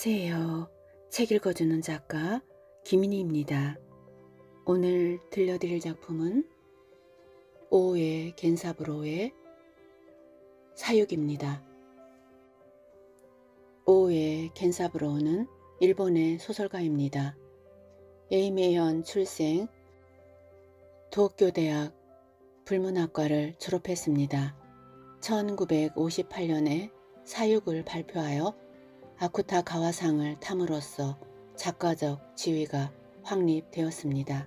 안녕하세요. 책 읽어주는 작가 김인희입니다. 오늘 들려드릴 작품은 오의 겐사브로의 사육입니다. 오의 겐사브로는 일본의 소설가입니다. 에이메현 출생 도쿄대학 불문학과를 졸업했습니다. 1958년에 사육을 발표하여 아쿠타 가와상을 탐으로써 작가적 지위가 확립되었습니다.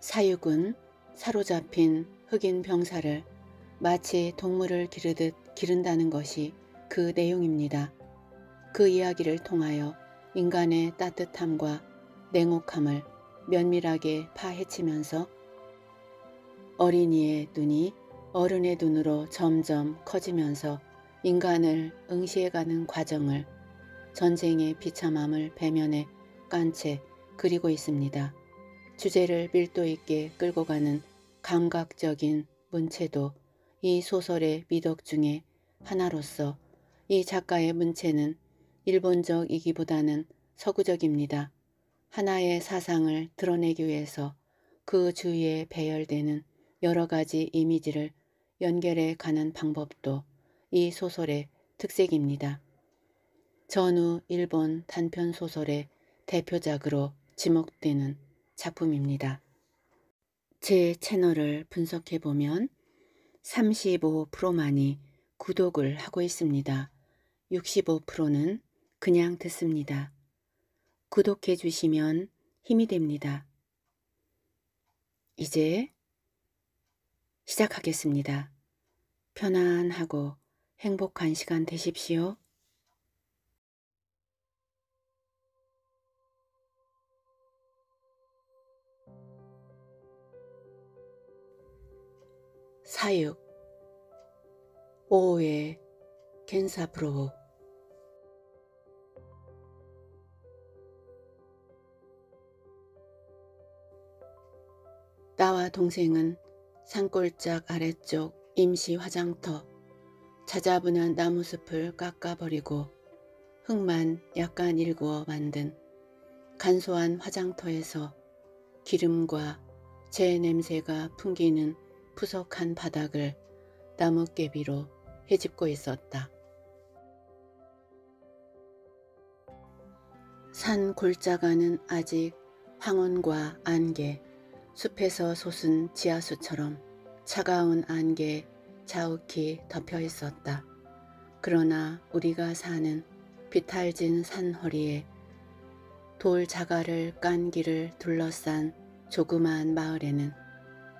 사육은 사로잡힌 흑인 병사를 마치 동물을 기르듯 기른다는 것이 그 내용입니다. 그 이야기를 통하여 인간의 따뜻함과 냉혹함을 면밀하게 파헤치면서 어린이의 눈이 어른의 눈으로 점점 커지면서 인간을 응시해가는 과정을 전쟁의 비참함을 배면에 깐채 그리고 있습니다. 주제를 밀도 있게 끌고 가는 감각적인 문체도 이 소설의 미덕 중에 하나로서 이 작가의 문체는 일본적이기보다는 서구적입니다. 하나의 사상을 드러내기 위해서 그 주위에 배열되는 여러 가지 이미지를 연결해 가는 방법도 이 소설의 특색입니다. 전후 일본 단편 소설의 대표작으로 지목되는 작품입니다. 제 채널을 분석해보면 35%만이 구독을 하고 있습니다. 65%는 그냥 듣습니다. 구독해 주시면 힘이 됩니다. 이제 시작하겠습니다. 편안하고 행복한 시간 되십시오. 사육 오후에 겐사브로우 나와 동생은 산골짝 아래쪽 임시 화장터 자자분한 나무숲을 깎아버리고 흙만 약간 일구어 만든 간소한 화장터에서 기름과 재 냄새가 풍기는 푸석한 바닥을 나뭇개비로 헤집고 있었다. 산 골짜가는 아직 황혼과 안개, 숲에서 솟은 지하수처럼 차가운 안개 자욱히 덮여 있었다. 그러나 우리가 사는 비탈진 산허리에 돌 자갈을 깐 길을 둘러싼 조그마한 마을에는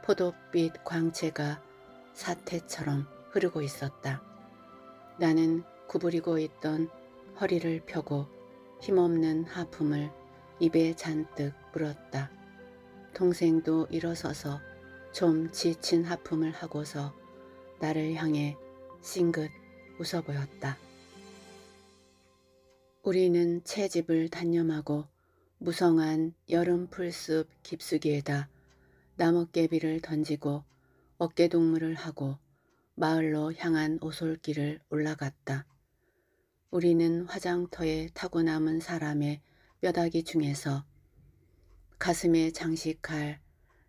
포도빛 광채가 사태처럼 흐르고 있었다. 나는 구부리고 있던 허리를 펴고 힘없는 하품을 입에 잔뜩 물었다. 동생도 일어서서 좀 지친 하품을 하고서 나를 향해 싱긋 웃어 보였다. 우리는 채집을 단념하고 무성한 여름 풀숲 깊숙이에다 나뭇개비를 던지고 어깨동무를 하고 마을로 향한 오솔길을 올라갔다. 우리는 화장터에 타고 남은 사람의 뼈다귀 중에서 가슴에 장식할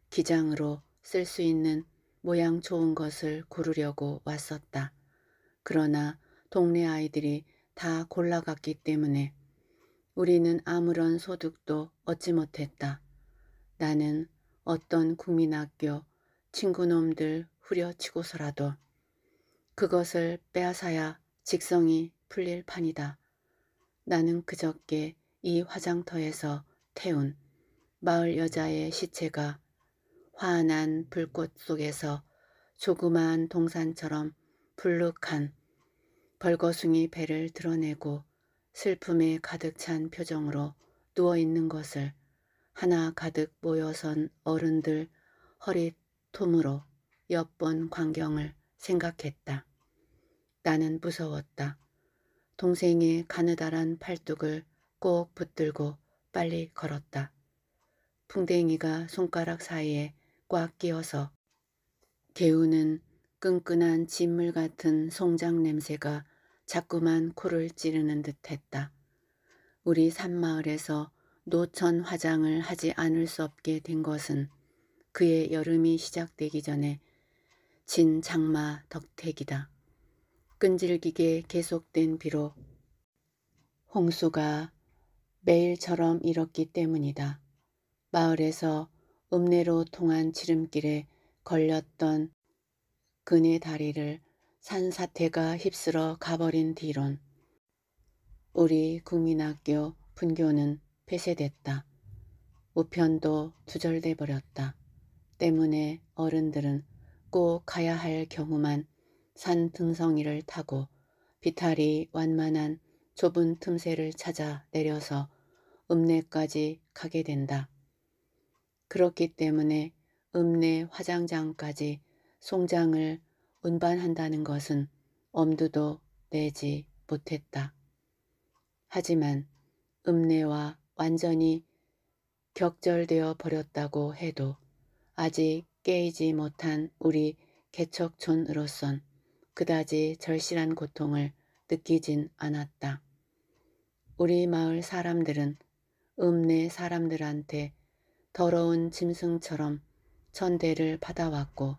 기장으로 쓸 수 있는 모양 좋은 것을 고르려고 왔었다. 그러나 동네 아이들이 다 골라갔기 때문에 우리는 아무런 소득도 얻지 못했다. 나는 어떤 국민학교 친구놈들 후려치고서라도 그것을 빼앗아야 직성이 풀릴 판이다. 나는 그저께 이 화장터에서 태운 마을 여자의 시체가 환한 불꽃 속에서 조그만 동산처럼 불룩한 벌거숭이 배를 드러내고 슬픔에 가득 찬 표정으로 누워있는 것을 하나 가득 모여선 어른들 허리톰으로 엿본 광경을 생각했다. 나는 무서웠다. 동생의 가느다란 팔뚝을 꼭 붙들고 빨리 걸었다. 풍뎅이가 손가락 사이에 꽉 끼어서 개우는 끈끈한 진물 같은 송장 냄새가 자꾸만 코를 찌르는 듯했다. 우리 산마을에서 노천 화장을 하지 않을 수 없게 된 것은 그의 여름이 시작되기 전에 진 장마 덕택이다. 끈질기게 계속된 비로 홍수가 매일처럼 일었기 때문이다. 마을에서 읍내로 통한 지름길에 걸렸던 그네 다리를 산사태가 휩쓸어 가버린 뒤론 우리 국민학교 분교는 폐쇄됐다. 우편도 두절돼 버렸다. 때문에 어른들은 꼭 가야 할 경우만 산 등성이를 타고 비탈이 완만한 좁은 틈새를 찾아 내려서 읍내까지 가게 된다. 그렇기 때문에 읍내 화장장까지 송장을 운반한다는 것은 엄두도 내지 못했다. 하지만 읍내와 완전히 격절되어 버렸다고 해도 아직 깨이지 못한 우리 개척촌으로선 그다지 절실한 고통을 느끼진 않았다. 우리 마을 사람들은 읍내 사람들한테 더러운 짐승처럼 천대를 받아왔고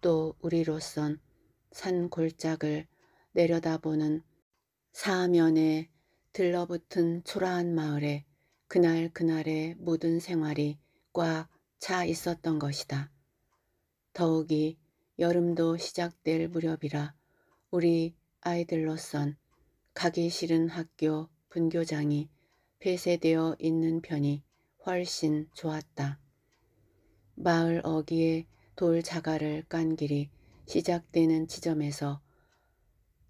또 우리로선 산 골짝을 내려다보는 사면에 들러붙은 초라한 마을에 그날 그날의 모든 생활이 꽉 차 있었던 것이다. 더욱이 여름도 시작될 무렵이라 우리 아이들로선 가기 싫은 학교 분교장이 폐쇄되어 있는 편이 훨씬 좋았다. 마을 어귀에 돌 자갈을 깐 길이 시작되는 지점에서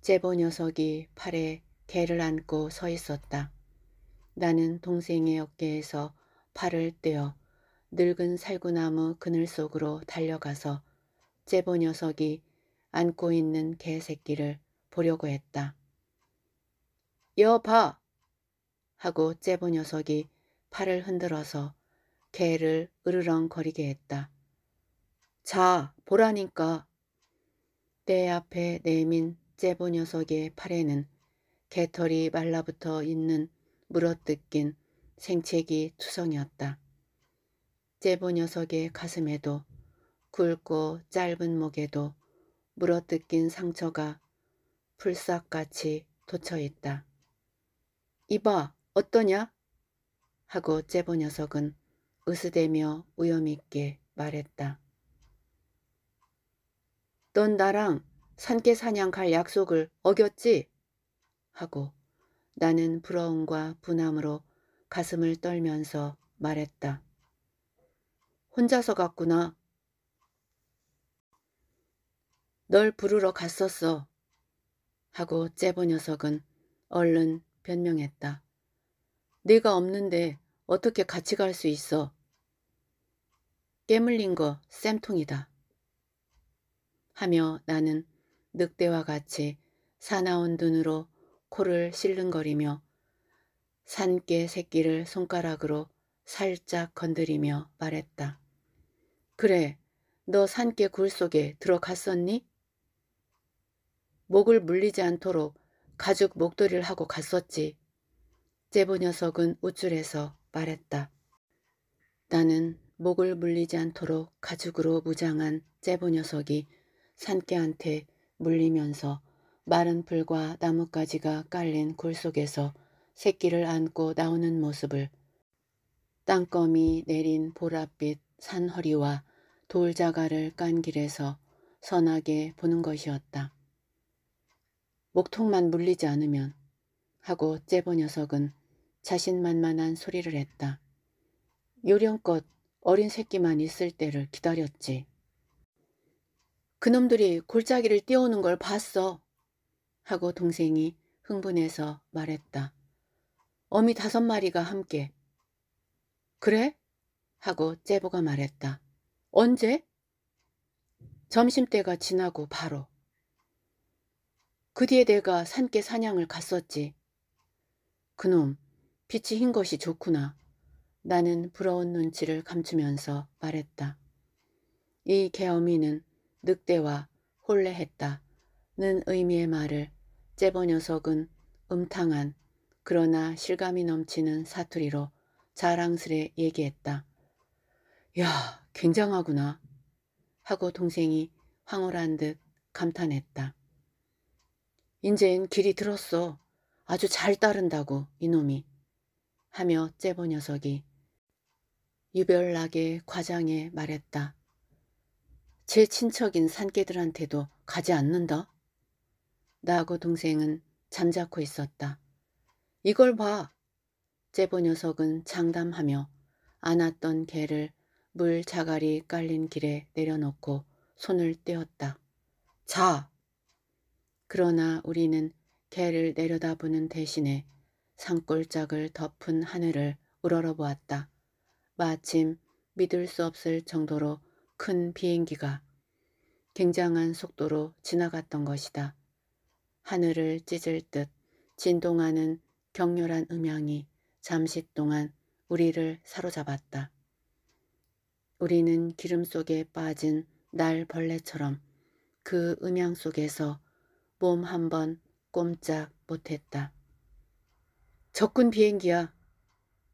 제보 녀석이 팔에 개를 안고 서 있었다. 나는 동생의 어깨에서 팔을 떼어 늙은 살구나무 그늘 속으로 달려가서 제보 녀석이 안고 있는 개 새끼를 보려고 했다. 여봐! 하고 제보 녀석이 팔을 흔들어서 개를 으르렁거리게 했다. 자, 보라니까. 내 앞에 내민 째보 녀석의 팔에는 개털이 말라붙어 있는 물어뜯긴 생채기 투성이었다. 째보 녀석의 가슴에도 굵고 짧은 목에도 물어뜯긴 상처가 불싹같이 돋쳐있다. 이봐, 어떠냐? 하고 째보 녀석은 으스대며 위험있게 말했다. 넌 나랑 산개 사냥 갈 약속을 어겼지? 하고 나는 부러움과 분함으로 가슴을 떨면서 말했다. 혼자서 갔구나. 널 부르러 갔었어. 하고 째보 녀석은 얼른 변명했다. 네가 없는데 어떻게 같이 갈 수 있어? 깨물린 거 쌤통이다. 하며 나는 늑대와 같이 사나운 눈으로 코를 실른거리며 산개 새끼를 손가락으로 살짝 건드리며 말했다. 그래, 너 산개 굴 속에 들어갔었니? 목을 물리지 않도록 가죽 목도리를 하고 갔었지. 제보 녀석은 우쭐해서 말했다. 나는 목을 물리지 않도록 가죽으로 무장한 제보 녀석이 산깨한테 물리면서 마른 풀과 나뭇가지가 깔린 굴 속에서 새끼를 안고 나오는 모습을 땅검이 내린 보랏빛 산허리와 돌자갈을 깐 길에서 선하게 보는 것이었다. 목통만 물리지 않으면 하고 째보 녀석은 자신만만한 소리를 했다. 요령껏 어린 새끼만 있을 때를 기다렸지. 그놈들이 골짜기를 띄우는걸 봤어. 하고 동생이 흥분해서 말했다. 어미 다섯 마리가 함께. 그래? 하고 째보가 말했다. 언제? 점심때가 지나고 바로. 그 뒤에 내가 산께 사냥을 갔었지. 그놈, 빛이 흰 것이 좋구나. 나는 부러운 눈치를 감추면서 말했다. 이 개어미는 늑대와 홀레했다. 는 의미의 말을 째버 녀석은 음탕한 그러나 실감이 넘치는 사투리로 자랑스레 얘기했다. 야 굉장하구나 하고 동생이 황홀한 듯 감탄했다. 인젠 제 길이 들었어. 아주 잘 따른다고 이놈이. 하며 째보 녀석이 유별나게 과장해 말했다. 제 친척인 산개들한테도 가지 않는다. 나하고 동생은 잠자코 있었다. 이걸 봐. 째보 녀석은 장담하며 안았던 개를 물 자갈이 깔린 길에 내려놓고 손을 떼었다. 자! 그러나 우리는 개를 내려다보는 대신에 산골짝을 덮은 하늘을 우러러보았다. 마침 믿을 수 없을 정도로 큰 비행기가 굉장한 속도로 지나갔던 것이다. 하늘을 찢을 듯 진동하는 격렬한 음향이 잠시 동안 우리를 사로잡았다. 우리는 기름 속에 빠진 날 벌레처럼 그 음향 속에서 몸 한 번 꼼짝 못했다. 적군 비행기야.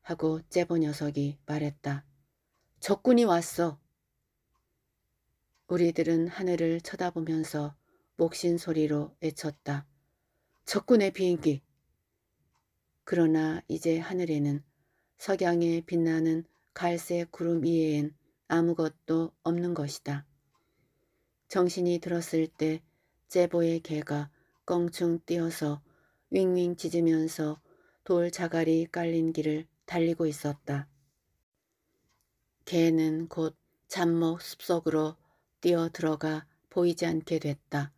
하고 째보 녀석이 말했다. 적군이 왔어. 우리들은 하늘을 쳐다보면서 목신 소리로 외쳤다. 적군의 비행기. 그러나 이제 하늘에는 석양에 빛나는 갈색 구름 위에엔 아무것도 없는 것이다. 정신이 들었을 때 제보의 개가 껑충 뛰어서 윙윙 짖으면서 돌 자갈이 깔린 길을 달리고 있었다. 개는 곧 잠목 숲속으로 뛰어 들어가 보이지 않게 됐다.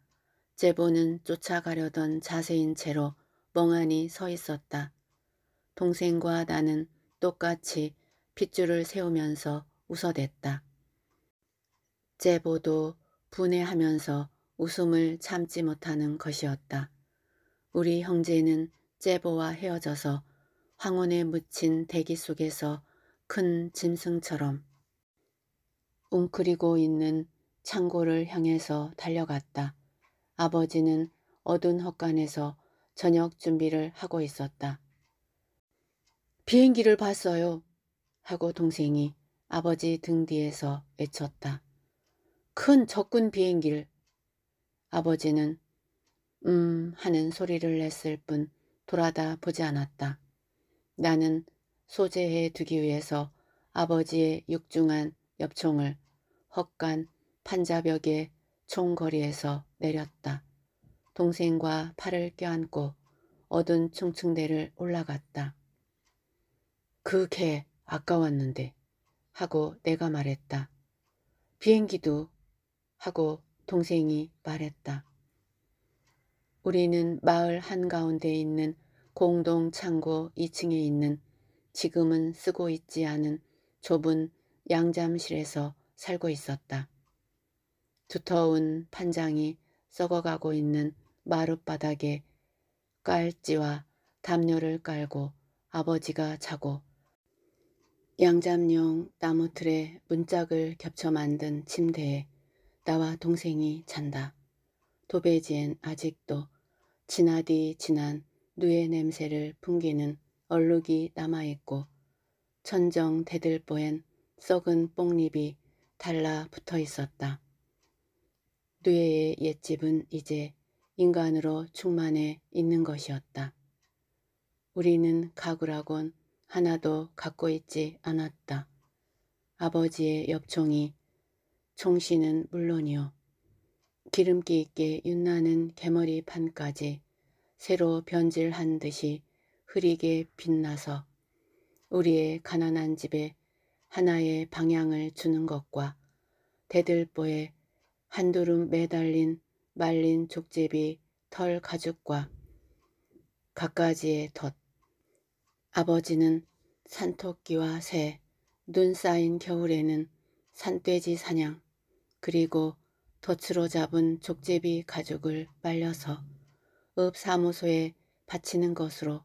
제보는 쫓아가려던 자세인 채로 멍하니 서 있었다. 동생과 나는 똑같이 핏줄을 세우면서 웃어댔다. 제보도 분해하면서 웃음을 참지 못하는 것이었다. 우리 형제는 세보와 헤어져서 황혼에 묻힌 대기 속에서 큰 짐승처럼 웅크리고 있는 창고를 향해서 달려갔다. 아버지는 어두운 헛간에서 저녁 준비를 하고 있었다. 비행기를 봤어요. 하고 동생이 아버지 등 뒤에서 외쳤다. 큰 적군 비행길. 아버지는 음 하는 소리를 냈을 뿐 돌아다 보지 않았다. 나는 소재해 두기 위해서 아버지의 육중한 엽총을 헛간 판자벽의 총거리에서 내렸다. 동생과 팔을 껴안고 어두운 충충대를 올라갔다. 그 개 아까웠는데 하고 내가 말했다. 비행기도 하고 동생이 말했다. 우리는 마을 한가운데 있는 공동 창고 2층에 있는 지금은 쓰고 있지 않은 좁은 양잠실에서 살고 있었다. 두터운 판장이 썩어가고 있는 마룻바닥에 깔찌와 담요를 깔고 아버지가 자고 양잠용 나무틀에 문짝을 겹쳐 만든 침대에 나와 동생이 잔다. 도배지엔 아직도 지나디 지난 누에 냄새를 풍기는 얼룩이 남아있고 천정 대들보엔 썩은 뽕잎이 달라붙어 있었다. 누에의 옛집은 이제 인간으로 충만해 있는 것이었다. 우리는 가구라곤 하나도 갖고 있지 않았다. 아버지의 엽총이 총신은 물론이요. 기름기 있게 윤나는 개머리 판까지 새로 변질한 듯이 흐리게 빛나서 우리의 가난한 집에 하나의 방향을 주는 것과 대들보에 한두름 매달린 말린 족제비 털 가죽과 갖가지의 덫. 아버지는 산토끼와 새, 눈 쌓인 겨울에는 산돼지 사냥, 그리고 덫으로 잡은 족제비 가죽을 말려서 읍 사무소에 바치는 것으로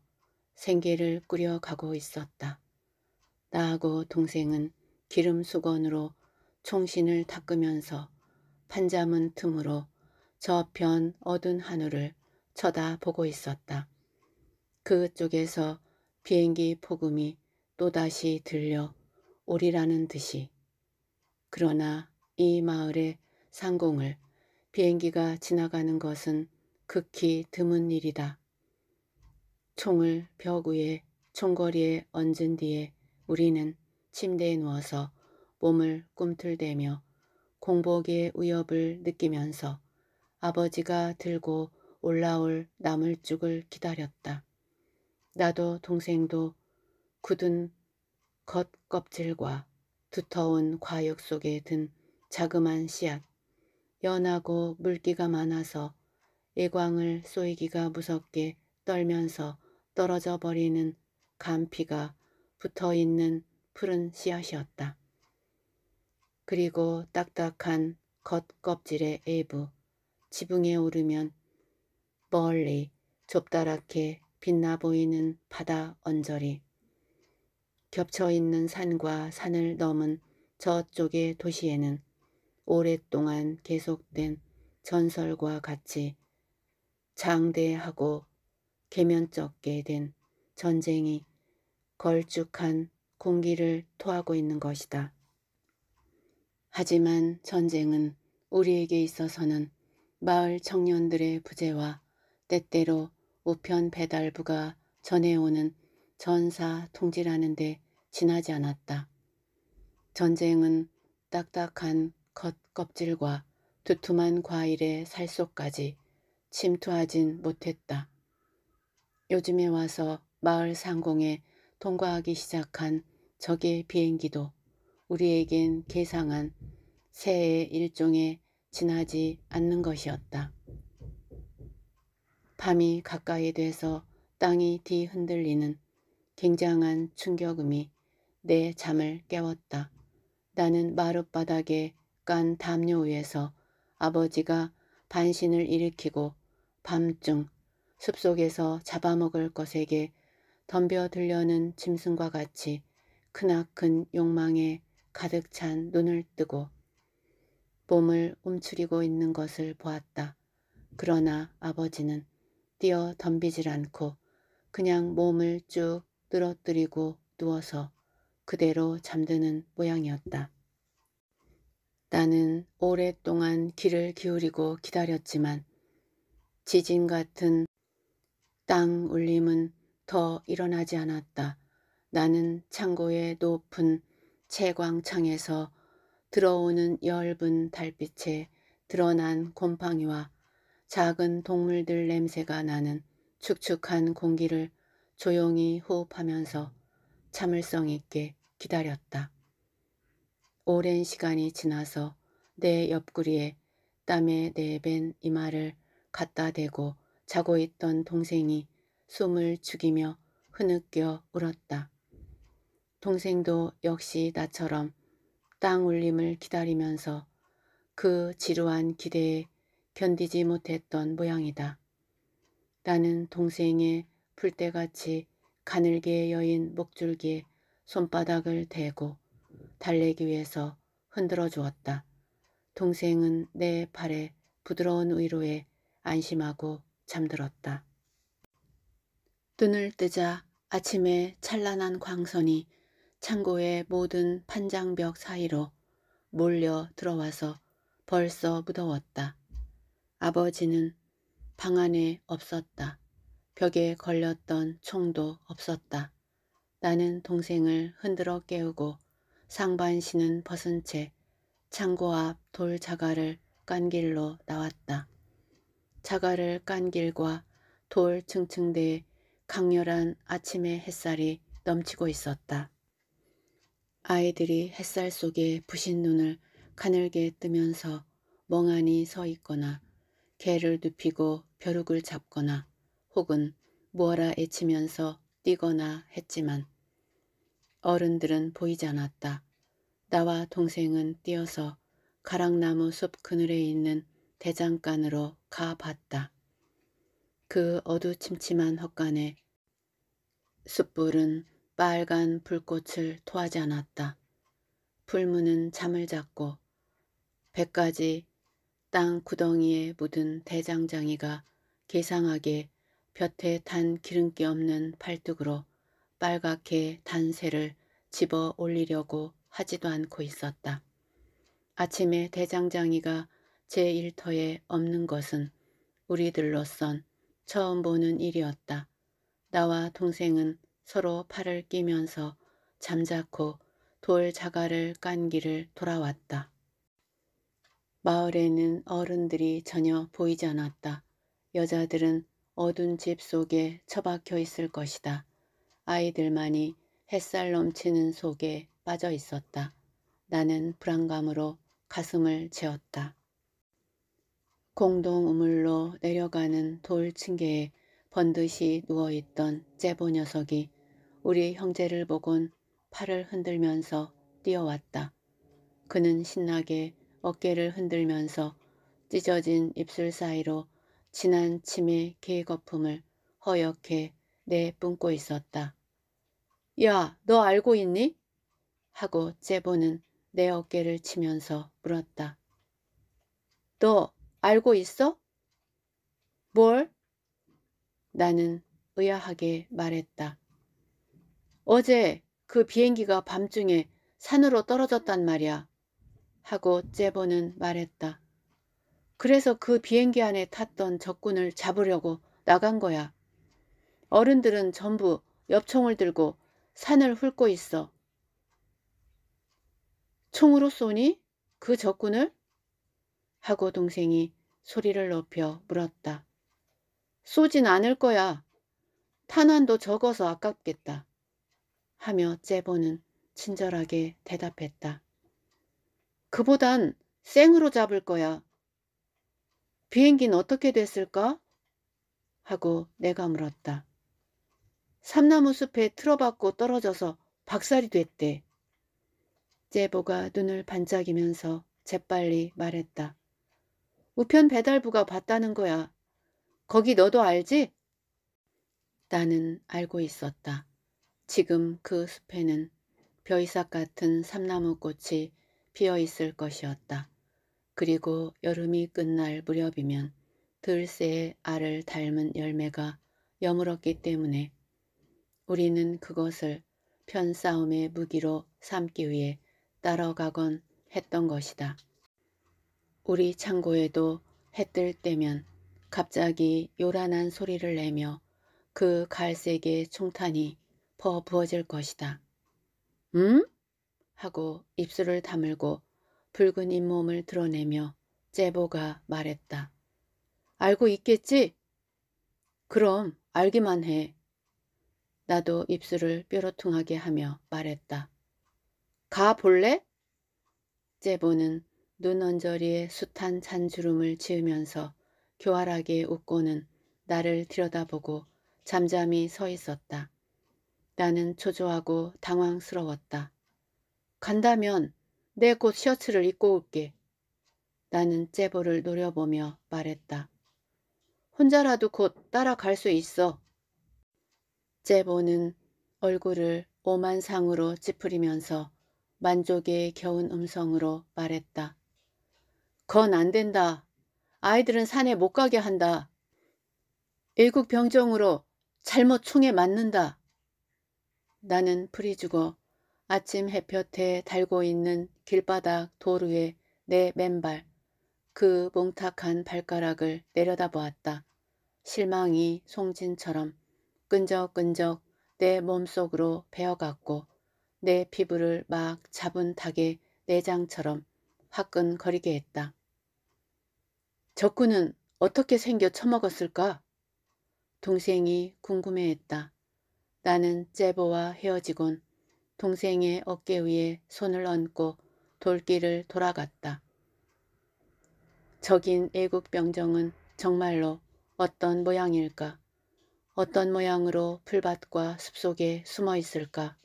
생계를 꾸려가고 있었다. 나하고 동생은 기름 수건으로 총신을 닦으면서 판자문 틈으로 저편 어둔 하늘을 쳐다보고 있었다. 그쪽에서 비행기 폭음이 또다시 들려 오리라는 듯이 그러나 이 마을에 상공을 비행기가 지나가는 것은 극히 드문 일이다. 총을 벽 위에 총걸이에 얹은 뒤에 우리는 침대에 누워서 몸을 꿈틀대며 공복의 위협을 느끼면서 아버지가 들고 올라올 나물죽을 기다렸다. 나도 동생도 굳은 겉껍질과 두터운 과육 속에 든 자그만 씨앗, 연하고 물기가 많아서 예광을 쏘이기가 무섭게 떨면서 떨어져 버리는 간피가 붙어있는 푸른 씨앗이었다. 그리고 딱딱한 겉껍질의 일부 지붕에 오르면 멀리 좁다랗게 빛나 보이는 바다 언저리 겹쳐있는 산과 산을 넘은 저쪽의 도시에는 오랫동안 계속된 전설과 같이 장대하고 개면적게된 전쟁이 걸쭉한 공기를 토하고 있는 것이다. 하지만 전쟁은 우리에게 있어서는 마을 청년들의 부재와 때때로 우편 배달부가 전해오는 전사 통지라는 데 지나지 않았다. 전쟁은 딱딱한 껍질과 두툼한 과일의 살속까지 침투하진 못했다. 요즘에 와서 마을 상공에 통과하기 시작한 적의 비행기도 우리에겐 개상한 새의 일종에 지나지 않는 것이었다. 밤이 가까이 돼서 땅이 뒤흔들리는 굉장한 충격음이 내 잠을 깨웠다. 나는 마룻바닥에 깐 담요위에서 아버지가 반신을 일으키고 밤중 숲속에서 잡아먹을 것에게 덤벼들려는 짐승과 같이 크나큰 욕망에 가득 찬 눈을 뜨고 몸을 움츠리고 있는 것을 보았다. 그러나 아버지는 뛰어 덤비질 않고 그냥 몸을 쭉 늘어뜨리고 누워서 그대로 잠드는 모양이었다. 나는 오랫동안 귀를 기울이고 기다렸지만 지진 같은 땅 울림은 더 일어나지 않았다. 나는 창고의 높은 채광창에서 들어오는 엷은 달빛에 드러난 곰팡이와 작은 동물들 냄새가 나는 축축한 공기를 조용히 호흡하면서 참을성 있게 기다렸다. 오랜 시간이 지나서 내 옆구리에 땀에 내뱉 이마를 갖다 대고 자고 있던 동생이 숨을 죽이며 흐느껴 울었다. 동생도 역시 나처럼 땅 울림을 기다리면서 그 지루한 기대에 견디지 못했던 모양이다. 나는 동생의 불때같이 가늘게 여인 목줄기에 손바닥을 대고 달래기 위해서 흔들어 주었다. 동생은 내 발에 부드러운 위로에 안심하고 잠들었다. 눈을 뜨자 아침에 찬란한 광선이 창고의 모든 판장벽 사이로 몰려 들어와서 벌써 무더웠다. 아버지는 방 안에 없었다. 벽에 걸렸던 총도 없었다. 나는 동생을 흔들어 깨우고 상반신은 벗은 채 창고 앞 돌 자갈을 깐 길로 나왔다. 자갈을 깐 길과 돌 층층대에 강렬한 아침의 햇살이 넘치고 있었다. 아이들이 햇살 속에 부신 눈을 가늘게 뜨면서 멍하니 서 있거나 개를 눕히고 벼룩을 잡거나 혹은 무어라 애치면서 뛰거나 했지만 어른들은 보이지 않았다. 나와 동생은 뛰어서 가락나무숲 그늘에 있는 대장간으로 가봤다. 그 어두침침한 헛간에 숯불은 빨간 불꽃을 토하지 않았다. 풀무는 잠을 잤고 배까지 땅 구덩이에 묻은 대장장이가 개상하게 볕에 탄 기름기 없는 팔뚝으로 빨갛게 단새를 집어 올리려고 하지도 않고 있었다. 아침에 대장장이가 제 일터에 없는 것은 우리들로선 처음 보는 일이었다. 나와 동생은 서로 팔을 끼면서 잠자코 돌 자갈을 깐 길을 돌아왔다. 마을에는 어른들이 전혀 보이지 않았다. 여자들은 어두운 집 속에 처박혀 있을 것이다. 아이들만이 햇살 넘치는 속에 빠져 있었다. 나는 불안감으로 가슴을 채웠다 공동 우물로 내려가는 돌 층계에 번듯이 누워있던 째보 녀석이 우리 형제를 보곤 팔을 흔들면서 뛰어왔다. 그는 신나게 어깨를 흔들면서 찢어진 입술 사이로 진한 침의 개거품을 허옇게 내뿜고 있었다. 야, 너 알고 있니? 하고 제보는 내 어깨를 치면서 물었다. 너 알고 있어? 뭘? 나는 의아하게 말했다. 어제 그 비행기가 밤중에 산으로 떨어졌단 말이야. 하고 제보는 말했다. 그래서 그 비행기 안에 탔던 적군을 잡으려고 나간 거야. 어른들은 전부 엽총을 들고 산을 훑고 있어. 총으로 쏘니 그 적군을? 하고 동생이 소리를 높여 물었다. 쏘진 않을 거야. 탄환도 적어서 아깝겠다. 하며 째보는 친절하게 대답했다. 그보단 쌩으로 잡을 거야. 비행기는 어떻게 됐을까? 하고 내가 물었다. 삼나무 숲에 틀어박고 떨어져서 박살이 됐대. 제보가 눈을 반짝이면서 재빨리 말했다. 우편 배달부가 봤다는 거야. 거기 너도 알지? 나는 알고 있었다. 지금 그 숲에는 벼이삭 같은 삼나무 꽃이 피어 있을 것이었다. 그리고 여름이 끝날 무렵이면 들새의 알을 닮은 열매가 여물었기 때문에 우리는 그것을 편싸움의 무기로 삼기 위해 따라가곤 했던 것이다. 우리 창고에도 해뜰 때면 갑자기 요란한 소리를 내며 그 갈색의 총탄이 퍼부어질 것이다. 음? 하고 입술을 다물고 붉은 잇몸을 드러내며 제보가 말했다. 알고 있겠지? 그럼 알기만 해. 나도 입술을 뾰로통하게 하며 말했다. 가 볼래? 제보는 눈 언저리에 숱한 잔주름을 지으면서 교활하게 웃고는 나를 들여다보고 잠잠히 서 있었다. 나는 초조하고 당황스러웠다. 간다면 내 곧 셔츠를 입고 올게. 나는 제보를 노려보며 말했다. 혼자라도 곧 따라갈 수 있어. 제보는 얼굴을 오만상으로 찌푸리면서 만족의 겨운 음성으로 말했다. 건 안 된다. 아이들은 산에 못 가게 한다. 일국 병정으로 잘못 총에 맞는다. 나는 풀이 죽어 아침 햇볕에 달고 있는 길바닥 도루에 내 맨발, 그 몽탁한 발가락을 내려다보았다. 실망이 송진처럼 끈적끈적 내 몸속으로 베어갔고내 피부를 막 잡은 닭의 내장처럼 화끈거리게 했다. 적군은 어떻게 생겨 처먹었을까? 동생이 궁금해했다. 나는 제보와 헤어지곤 동생의 어깨 위에 손을 얹고 돌길을 돌아갔다. 적인 애국병정은 정말로 어떤 모양일까? 어떤 모양으로 풀밭과 숲속에 숨어 있을까?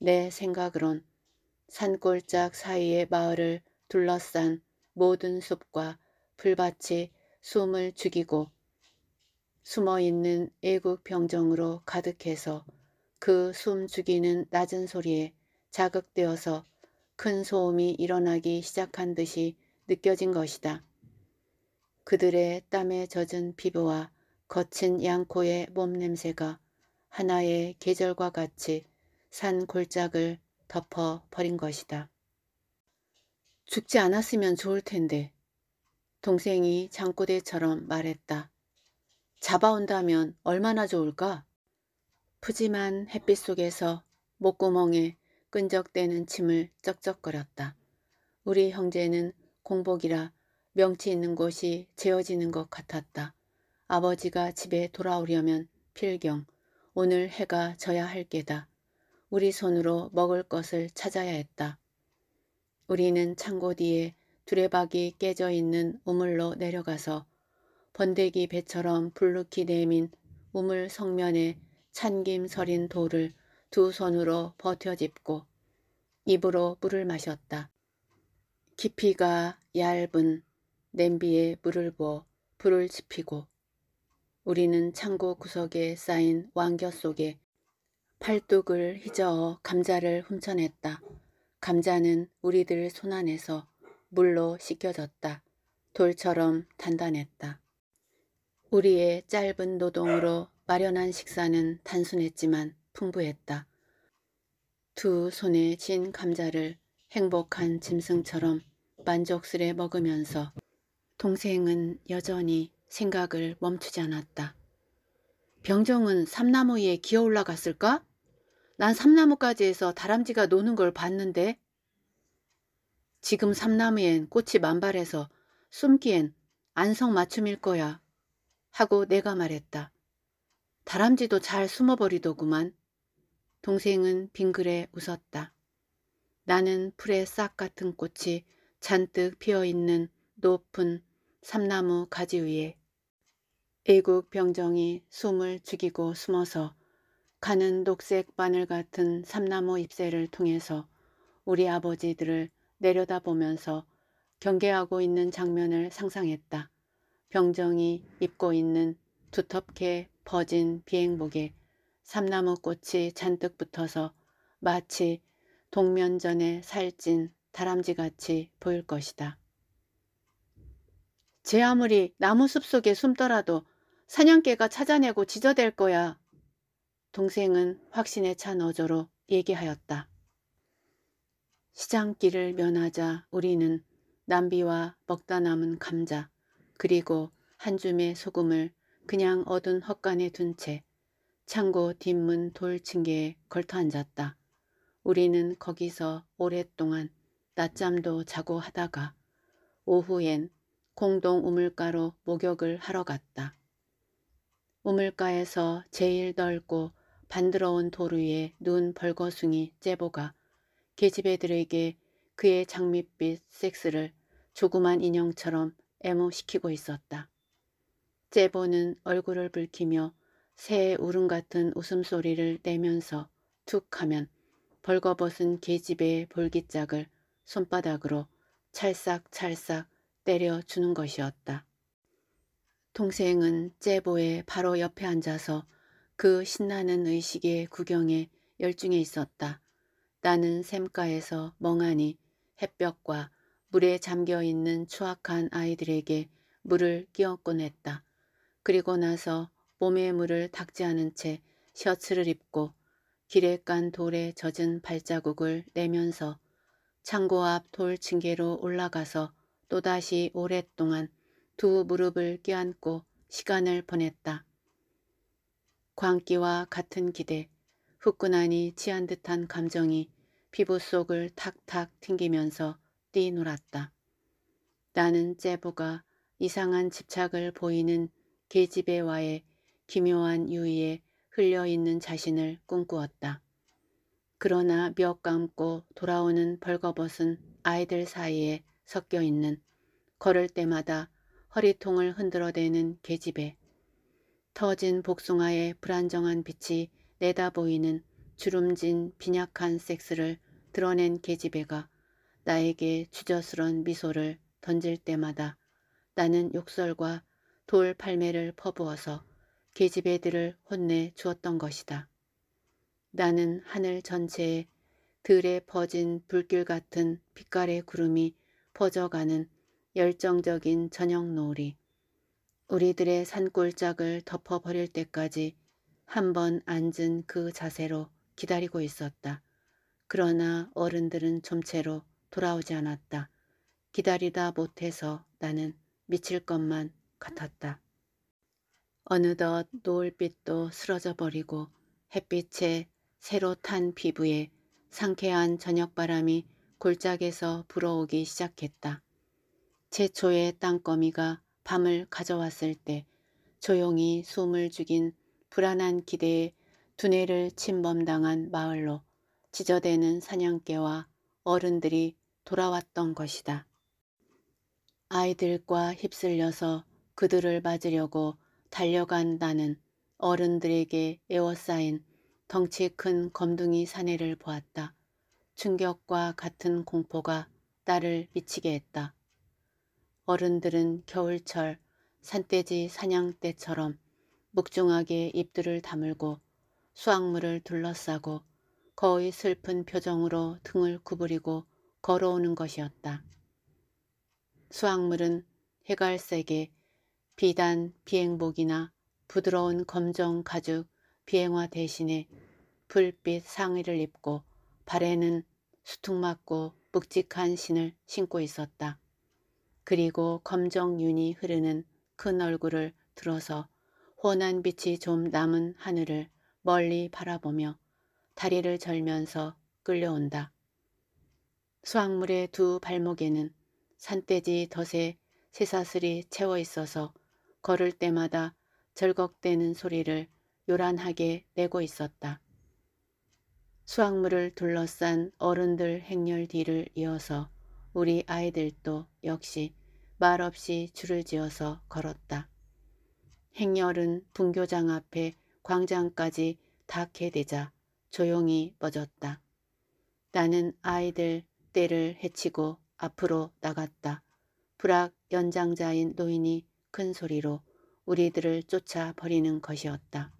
내 생각으론 산골짝 사이의 마을을 둘러싼 모든 숲과 풀밭이 숨을 죽이고 숨어 있는 애국 병정으로 가득해서 그 숨 죽이는 낮은 소리에 자극되어서 큰 소음이 일어나기 시작한 듯이 느껴진 것이다. 그들의 땀에 젖은 피부와 거친 양코의 몸냄새가 하나의 계절과 같이 산 골짝을 덮어버린 것이다. 죽지 않았으면 좋을 텐데 동생이 장꼬대처럼 말했다. 잡아온다면 얼마나 좋을까? 푸짐한 햇빛 속에서 목구멍에 끈적대는 침을 쩍쩍거렸다. 우리 형제는 공복이라 명치 있는 곳이 재어지는 것 같았다. 아버지가 집에 돌아오려면 필경 오늘 해가 져야 할 게다. 우리 손으로 먹을 것을 찾아야 했다. 우리는 창고 뒤에 두레박이 깨져 있는 우물로 내려가서 번데기 배처럼 불룩히 내민 우물 성면에 찬김 서린 돌을 두 손으로 버텨짚고 입으로 물을 마셨다. 깊이가 얇은 냄비에 물을 부어 불을 지피고 우리는 창고 구석에 쌓인 왕겨 속에 팔뚝을 휘저어 감자를 훔쳐냈다. 감자는 우리들 손안에서 물로 씻겨졌다. 돌처럼 단단했다. 우리의 짧은 노동으로 마련한 식사는 단순했지만 풍부했다. 두 손에 진 감자를 행복한 짐승처럼 만족스레 먹으면서 동생은 여전히 생각을 멈추지 않았다. 병정은 삼나무 위에 기어 올라갔을까? 난 삼나무까지 해서 다람쥐가 노는 걸 봤는데 지금 삼나무엔 꽃이 만발해서 숨기엔 안성맞춤일 거야 하고 내가 말했다. 다람쥐도 잘 숨어버리더구만. 동생은 빙그레 웃었다. 나는 풀에 싹 같은 꽃이 잔뜩 피어있는 높은 삼나무 가지 위에 애국 병정이 숨을 죽이고 숨어서 가는 녹색 바늘 같은 삼나무 잎새를 통해서 우리 아버지들을 내려다보면서 경계하고 있는 장면을 상상했다. 병정이 입고 있는 두텁게 버진 비행복에 삼나무 꽃이 잔뜩 붙어서 마치 동면전에 살찐 다람쥐같이 보일 것이다. 제 아무리 나무 숲속에 숨더라도 사냥개가 찾아내고 지저댈 거야. 동생은 확신에 찬 어조로 얘기하였다. 시장길을 면하자 우리는 남비와 먹다 남은 감자 그리고 한 줌의 소금을 그냥 얻은 헛간에 둔 채 창고 뒷문 돌층계에 걸터 앉았다. 우리는 거기서 오랫동안 낮잠도 자고 하다가 오후엔 공동 우물가로 목욕을 하러 갔다. 우물가에서 제일 넓고 반들어온 돌 위에 눈 벌거숭이 째보가 계집애들에게 그의 장밋빛 섹스를 조그만 인형처럼 애모시키고 있었다. 째보는 얼굴을 붉히며 새의 울음 같은 웃음소리를 내면서 툭 하면 벌거벗은 계집애의 볼기짝을 손바닥으로 찰싹찰싹 때려주는 것이었다. 동생은 제보에 바로 옆에 앉아서 그 신나는 의식의 구경에 열중해 있었다. 나는 샘가에서 멍하니 햇볕과 물에 잠겨있는 추악한 아이들에게 물을 끼얹곤 했다. 그리고 나서 몸에 물을 닦지 않은 채 셔츠를 입고 길에 깐 돌에 젖은 발자국을 내면서 창고 앞돌 층계로 올라가서 또다시 오랫동안 두 무릎을 껴안고 시간을 보냈다. 광기와 같은 기대, 후끈하니 취한 듯한 감정이 피부 속을 탁탁 튕기면서 뛰놀았다. 나는 제보가 이상한 집착을 보이는 계집애와의 기묘한 유의에 흘려있는 자신을 꿈꾸었다. 그러나 몇 감고 돌아오는 벌거벗은 아이들 사이에 섞여있는 걸을 때마다 허리통을 흔들어대는 계집애. 터진 복숭아의 불안정한 빛이 내다보이는 주름진 빈약한 섹스를 드러낸 계집애가 나에게 주저스런 미소를 던질 때마다 나는 욕설과 돌팔매를 퍼부어서 계집애들을 혼내 주었던 것이다. 나는 하늘 전체에 들에 퍼진 불길 같은 빛깔의 구름이 퍼져가는 열정적인 저녁 놀이 우리들의 산골짝을 덮어버릴 때까지 한 번 앉은 그 자세로 기다리고 있었다. 그러나 어른들은 좀채로 돌아오지 않았다. 기다리다 못해서 나는 미칠 것만 같았다. 어느덧 노을빛도 쓰러져 버리고 햇빛에 새로 탄 피부에 상쾌한 저녁바람이 골짝에서 불어오기 시작했다. 최초의 땅거미가 밤을 가져왔을 때 조용히 숨을 죽인 불안한 기대에 두뇌를 침범당한 마을로 지저대는 사냥개와 어른들이 돌아왔던 것이다. 아이들과 휩쓸려서 그들을 맞으려고 달려간 나는 어른들에게 에워싸인 덩치 큰 검둥이 사내를 보았다. 충격과 같은 공포가 딸을 미치게 했다. 어른들은 겨울철 산돼지 사냥 때처럼 묵중하게 입들을 다물고 수확물을 둘러싸고 거의 슬픈 표정으로 등을 구부리고 걸어오는 것이었다. 수확물은 해갈색의 비단 비행복이나 부드러운 검정 가죽 비행화 대신에 불빛 상의를 입고 발에는 수퉁맞고 묵직한 신을 신고 있었다. 그리고 검정 윤이 흐르는 큰 얼굴을 들어서 훤한 빛이 좀 남은 하늘을 멀리 바라보며 다리를 절면서 끌려온다. 수확물의 두 발목에는 산돼지 덫에 새사슬이 채워 있어서 걸을 때마다 절걱대는 소리를 요란하게 내고 있었다. 수확물을 둘러싼 어른들 행렬 뒤를 이어서 우리 아이들도 역시 말없이 줄을 지어서 걸었다. 행렬은 분교장 앞에 광장까지 닿게 되자 조용히 뻗었다. 나는 아이들 때를 헤치고 앞으로 나갔다. 불악 연장자인 노인이 큰 소리로 우리들을 쫓아 버리는 것이었다.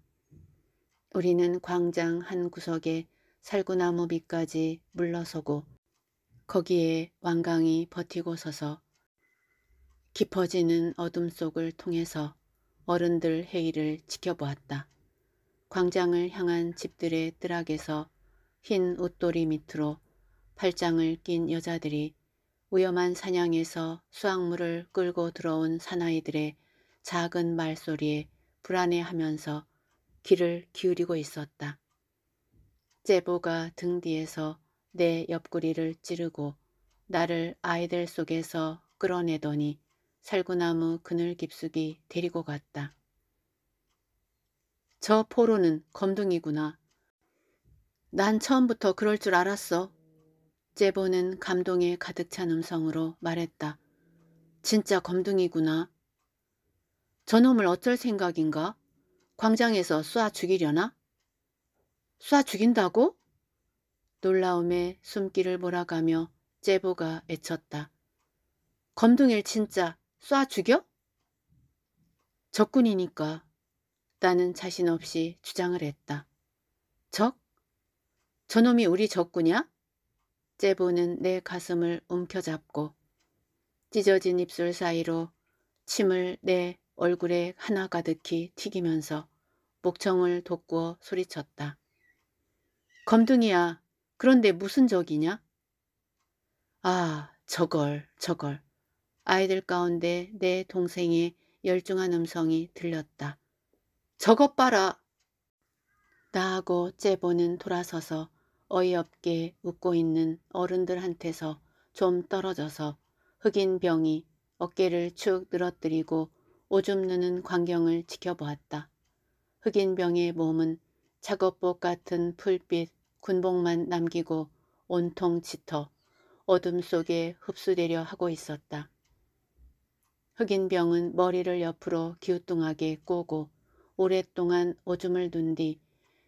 우리는 광장 한 구석에 살구나무 밑까지 물러서고 거기에 완강히 버티고 서서 깊어지는 어둠 속을 통해서 어른들 회의를 지켜보았다. 광장을 향한 집들의 뜰악에서 흰 웃돌이 밑으로 팔짱을 낀 여자들이 위험한 사냥에서 수확물을 끌고 들어온 사나이들의 작은 말소리에 불안해하면서 귀를 기울이고 있었다. 제보가 등 뒤에서 내 옆구리를 찌르고 나를 아이들 속에서 끌어내더니 살구나무 그늘 깊숙이 데리고 갔다. 저 포로는 검둥이구나. 난 처음부터 그럴 줄 알았어. 제보는 감동에 가득 찬 음성으로 말했다. 진짜 검둥이구나. 저놈을 어쩔 생각인가? 광장에서 쏴 죽이려나? 쏴 죽인다고? 놀라움에 숨길을 몰아가며 제보가 애쳤다. 검둥일 진짜 쏴 죽여? 적군이니까 나는 자신 없이 주장을 했다. 적? 저놈이 우리 적군이야? 제보는 내 가슴을 움켜잡고 찢어진 입술 사이로 침을 내 얼굴에 하나 가득히 튀기면서 목청을 돋구어 소리쳤다. 검둥이야 그런데 무슨 적이냐? 아, 저걸, 저걸. 아이들 가운데 내 동생의 열중한 음성이 들렸다. 저것 봐라. 나하고 째보는 돌아서서 어이없게 웃고 있는 어른들한테서 좀 떨어져서 흑인 병이 어깨를 축 늘어뜨리고 오줌 누는 광경을 지켜보았다. 흑인 병의 몸은 작업복 같은 풀빛 군복만 남기고 온통 짙어 어둠 속에 흡수되려 하고 있었다. 흑인 병은 머리를 옆으로 기우뚱하게 꼬고 오랫동안 오줌을 눈 뒤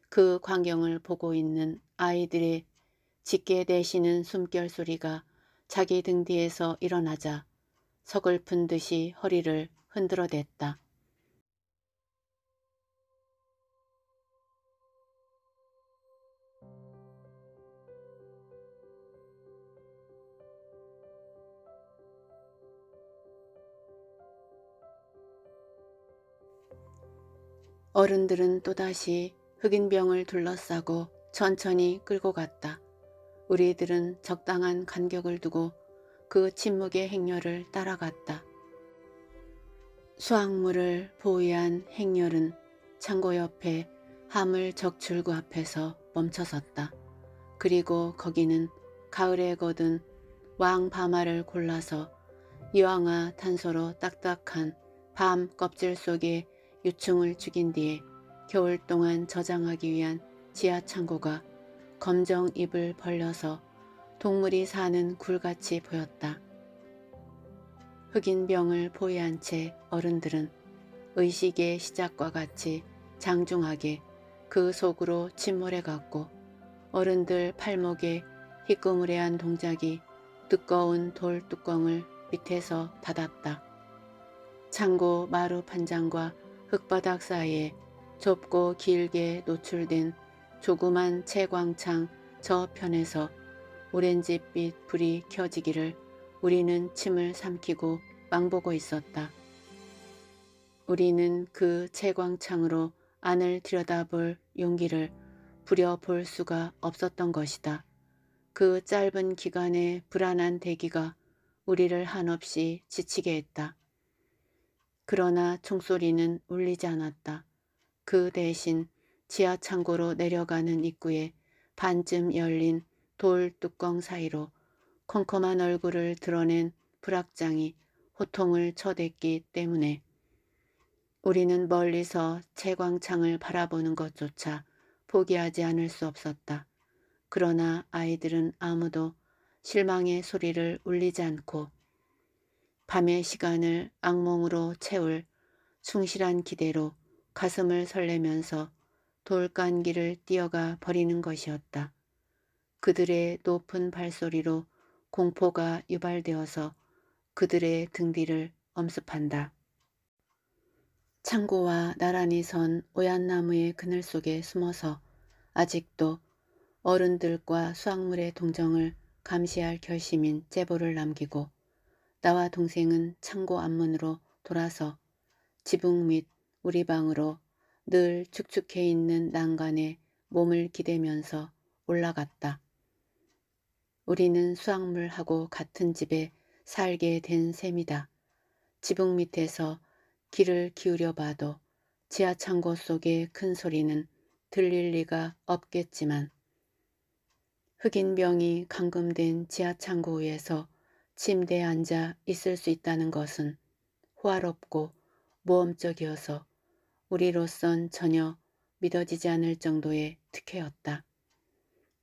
그 광경을 보고 있는 아이들의 짙게 내쉬는 숨결 소리가 자기 등 뒤에서 일어나자 서글픈 듯이 허리를 흔들어댔다. 어른들은 또다시 흑인병을 둘러싸고 천천히 끌고 갔다. 우리들은 적당한 간격을 두고 그 침묵의 행렬을 따라갔다. 수확물을 보위한 행렬은 창고 옆에 하물 적출구 앞에서 멈춰섰다. 그리고 거기는 가을에 거둔 왕 밤알을 골라서 이황화 탄소로 딱딱한 밤 껍질 속에 유충을 죽인 뒤에 겨울 동안 저장하기 위한 지하창고가 검정 입을 벌려서 동물이 사는 굴같이 보였다. 흑인 병을 포위한 채 어른들은 의식의 시작과 같이 장중하게 그 속으로 침몰해갔고 어른들 팔목에 희끄무레한 동작이 두꺼운 돌 뚜껑을 밑에서 닫았다. 창고 마루 판장과 흙바닥 사이에 좁고 길게 노출된 조그만 채광창 저편에서 오렌지빛 불이 켜지기를 우리는 침을 삼키고 망보고 있었다. 우리는 그 채광창으로 안을 들여다볼 용기를 부려볼 수가 없었던 것이다. 그 짧은 기간의 불안한 대기가 우리를 한없이 지치게 했다. 그러나 총소리는 울리지 않았다. 그 대신 지하 창고로 내려가는 입구에 반쯤 열린 돌 뚜껑 사이로 컴컴한 얼굴을 드러낸 불악장이 호통을 쳐댔기 때문에 우리는 멀리서 채광창을 바라보는 것조차 포기하지 않을 수 없었다. 그러나 아이들은 아무도 실망의 소리를 울리지 않고 밤의 시간을 악몽으로 채울 충실한 기대로 가슴을 설레면서 돌간 길을 뛰어가 버리는 것이었다. 그들의 높은 발소리로 공포가 유발되어서 그들의 등 뒤를 엄습한다. 창고와 나란히 선 오얏나무의 그늘 속에 숨어서 아직도 어른들과 수확물의 동정을 감시할 결심인 제보를 남기고 나와 동생은 창고 앞문으로 돌아서 지붕 밑 우리 방으로 늘 축축해 있는 난간에 몸을 기대면서 올라갔다. 우리는 수확물하고 같은 집에 살게 된 셈이다. 지붕 밑에서 길을 기울여 봐도 지하창고 속의 큰 소리는 들릴 리가 없겠지만 흑인병이 감금된 지하창고 위에서 침대에 앉아 있을 수 있다는 것은 호화롭고 모험적이어서 우리로선 전혀 믿어지지 않을 정도의 특혜였다.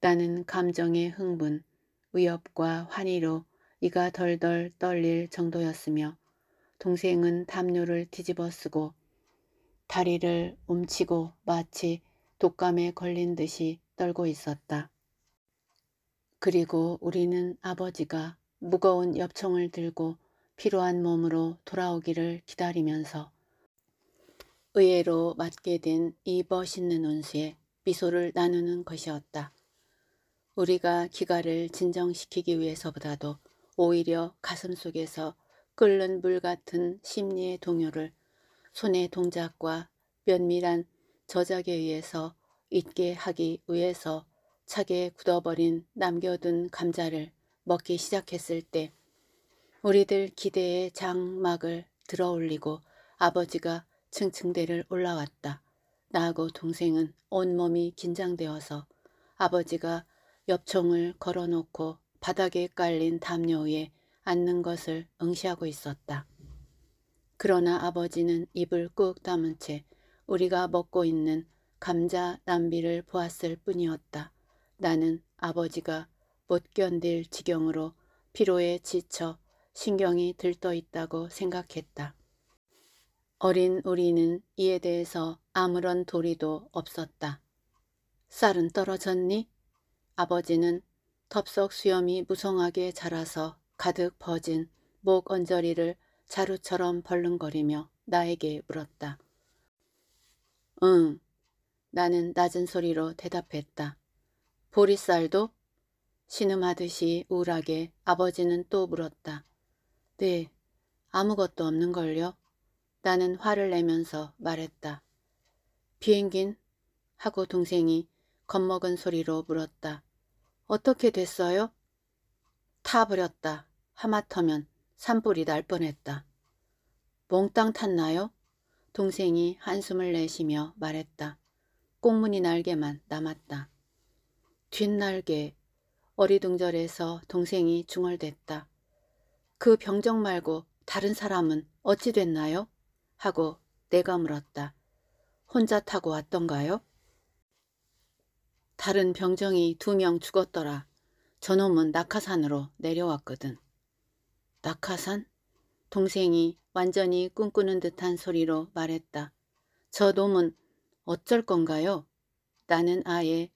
나는 감정의 흥분, 위협과 환희로 이가 덜덜 떨릴 정도였으며 동생은 담요를 뒤집어 쓰고 다리를 움치고 마치 독감에 걸린 듯이 떨고 있었다. 그리고 우리는 아버지가 무거운 엽총을 들고 피로한 몸으로 돌아오기를 기다리면서 의외로 맞게 된 이 멋있는 운수에 미소를 나누는 것이었다. 우리가 기가를 진정시키기 위해서보다도 오히려 가슴 속에서 끓는 물 같은 심리의 동요를 손의 동작과 면밀한 저작에 의해서 잊게 하기 위해서 차게 굳어버린 남겨둔 감자를 먹기 시작했을 때 우리들 기대에 장막을 들어 올리고 아버지가 층층대를 올라왔다. 나하고 동생은 온몸이 긴장되어서 아버지가 엽총을 걸어놓고 바닥에 깔린 담요 위에 앉는 것을 응시하고 있었다. 그러나 아버지는 입을 꾹 담은 채 우리가 먹고 있는 감자 남비를 보았을 뿐이었다. 나는 아버지가 못 견딜 지경으로 피로에 지쳐 신경이 들떠 있다고 생각했다. 어린 우리는 이에 대해서 아무런 도리도 없었다. 쌀은 떨어졌니? 아버지는 덥석 수염이 무성하게 자라서 가득 퍼진 목 언저리를 자루처럼 벌렁거리며 나에게 물었다. 응. 나는 낮은 소리로 대답했다. 보리쌀도 신음하듯이 우울하게 아버지는 또 물었다. 네, 아무것도 없는걸요? 나는 화를 내면서 말했다. 비행긴? 하고 동생이 겁먹은 소리로 물었다. 어떻게 됐어요? 타버렸다. 하마터면 산불이 날 뻔했다. 몽땅 탔나요? 동생이 한숨을 내쉬며 말했다. 꽁무니 날개만 남았다. 뒷날개 어리둥절해서 동생이 중얼댔다. 그 병정 말고 다른 사람은 어찌 됐나요? 하고 내가 물었다. 혼자 타고 왔던가요? 다른 병정이 두 명 죽었더라. 저놈은 낙하산으로 내려왔거든. 낙하산? 동생이 완전히 꿈꾸는 듯한 소리로 말했다. 저 놈은 어쩔 건가요? 나는 아예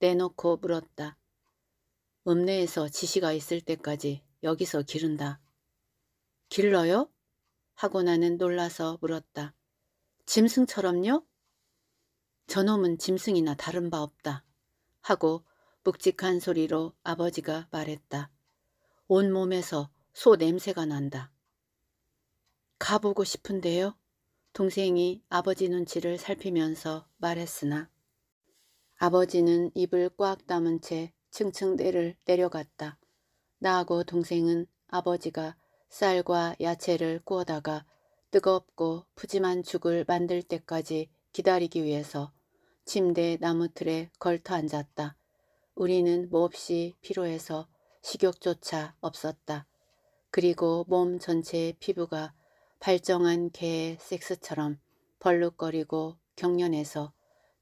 내놓고 물었다. 읍내에서 지시가 있을 때까지 여기서 기른다. 길러요? 하고 나는 놀라서 물었다. 짐승처럼요? 저놈은 짐승이나 다른 바 없다. 하고 묵직한 소리로 아버지가 말했다. 온몸에서 소 냄새가 난다. 가보고 싶은데요? 동생이 아버지 눈치를 살피면서 말했으나 아버지는 입을 꽉 담은 채 층층대를 내려갔다. 나하고 동생은 아버지가 쌀과 야채를 구워다가 뜨겁고 푸짐한 죽을 만들 때까지 기다리기 위해서 침대 나무틀에 걸터 앉았다. 우리는 몹시 피로해서 식욕조차 없었다. 그리고 몸 전체의 피부가 발정한 개의 섹스처럼 벌룩거리고 경련해서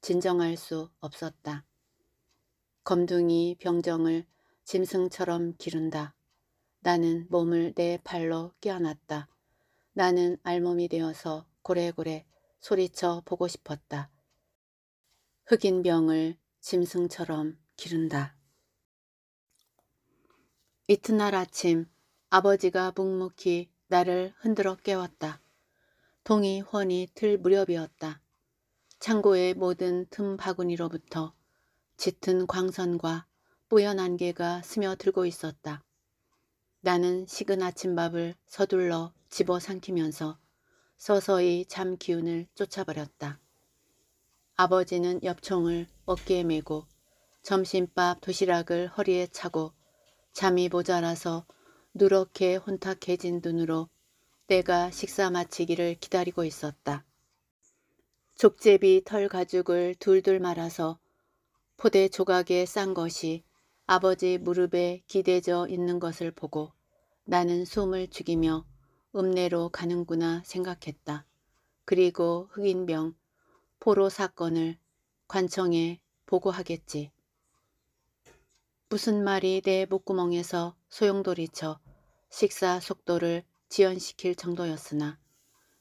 진정할 수 없었다. 검둥이 병정을 짐승처럼 기른다. 나는 몸을 내 발로 끼어놨다. 나는 알몸이 되어서 고래고래 소리쳐 보고 싶었다. 흑인 병을 짐승처럼 기른다. 이튿날 아침 아버지가 묵묵히 나를 흔들어 깨웠다. 동이 훤히 틀 무렵이었다. 창고의 모든 틈 바구니로부터 짙은 광선과 뿌연 안개가 스며들고 있었다. 나는 식은 아침밥을 서둘러 집어삼키면서 서서히 잠 기운을 쫓아버렸다. 아버지는 엽총을 어깨에 메고 점심밥 도시락을 허리에 차고 잠이 모자라서 누렇게 혼탁해진 눈으로 내가 식사 마치기를 기다리고 있었다. 족제비 털 가죽을 둘둘 말아서 포대 조각에 싼 것이 아버지 무릎에 기대져 있는 것을 보고 나는 숨을 죽이며 읍내로 가는구나 생각했다. 그리고 흑인병 포로 사건을 관청에 보고하겠지. 무슨 말이 내 목구멍에서 소용돌이쳐 식사 속도를 지연시킬 정도였으나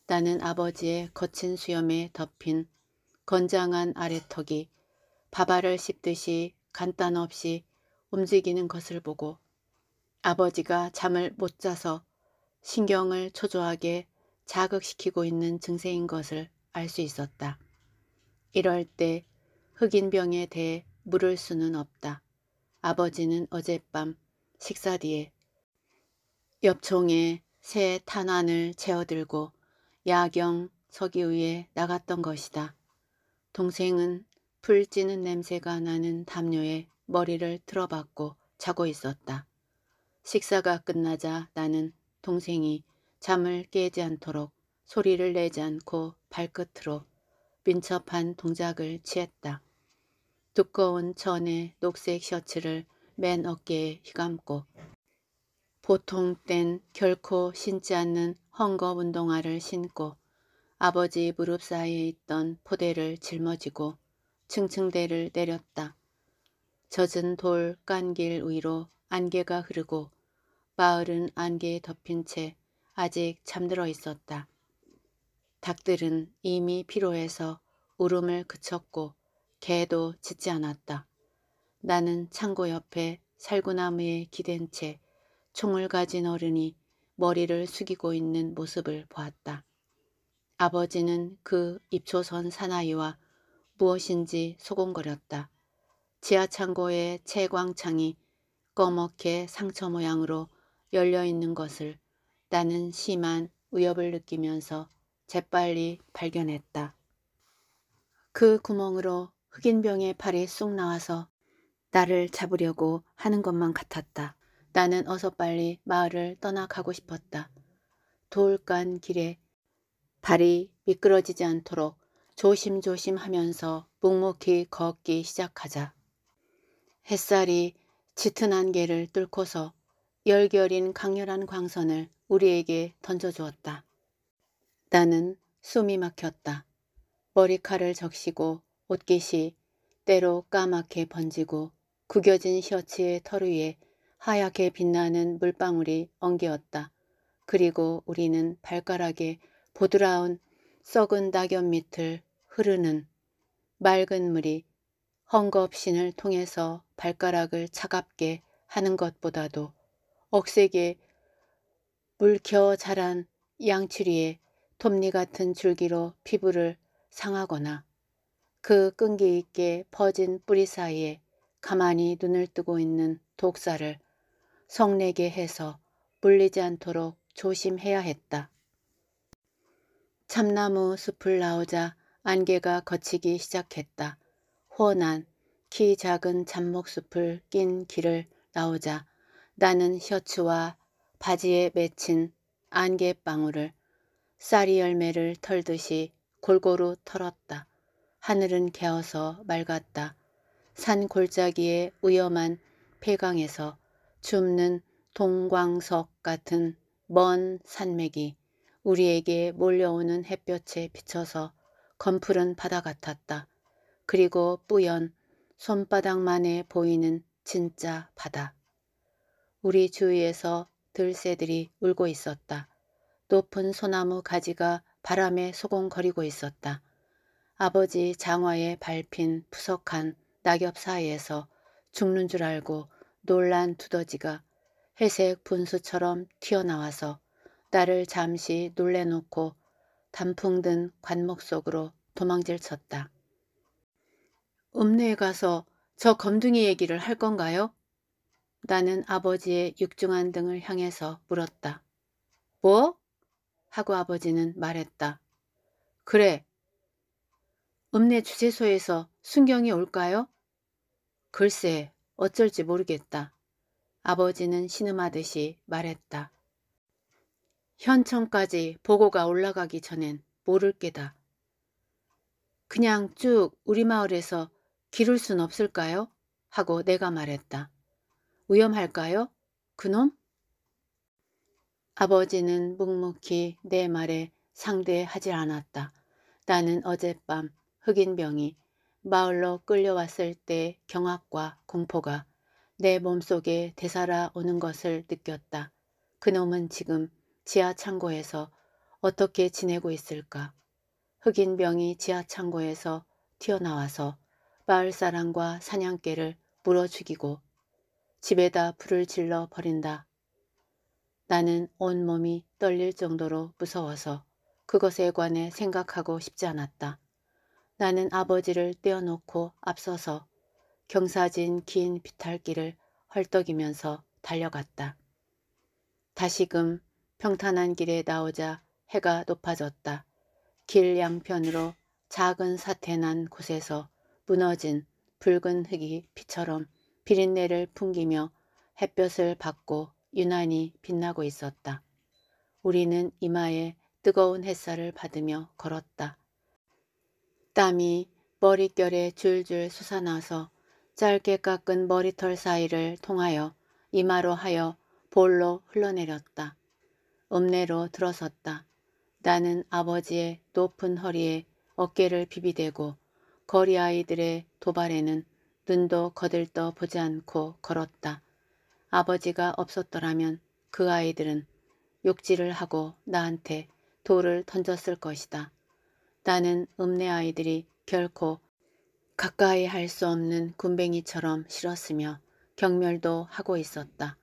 나는 아버지의 거친 수염에 덮인 건장한 아래턱이 밥알을 씹듯이 간단없이 움직이는 것을 보고 아버지가 잠을 못 자서 신경을 초조하게 자극시키고 있는 증세인 것을 알 수 있었다. 이럴 때 흑인병에 대해 물을 수는 없다. 아버지는 어젯밤 식사 뒤에 엽총에 새 탄환을 채워들고 야경 서기 위해 나갔던 것이다. 동생은 불 찌는 냄새가 나는 담요에 머리를 들어박고 자고 있었다. 식사가 끝나자 나는 동생이 잠을 깨지 않도록 소리를 내지 않고 발끝으로 민첩한 동작을 취했다. 두꺼운 천의 녹색 셔츠를 맨 어깨에 휘감고 보통 땐 결코 신지 않는 헝거 운동화를 신고 아버지 무릎 사이에 있던 포대를 짊어지고 층층대를 내렸다 젖은 돌깐길 위로 안개가 흐르고 마을은 안개에 덮인 채 아직 잠들어 있었다. 닭들은 이미 피로해서 울음을 그쳤고 개도 짖지 않았다. 나는 창고 옆에 살구나무에 기댄 채 총을 가진 어른이 머리를 숙이고 있는 모습을 보았다. 아버지는 그 입초선 사나이와 무엇인지 소곤거렸다. 지하창고의 채광창이 꺼멓게 상처 모양으로 열려있는 것을 나는 심한 위협을 느끼면서 재빨리 발견했다. 그 구멍으로 흑인병의 팔이 쑥 나와서 나를 잡으려고 하는 것만 같았다. 나는 어서 빨리 마을을 떠나가고 싶었다. 돌간 길에 발이 미끄러지지 않도록 조심조심 하면서 묵묵히 걷기 시작하자. 햇살이 짙은 안개를 뚫고서 열결인 강렬한 광선을 우리에게 던져주었다. 나는 숨이 막혔다. 머리칼을 적시고 옷깃이 때로 까맣게 번지고 구겨진 셔츠의 털 위에 하얗게 빛나는 물방울이 엉겨었다. 그리고 우리는 발가락에 보드라운 썩은 낙엽 밑을 흐르는 맑은 물이 헝겊신을 통해서 발가락을 차갑게 하는 것보다도 억세게 물켜 자란 양치리의 톱니 같은 줄기로 피부를 상하거나 그 끈기 있게 퍼진 뿌리 사이에 가만히 눈을 뜨고 있는 독사를 성내게 해서 물리지 않도록 조심해야 했다. 참나무 숲을 나오자 안개가 걷히기 시작했다. 호난, 키 작은 잡목숲을 낀 길을 나오자 나는 셔츠와 바지에 맺힌 안개방울을 쌀이 열매를 털듯이 골고루 털었다. 하늘은 개어서 맑았다. 산 골짜기의 위험한 폐강에서 춥는 동광석 같은 먼 산맥이 우리에게 몰려오는 햇볕에 비쳐서 검푸른 바다 같았다. 그리고 뿌연 손바닥만에 보이는 진짜 바다. 우리 주위에서 들새들이 울고 있었다. 높은 소나무 가지가 바람에 소곤거리고 있었다. 아버지 장화에 밟힌 푸석한 낙엽 사이에서 죽는 줄 알고 놀란 두더지가 회색 분수처럼 튀어나와서 딸을 잠시 놀래놓고 단풍 든 관목 속으로 도망질 쳤다. 읍내에 가서 저 검둥이 얘기를 할 건가요? 나는 아버지의 육중한 등을 향해서 물었다. 뭐? 하고 아버지는 말했다. 그래. 읍내 주재소에서 순경이 올까요? 글쎄 어쩔지 모르겠다. 아버지는 신음하듯이 말했다. 현청까지 보고가 올라가기 전엔 모를 게다. 그냥 쭉 우리 마을에서 기를 순 없을까요? 하고 내가 말했다. 위험할까요? 그놈? 아버지는 묵묵히 내 말에 상대하지 않았다. 나는 어젯밤 흑인병이 마을로 끌려왔을 때 경악과 공포가 내 몸속에 되살아오는 것을 느꼈다. 그놈은 지금 지하 창고에서 어떻게 지내고 있을까. 흑인 병이 지하 창고에서 튀어나와서 마을 사람과 사냥개를 물어 죽이고 집에다 불을 질러 버린다. 나는 온몸이 떨릴 정도로 무서워서 그것에 관해 생각하고 싶지 않았다. 나는 아버지를 떼어놓고 앞서서 경사진 긴 비탈길을 헐떡이면서 달려갔다. 다시금 평탄한 길에 나오자 해가 높아졌다. 길 양편으로 작은 사태난 곳에서 무너진 붉은 흙이 피처럼 비린내를 풍기며 햇볕을 받고 유난히 빛나고 있었다. 우리는 이마에 뜨거운 햇살을 받으며 걸었다. 땀이 머릿결에 줄줄 솟아나서 짧게 깎은 머리털 사이를 통하여 이마로 하여 볼로 흘러내렸다. 읍내로 들어섰다. 나는 아버지의 높은 허리에 어깨를 비비대고 거리 아이들의 도발에는 눈도 거들떠 보지 않고 걸었다. 아버지가 없었더라면 그 아이들은 욕지를 하고 나한테 돌을 던졌을 것이다. 나는 읍내 아이들이 결코 가까이 할 수 없는 군뱅이처럼 싫었으며 경멸도 하고 있었다.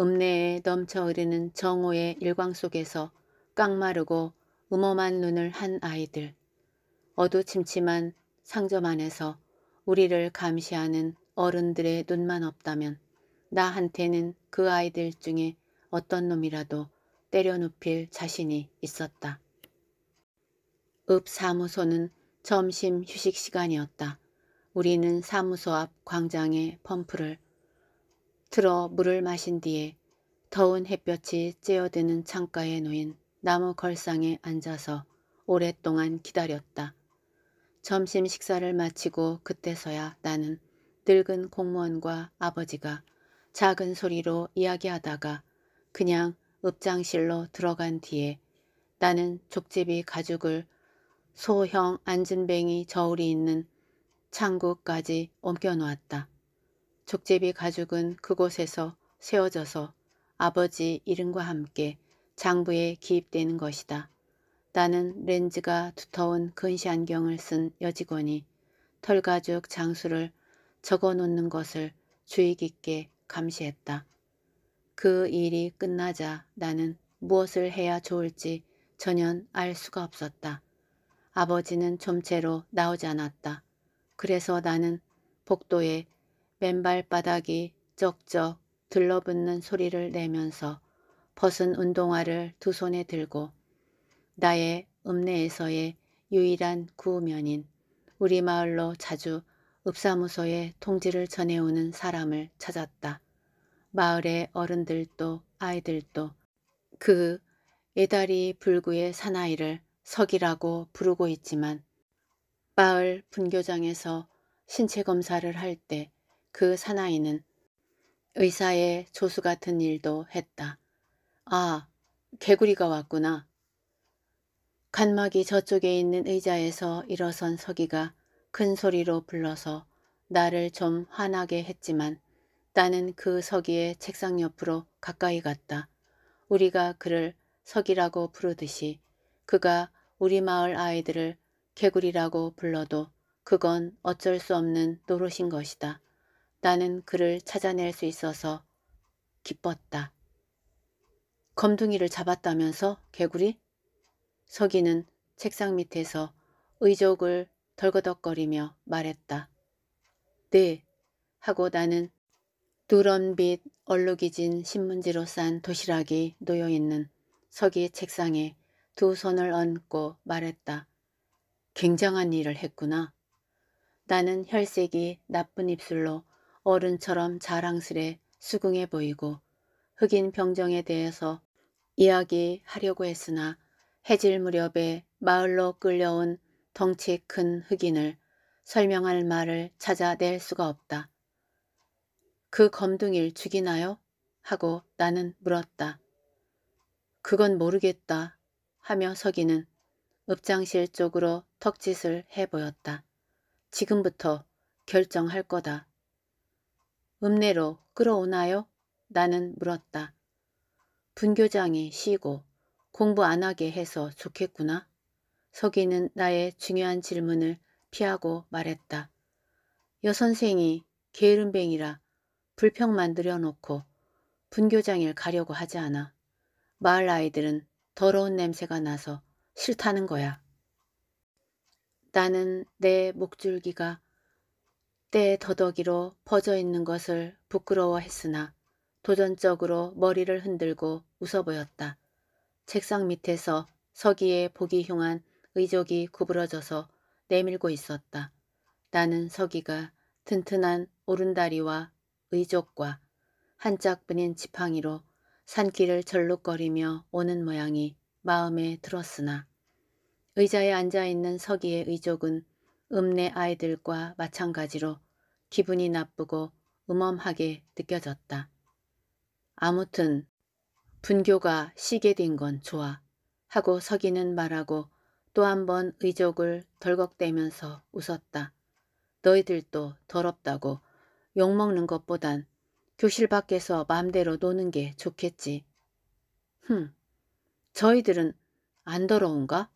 읍내에 넘쳐 흐르는 정오의 일광 속에서 깡마르고 음험한 눈을 한 아이들. 어두침침한 상점 안에서 우리를 감시하는 어른들의 눈만 없다면 나한테는 그 아이들 중에 어떤 놈이라도 때려눕힐 자신이 있었다. 읍 사무소는 점심 휴식 시간이었다. 우리는 사무소 앞 광장에 펌프를 들어 물을 마신 뒤에 더운 햇볕이 쬐어드는 창가에 놓인 나무 걸상에 앉아서 오랫동안 기다렸다. 점심 식사를 마치고 그때서야 나는 늙은 공무원과 아버지가 작은 소리로 이야기하다가 그냥 읍장실로 들어간 뒤에 나는 족집이 가죽을 소형 안진뱅이 저울이 있는 창구까지 옮겨놓았다. 족제비 가죽은 그곳에서 세워져서 아버지 이름과 함께 장부에 기입되는 것이다. 나는 렌즈가 두터운 근시 안경을 쓴 여직원이 털가죽 장수를 적어놓는 것을 주의 깊게 감시했다. 그 일이 끝나자 나는 무엇을 해야 좋을지 전혀 알 수가 없었다. 아버지는 좀채로 나오지 않았다. 그래서 나는 복도에 맨발바닥이 쩍쩍 들러붙는 소리를 내면서 벗은 운동화를 두 손에 들고 나의 읍내에서의 유일한 구우면인 우리 마을로 자주 읍사무소에 통지를 전해오는 사람을 찾았다. 마을의 어른들도 아이들도 그 애다리 불구의 사나이를 석이라고 부르고 있지만 마을 분교장에서 신체 검사를 할때 그 사나이는 의사의 조수 같은 일도 했다. 아, 개구리가 왔구나. 간막이 저쪽에 있는 의자에서 일어선 서기가 큰 소리로 불러서 나를 좀 화나게 했지만 나는 그 서기의 책상 옆으로 가까이 갔다. 우리가 그를 서기라고 부르듯이 그가 우리 마을 아이들을 개구리라고 불러도 그건 어쩔 수 없는 노릇인 것이다. 나는 그를 찾아낼 수 있어서 기뻤다. 검둥이를 잡았다면서 개구리? 서기는 책상 밑에서 의족을 덜거덕거리며 말했다. 네 하고 나는 누런빛 얼룩이 진 신문지로 싼 도시락이 놓여있는 서기 책상에 두 손을 얹고 말했다. 굉장한 일을 했구나. 나는 혈색이 나쁜 입술로 어른처럼 자랑스레 수긍해 보이고 흑인 병정에 대해서 이야기하려고 했으나 해질 무렵에 마을로 끌려온 덩치 큰 흑인을 설명할 말을 찾아낼 수가 없다. 그 검둥이를 죽이나요? 하고 나는 물었다. 그건 모르겠다 하며 서기는 읍장실 쪽으로 턱짓을 해보였다. 지금부터 결정할 거다. 읍내로 끌어오나요? 나는 물었다. 분교장이 쉬고 공부 안 하게 해서 좋겠구나. 서기는 나의 중요한 질문을 피하고 말했다. 여선생이 게으름뱅이라 불평 만들여 놓고 분교장일 가려고 하지 않아. 마을 아이들은 더러운 냄새가 나서 싫다는 거야. 나는 내 목줄기가 때의 더더기로 퍼져 있는 것을 부끄러워했으나 도전적으로 머리를 흔들고 웃어 보였다. 책상 밑에서 서기에 보기 흉한 의족이 구부러져서 내밀고 있었다. 나는 서기가 튼튼한 오른다리와 의족과 한 짝뿐인 지팡이로 산길을 절룩거리며 오는 모양이 마음에 들었으나 의자에 앉아있는 서기의 의족은 읍내 아이들과 마찬가지로 기분이 나쁘고 음험하게 느껴졌다. 아무튼 분교가 쉬게된 건 좋아 하고 서기는 말하고 또 한 번 의족을 덜걱대면서 웃었다. 너희들도 더럽다고 욕먹는 것보단 교실 밖에서 마음대로 노는 게 좋겠지. 흠, 저희들은 안 더러운가?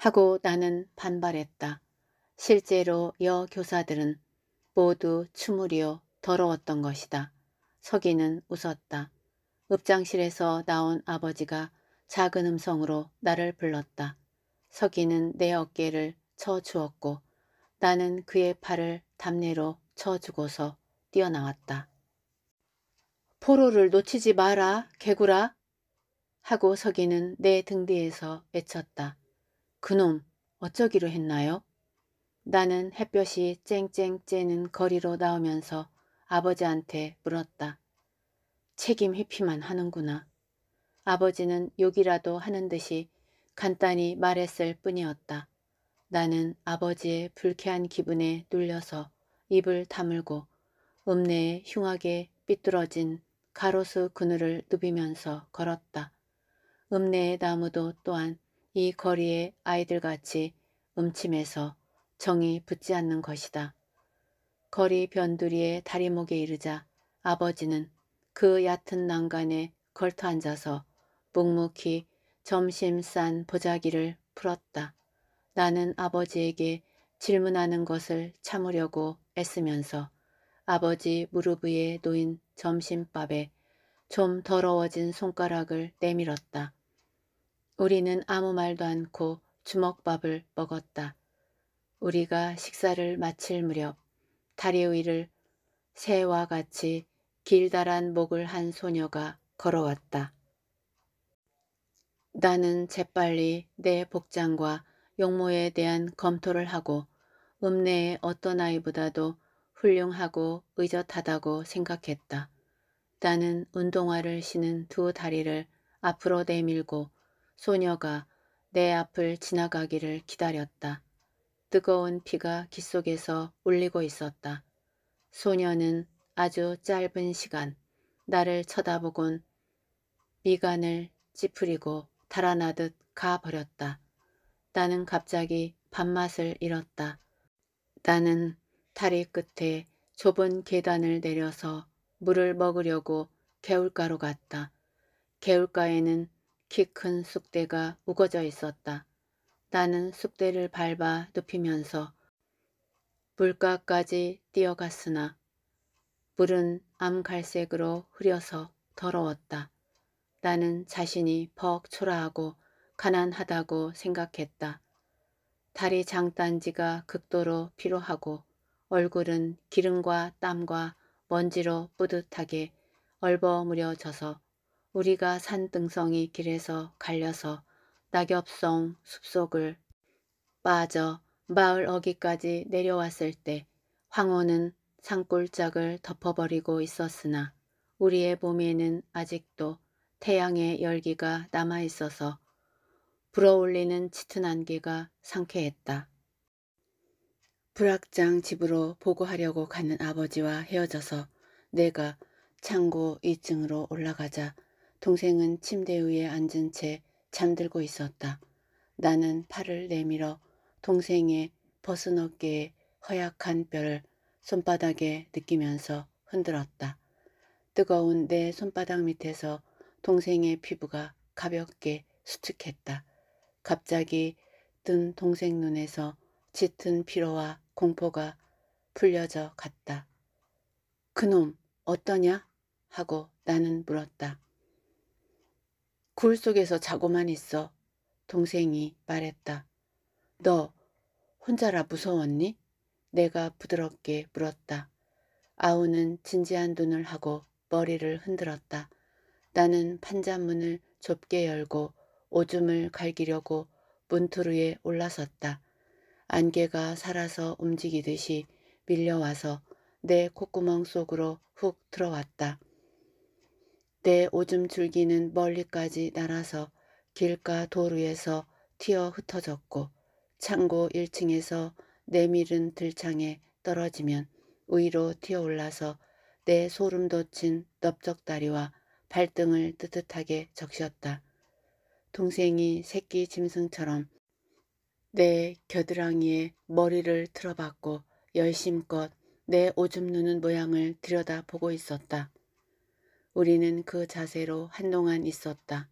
하고 나는 반발했다. 실제로 여 교사들은 모두 추물이요 더러웠던 것이다. 서기는 웃었다. 읍장실에서 나온 아버지가 작은 음성으로 나를 불렀다. 서기는 내 어깨를 쳐주었고 나는 그의 팔을 담내로 쳐주고서 뛰어나왔다. 포로를 놓치지 마라 개구라 하고 서기는 내 등 뒤에서 외쳤다. 그놈 어쩌기로 했나요? 나는 햇볕이 쨍쨍 쬐는 거리로 나오면서 아버지한테 물었다. 책임 회피만 하는구나. 아버지는 욕이라도 하는 듯이 간단히 말했을 뿐이었다. 나는 아버지의 불쾌한 기분에 눌려서 입을 다물고 읍내에 흉하게 삐뚤어진 가로수 그늘을 누비면서 걸었다. 읍내의 나무도 또한 이 거리에 아이들같이 음침해서 정이 붙지 않는 것이다. 거리 변두리의 다리목에 이르자 아버지는 그 얕은 난간에 걸터 앉아서 묵묵히 점심 싼 보자기를 풀었다. 나는 아버지에게 질문하는 것을 참으려고 애쓰면서 아버지 무릎 위에 놓인 점심밥에 좀 더러워진 손가락을 내밀었다. 우리는 아무 말도 않고 주먹밥을 먹었다. 우리가 식사를 마칠 무렵 다리 위를 새와 같이 길다란 목을 한 소녀가 걸어왔다. 나는 재빨리 내 복장과 용모에 대한 검토를 하고 읍내의 어떤 아이보다도 훌륭하고 의젓하다고 생각했다. 나는 운동화를 신은 두 다리를 앞으로 내밀고 소녀가 내 앞을 지나가기를 기다렸다. 뜨거운 피가 귓 속에서 울리고 있었다. 소녀는 아주 짧은 시간 나를 쳐다보곤 미간을 찌푸리고 달아나듯 가버렸다. 나는 갑자기 밥맛을 잃었다. 나는 다리 끝에 좁은 계단을 내려서 물을 먹으려고 개울가로 갔다. 개울가에는 키큰숙대가 우거져 있었다. 나는 숙대를 밟아 눕히면서 물가까지 뛰어갔으나 물은 암갈색으로 흐려서 더러웠다. 나는 자신이 퍽 초라하고 가난하다고 생각했다. 다리 장단지가 극도로 피로하고 얼굴은 기름과 땀과 먼지로 뿌듯하게 얼버무려져서 우리가 산등성이 길에서 갈려서 낙엽성 숲속을 빠져 마을 어귀까지 내려왔을 때 황혼은 산골짝을 덮어버리고 있었으나 우리의 봄에는 아직도 태양의 열기가 남아있어서 불어올리는 짙은 안개가 상쾌했다. 불악장 집으로 보고하려고 가는 아버지와 헤어져서 내가 창고 2층으로 올라가자 동생은 침대 위에 앉은 채 잠들고 있었다. 나는 팔을 내밀어 동생의 벗은 어깨에 허약한 뼈를 손바닥에 느끼면서 흔들었다. 뜨거운 내 손바닥 밑에서 동생의 피부가 가볍게 수축했다. 갑자기 뜬 동생 눈에서 짙은 피로와 공포가 풀려져 갔다. 그놈 어떠냐? 하고 나는 물었다. 굴 속에서 자고만 있어. 동생이 말했다. 너 혼자라 무서웠니? 내가 부드럽게 물었다. 아우는 진지한 눈을 하고 머리를 흔들었다. 나는 판자문을 좁게 열고 오줌을 갈기려고 문투루에 올라섰다. 안개가 살아서 움직이듯이 밀려와서 내 콧구멍 속으로 훅 들어왔다. 내 오줌 줄기는 멀리까지 날아서 길가 도로에서 튀어 흩어졌고 창고 1층에서 내밀은 들창에 떨어지면 위로 튀어올라서 내 소름 돋친 넓적다리와 발등을 뜨뜻하게 적셨다. 동생이 새끼 짐승처럼 내 겨드랑이에 머리를 틀어박고 열심껏 내 오줌 누는 모양을 들여다보고 있었다. 우리는 그 자세로 한동안 있었다.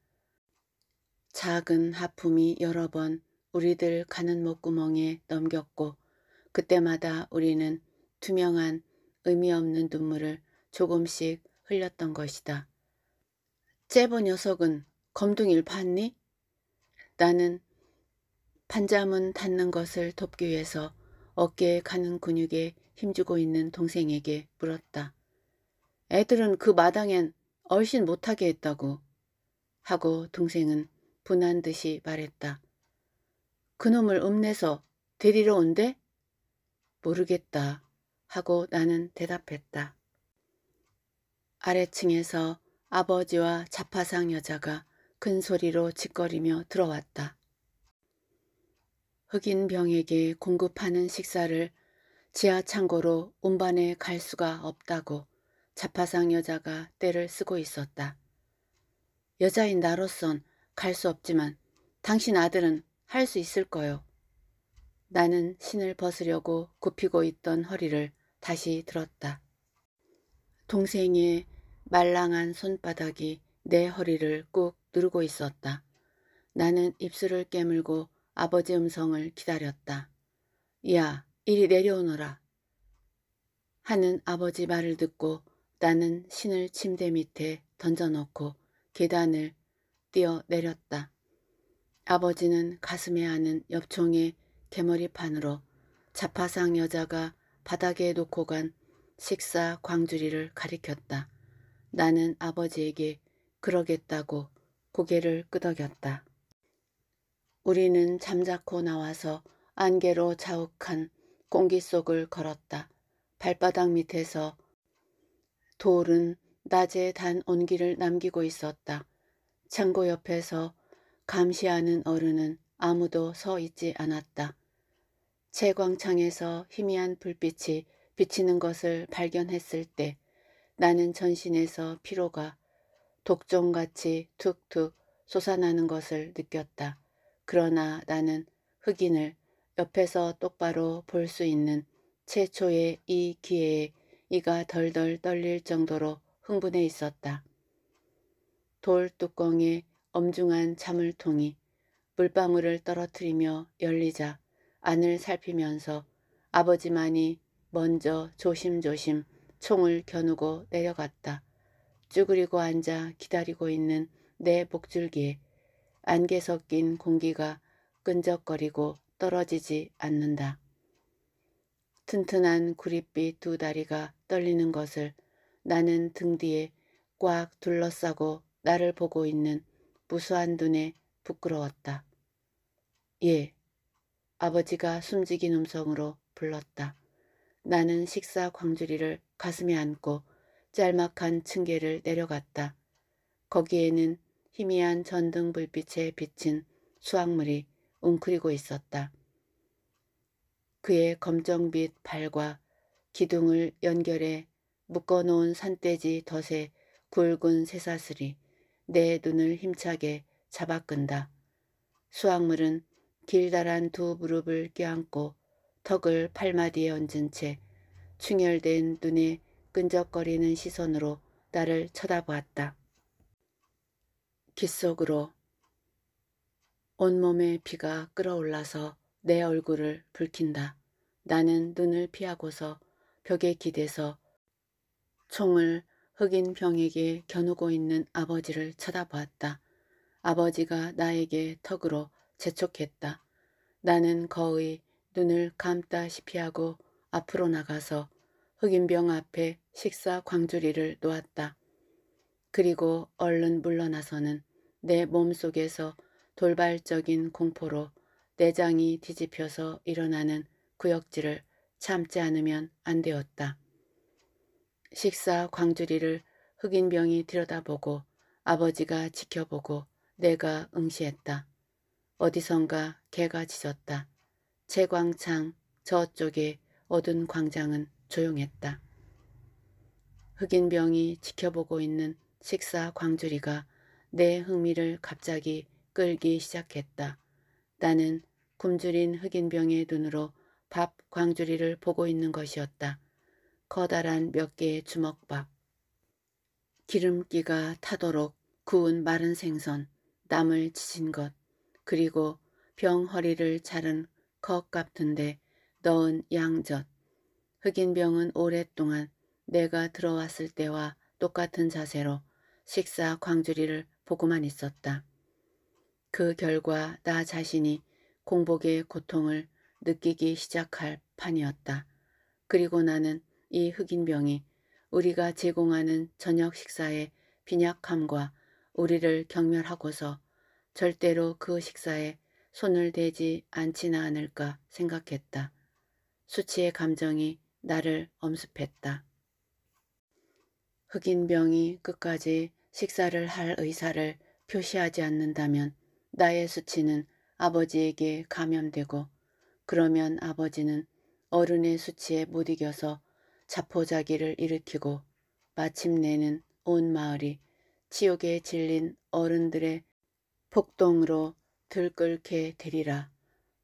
작은 하품이 여러 번 우리들 가는 목구멍에 넘겼고 그때마다 우리는 투명한 의미 없는 눈물을 조금씩 흘렸던 것이다. 째보 녀석은 검둥이를 봤니? 나는 반자문 닫는 것을 돕기 위해서 어깨에 가는 근육에 힘주고 있는 동생에게 물었다. 애들은 그 마당엔 얼씬 못하게 했다고 하고 동생은 분한 듯이 말했다. 그놈을 읍내서 데리러 온대? 모르겠다 하고 나는 대답했다. 아래층에서 아버지와 자파상 여자가 큰 소리로 짓거리며 들어왔다. 흑인 병에게 공급하는 식사를 지하 창고로 운반에 갈 수가 없다고 자파상 여자가 때를 쓰고 있었다. 여자인 나로선 갈 수 없지만 당신 아들은 할 수 있을 거요. 나는 신을 벗으려고 굽히고 있던 허리를 다시 들었다. 동생의 말랑한 손바닥이 내 허리를 꾹 누르고 있었다. 나는 입술을 깨물고 아버지 음성을 기다렸다. 야, 이리 내려오너라. 하는 아버지 말을 듣고 나는 신을 침대 밑에 던져놓고 계단을 뛰어내렸다. 아버지는 가슴에 아는 엽총의 개머리판으로 자파상 여자가 바닥에 놓고 간 식사 광주리를 가리켰다. 나는 아버지에게 그러겠다고 고개를 끄덕였다. 우리는 잠자코 나와서 안개로 자욱한 공기 속을 걸었다. 발바닥 밑에서 돌은 낮에 단 온기를 남기고 있었다. 창고 옆에서 감시하는 어른은 아무도 서 있지 않았다. 채광창에서 희미한 불빛이 비치는 것을 발견했을 때 나는 전신에서 피로가 독종같이 툭툭 솟아나는 것을 느꼈다. 그러나 나는 흑인을 옆에서 똑바로 볼 수 있는 최초의 이 기회에 이가 덜덜 떨릴 정도로 흥분해 있었다. 돌 뚜껑에 엄중한 자물통이 물방울을 떨어뜨리며 열리자 안을 살피면서 아버지만이 먼저 조심조심 총을 겨누고 내려갔다. 쭈그리고 앉아 기다리고 있는 내 목줄기에 안개 섞인 공기가 끈적거리고 떨어지지 않는다. 튼튼한 구릿빛 두 다리가 떨리는 것을 나는 등 뒤에 꽉 둘러싸고 나를 보고 있는 무수한 눈에 부끄러웠다. 예. 아버지가 숨지긴 음성으로 불렀다. 나는 식사 광주리를 가슴에 안고 짤막한 층계를 내려갔다. 거기에는 희미한 전등 불빛에 비친 수확물이 웅크리고 있었다. 그의 검정빛 발과 기둥을 연결해 묶어놓은 산돼지 덫에 굵은 새사슬이 내 눈을 힘차게 잡아끈다. 수확물은 길다란 두 무릎을 껴안고 턱을 팔마디에 얹은 채 충혈된 눈에 끈적거리는 시선으로 나를 쳐다보았다. 귓속으로 온몸에 비가 끓어올라서 내 얼굴을 붉힌다. 나는 눈을 피하고서 벽에 기대서 총을 흑인 병에게 겨누고 있는 아버지를 쳐다보았다. 아버지가 나에게 턱으로 재촉했다. 나는 거의 눈을 감다시피 하고 앞으로 나가서 흑인병 앞에 식사 광주리를 놓았다. 그리고 얼른 물러나서는 내 몸속에서 돌발적인 공포로 내장이 뒤집혀서 일어나는 구역질을 참지 않으면 안 되었다. 식사 광주리를 흑인병이 들여다보고 아버지가 지켜보고 내가 응시했다. 어디선가 개가 짖었다. 채광창 저쪽의 어두운 광장은 조용했다. 흑인병이 지켜보고 있는 식사 광주리가 내 흥미를 갑자기 끌기 시작했다. 나는 굶주린 흑인병의 눈으로 밥 광주리를 보고 있는 것이었다. 커다란 몇 개의 주먹밥. 기름기가 타도록 구운 마른 생선, 남을 지진 것, 그리고 병 허리를 자른 컵 같은데 넣은 양젓. 흑인병은 오랫동안 내가 들어왔을 때와 똑같은 자세로 식사 광주리를 보고만 있었다. 그 결과 나 자신이 공복의 고통을 느끼기 시작할 판이었다. 그리고 나는 이 흑인병이 우리가 제공하는 저녁 식사의 빈약함과 우리를 경멸하고서 절대로 그 식사에 손을 대지 않지나 않을까 생각했다. 수치의 감정이 나를 엄습했다. 흑인병이 끝까지 식사를 할 의사를 표시하지 않는다면 나의 수치는 아버지에게 감염되고 그러면 아버지는 어른의 수치에 못 이겨서 자포자기를 일으키고 마침내는 온 마을이 지옥에 질린 어른들의 폭동으로 들끓게 되리라.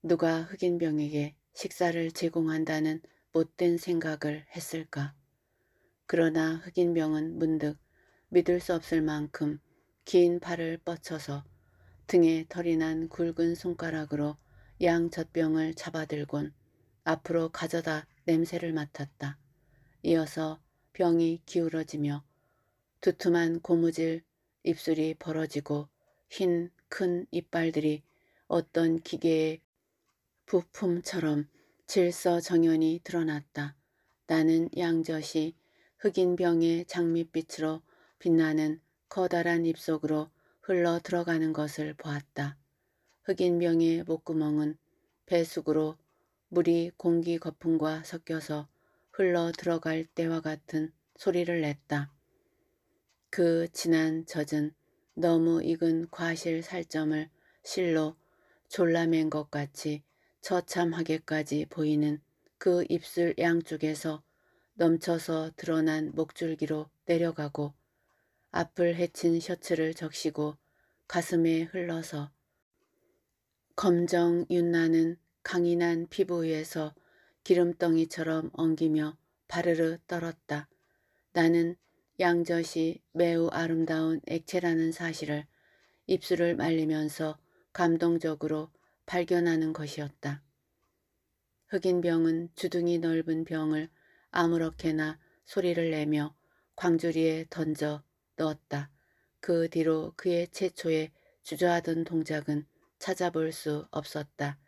누가 흑인병에게 식사를 제공한다는 못된 생각을 했을까. 그러나 흑인병은 문득 믿을 수 없을 만큼 긴 팔을 뻗쳐서 등에 털이 난 굵은 손가락으로 양 젖병을 잡아들곤 앞으로 가져다 냄새를 맡았다. 이어서 병이 기울어지며 두툼한 고무질 입술이 벌어지고 흰 큰 이빨들이 어떤 기계의 부품처럼 질서정연히 드러났다. 나는 양젖이 흑인 병의 장밋빛으로 빛나는 커다란 입속으로 흘러 들어가는 것을 보았다. 흑인 병의 목구멍은 배숙으로 물이 공기 거품과 섞여서 흘러 들어갈 때와 같은 소리를 냈다. 그 진한 젖은 너무 익은 과실 살점을 실로 졸라맨 것 같이 처참하게까지 보이는 그 입술 양쪽에서 넘쳐서 드러난 목줄기로 내려가고 앞을 헤친 셔츠를 적시고 가슴에 흘러서 검정 윤나는 강인한 피부 위에서 기름덩이처럼 엉기며 바르르 떨었다. 나는 양젖이 매우 아름다운 액체라는 사실을 입술을 말리면서 감동적으로 발견하는 것이었다. 흑인 병은 주둥이 넓은 병을 아무렇게나 소리를 내며 광주리에 던져 넣었다. 그 뒤로 그의 최초의 주저하던 동작은 찾아볼 수 없었다.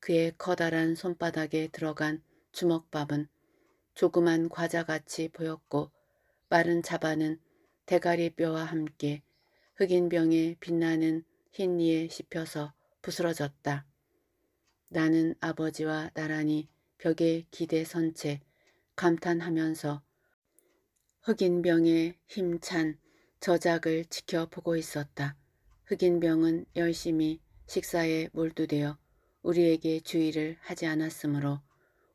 그의 커다란 손바닥에 들어간 주먹밥은 조그만 과자같이 보였고 마른 자반은 대가리 뼈와 함께 흑인 병에 빛나는 흰니에 씹혀서 부스러졌다. 나는 아버지와 나란히 벽에 기대 선 채 감탄하면서 흑인 병에 힘찬 저작을 지켜보고 있었다. 흑인병은 열심히 식사에 몰두되어 우리에게 주의를 하지 않았으므로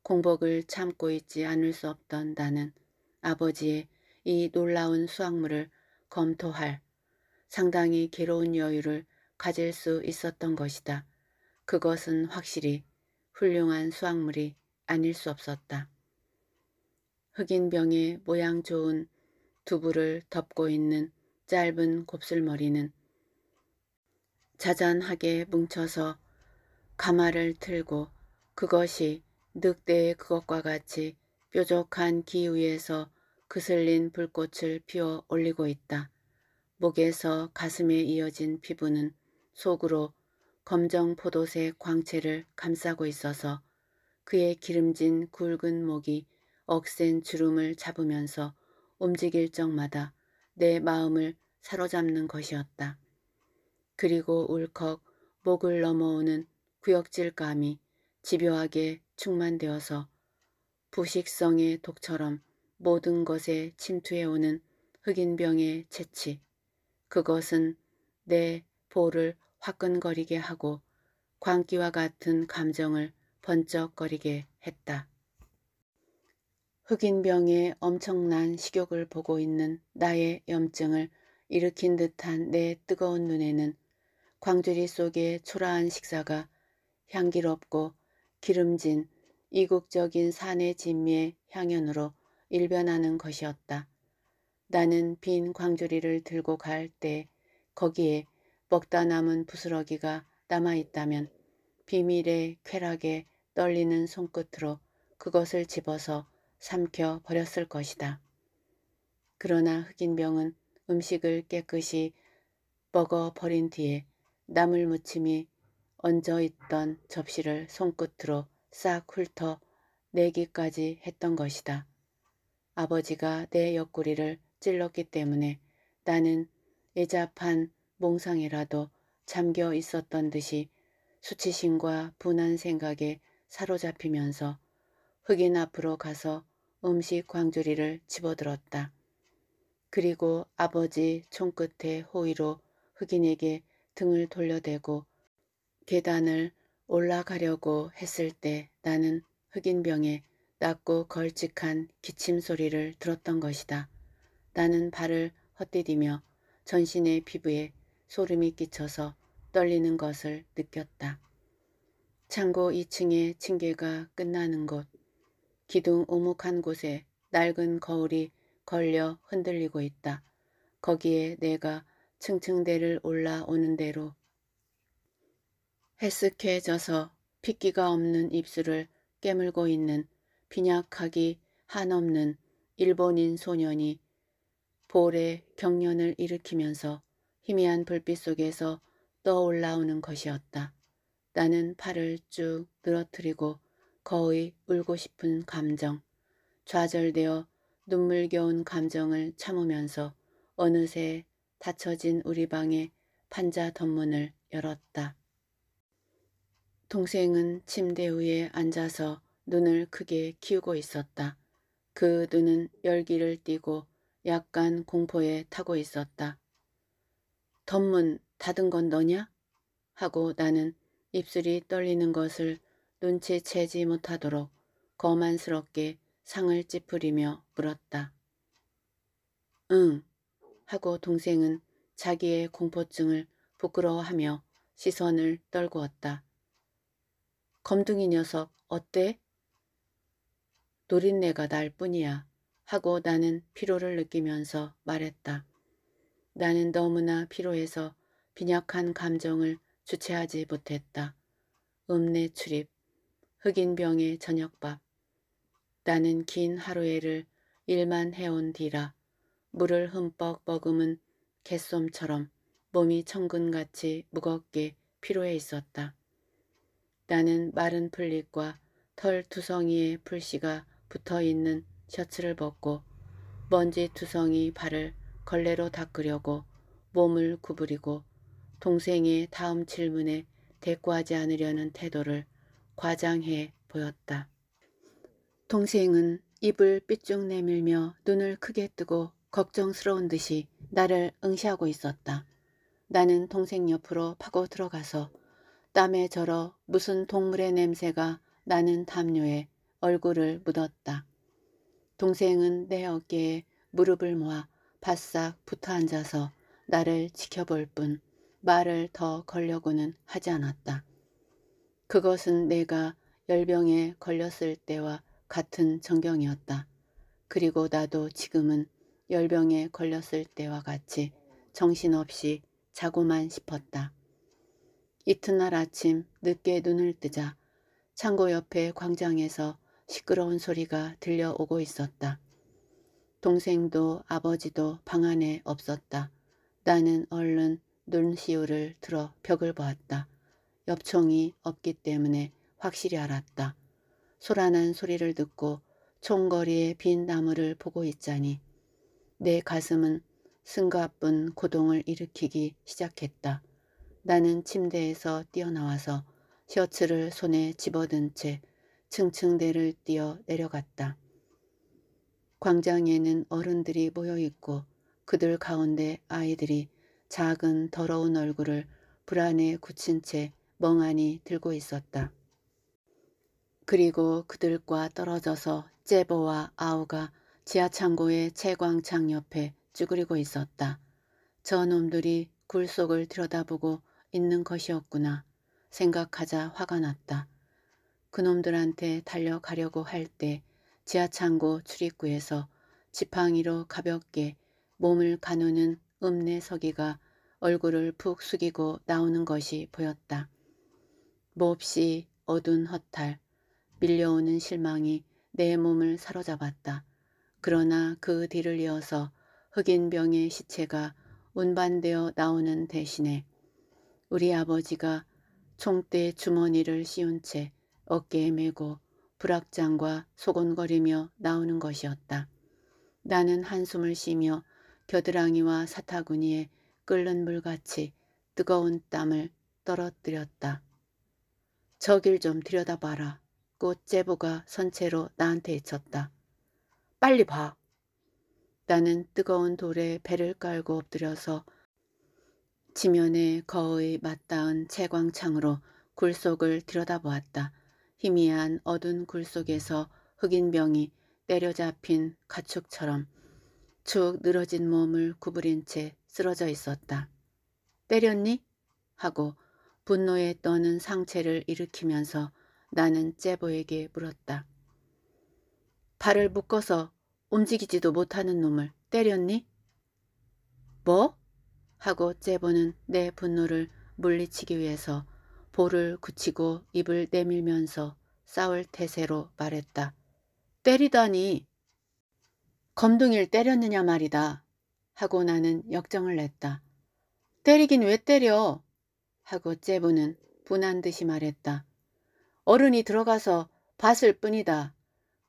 공복을 참고 있지 않을 수 없던 나는 아버지의 이 놀라운 수확물을 검토할 상당히 괴로운 여유를 가질 수 있었던 것이다. 그것은 확실히 훌륭한 수확물이 아닐 수 없었다. 흑인병의 모양 좋은 두부를 덮고 있는 짧은 곱슬머리는 자잔하게 뭉쳐서 가마를 틀고 그것이 늑대의 그것과 같이 뾰족한 기 위에서 그슬린 불꽃을 피워 올리고 있다. 목에서 가슴에 이어진 피부는 속으로 검정 포도색 광채를 감싸고 있어서 그의 기름진 굵은 목이 억센 주름을 잡으면서 움직일 적마다 내 마음을 사로잡는 것이었다. 그리고 울컥 목을 넘어오는 구역질감이 집요하게 충만되어서 부식성의 독처럼 모든 것에 침투해오는 흑인병의 채취. 그것은 내 볼을 화끈거리게 하고 광기와 같은 감정을 번쩍거리게 했다. 흑인병의 엄청난 식욕을 보고 있는 나의 염증을 일으킨 듯한 내 뜨거운 눈에는 광주리 속의 초라한 식사가 향기롭고 기름진 이국적인 산의 진미의 향연으로 일변하는 것이었다. 나는 빈 광주리를 들고 갈 때 거기에 먹다 남은 부스러기가 남아있다면 비밀의 쾌락에 떨리는 손끝으로 그것을 집어서 삼켜 버렸을 것이다. 그러나 흑인 병은 음식을 깨끗이 먹어 버린 뒤에 나물 무침이 얹어 있던 접시를 손끝으로 싹 훑어 내기까지 했던 것이다. 아버지가 내 옆구리를 찔렀기 때문에 나는 애잡한 몽상이라도 잠겨 있었던 듯이 수치심과 분한 생각에 사로잡히면서 흑인 앞으로 가서 음식 광주리를 집어들었다. 그리고 아버지 총끝에 호의로 흑인에게 등을 돌려대고 계단을 올라가려고 했을 때 나는 흑인병에 낮고 걸찍한 기침 소리를 들었던 것이다. 나는 발을 헛디디며 전신의 피부에 소름이 끼쳐서 떨리는 것을 느꼈다. 창고 2층의 층계가 끝나는 곳 기둥 오목한 곳에 낡은 거울이 걸려 흔들리고 있다. 거기에 내가 층층대를 올라오는 대로 헬스케져서 핏기가 없는 입술을 깨물고 있는 빈약하기 한없는 일본인 소년이 볼에 경련을 일으키면서 희미한 불빛 속에서 떠올라오는 것이었다. 나는 팔을 쭉 늘어뜨리고 거의 울고 싶은 감정, 좌절되어 눈물겨운 감정을 참으면서 어느새 닫혀진 우리 방에 판자 덤문을 열었다. 동생은 침대 위에 앉아서 눈을 크게 키우고 있었다. 그 눈은 열기를 띠고 약간 공포에 타고 있었다. 덤문 닫은 건 너냐? 하고 나는 입술이 떨리는 것을 눈치채지 못하도록 거만스럽게 상을 찌푸리며 물었다. 응 하고 동생은 자기의 공포증을 부끄러워하며 시선을 떨구었다. 검둥이 녀석 어때? 노린내가 날 뿐이야 하고 나는 피로를 느끼면서 말했다. 나는 너무나 피로해서 빈약한 감정을 주체하지 못했다. 읍내 출입, 흑인병의 저녁밥. 나는 긴 하루에를 일만 해온 뒤라 물을 흠뻑 머금은 갯솜처럼 몸이 천근같이 무겁게 피로해 있었다. 나는 마른 풀잎과 털 두성이의 풀씨가 붙어있는 셔츠를 벗고 먼지 두성이 발을 걸레로 닦으려고 몸을 구부리고 동생의 다음 질문에 대꾸하지 않으려는 태도를 과장해 보였다. 동생은 입을 삐쭉 내밀며 눈을 크게 뜨고 걱정스러운 듯이 나를 응시하고 있었다. 나는 동생 옆으로 파고 들어가서 땀에 절어 무슨 동물의 냄새가 나는 담요에 얼굴을 묻었다. 동생은 내 어깨에 무릎을 모아 바싹 붙어 앉아서 나를 지켜볼 뿐 말을 더 걸려고는 하지 않았다. 그것은 내가 열병에 걸렸을 때와 같은 전경이었다. 그리고 나도 지금은 열병에 걸렸을 때와 같이 정신없이 자고만 싶었다. 이튿날 아침 늦게 눈을 뜨자 창고 옆에 광장에서 시끄러운 소리가 들려오고 있었다. 동생도 아버지도 방 안에 없었다. 나는 얼른 눈시울을 들어 벽을 보았다. 엽총이 없기 때문에 확실히 알았다. 소란한 소리를 듣고 총거리에빈 나무를 보고 있자니 내 가슴은 승가뿐 고동을 일으키기 시작했다. 나는 침대에서 뛰어나와서 셔츠를 손에 집어든 채 층층대를 뛰어 내려갔다. 광장에는 어른들이 모여있고 그들 가운데 아이들이 작은 더러운 얼굴을 불안에 굳힌 채 멍하니 들고 있었다. 그리고 그들과 떨어져서 제버와 아우가 지하창고의 채광창 옆에 쭈그리고 있었다. 저 놈들이 굴 속을 들여다보고 있는 것이었구나 생각하자 화가 났다. 그놈들한테 달려가려고 할 때 지하창고 출입구에서 지팡이로 가볍게 몸을 가누는 읍내 서기가 얼굴을 푹 숙이고 나오는 것이 보였다. 몹시 뭐 어두운 허탈, 밀려오는 실망이 내 몸을 사로잡았다. 그러나 그 뒤를 이어서 흑인 병의 시체가 운반되어 나오는 대신에 우리 아버지가 총대 주머니를 씌운 채 어깨에 메고 불악장과 소곤거리며 나오는 것이었다. 나는 한숨을 쉬며 겨드랑이와 사타구니에 끓는 물같이 뜨거운 땀을 떨어뜨렸다. 저길 좀 들여다봐라. 꽃제보가 선체로 나한테 쳤다. 빨리 봐. 나는 뜨거운 돌에 배를 깔고 엎드려서 지면에 거의 맞닿은 채광창으로 굴속을 들여다보았다. 희미한 어두운 굴속에서 흑인병이 때려잡힌 가축처럼 축 늘어진 몸을 구부린 채 쓰러져 있었다. 때렸니? 하고 분노에 떠는 상체를 일으키면서 나는 제보에게 물었다. 발을 묶어서 움직이지도 못하는 놈을 때렸니? 뭐? 하고 제보는 내 분노를 물리치기 위해서 볼을 굳히고 입을 내밀면서 싸울 태세로 말했다. 때리다니. 검둥이를 때렸느냐 말이다. 하고 나는 역정을 냈다. 때리긴 왜 때려? 하고 제부는 분한 듯이 말했다. 어른이 들어가서 봤을 뿐이다.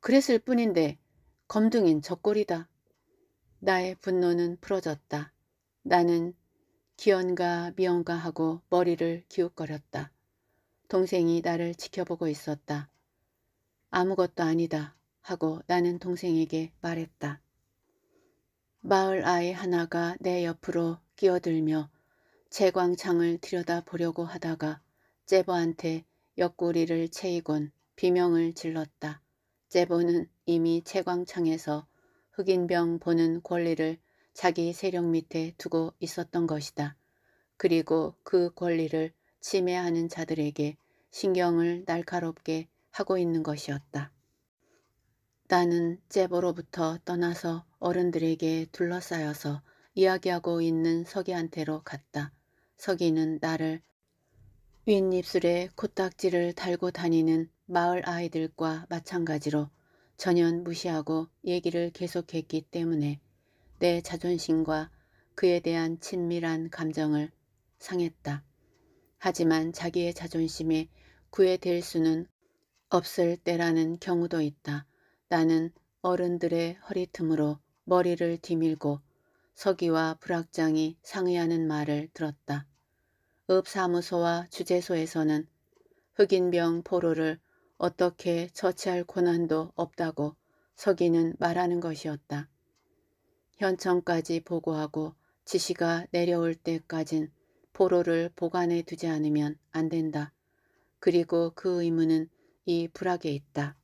그랬을 뿐인데 검둥인 적골이다. 나의 분노는 풀어졌다. 나는 기언가 미언가 하고 머리를 기웃거렸다. 동생이 나를 지켜보고 있었다. 아무것도 아니다 하고 나는 동생에게 말했다. 마을 아이 하나가 내 옆으로 끼어들며 채광창을 들여다보려고 하다가 제보한테 옆구리를 채이곤 비명을 질렀다. 제보는 이미 채광창에서 흑인병 보는 권리를 자기 세력 밑에 두고 있었던 것이다. 그리고 그 권리를 침해하는 자들에게 신경을 날카롭게 하고 있는 것이었다. 나는 제보로부터 떠나서 어른들에게 둘러싸여서 이야기하고 있는 서기한테로 갔다. 서기는 나를 윗입술에 코딱지를 달고 다니는 마을 아이들과 마찬가지로 전혀 무시하고 얘기를 계속했기 때문에 내 자존심과 그에 대한 친밀한 감정을 상했다. 하지만 자기의 자존심에 구애될 수는 없을 때라는 경우도 있다. 나는 어른들의 허리틈으로 머리를 뒤밀고 서기와 불학장이 상의하는 말을 들었다. 읍사무소와 주재소에서는 흑인병 포로를 어떻게 처치할 권한도 없다고 서기는 말하는 것이었다. 현청까지 보고하고 지시가 내려올 때까진 포로를 보관해 두지 않으면 안 된다. 그리고 그 의무는 이 불악에 있다.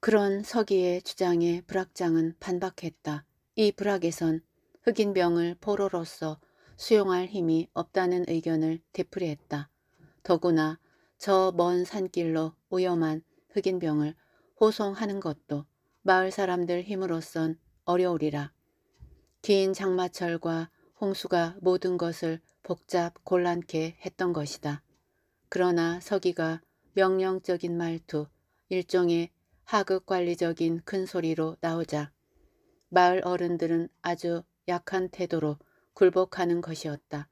그런 서기의 주장에 불악장은 반박했다. 이 불악에선 흑인병을 포로로서 수용할 힘이 없다는 의견을 되풀이했다. 더구나 저 먼 산길로 오염한 흑인병을 호송하는 것도 마을 사람들 힘으로선 어려우리라. 긴 장마철과 홍수가 모든 것을 복잡 곤란케 했던 것이다. 그러나 서기가 명령적인 말투, 일종의 하극 관리적인 큰 소리로 나오자 마을 어른들은 아주 약한 태도로 굴복하는 것이었다.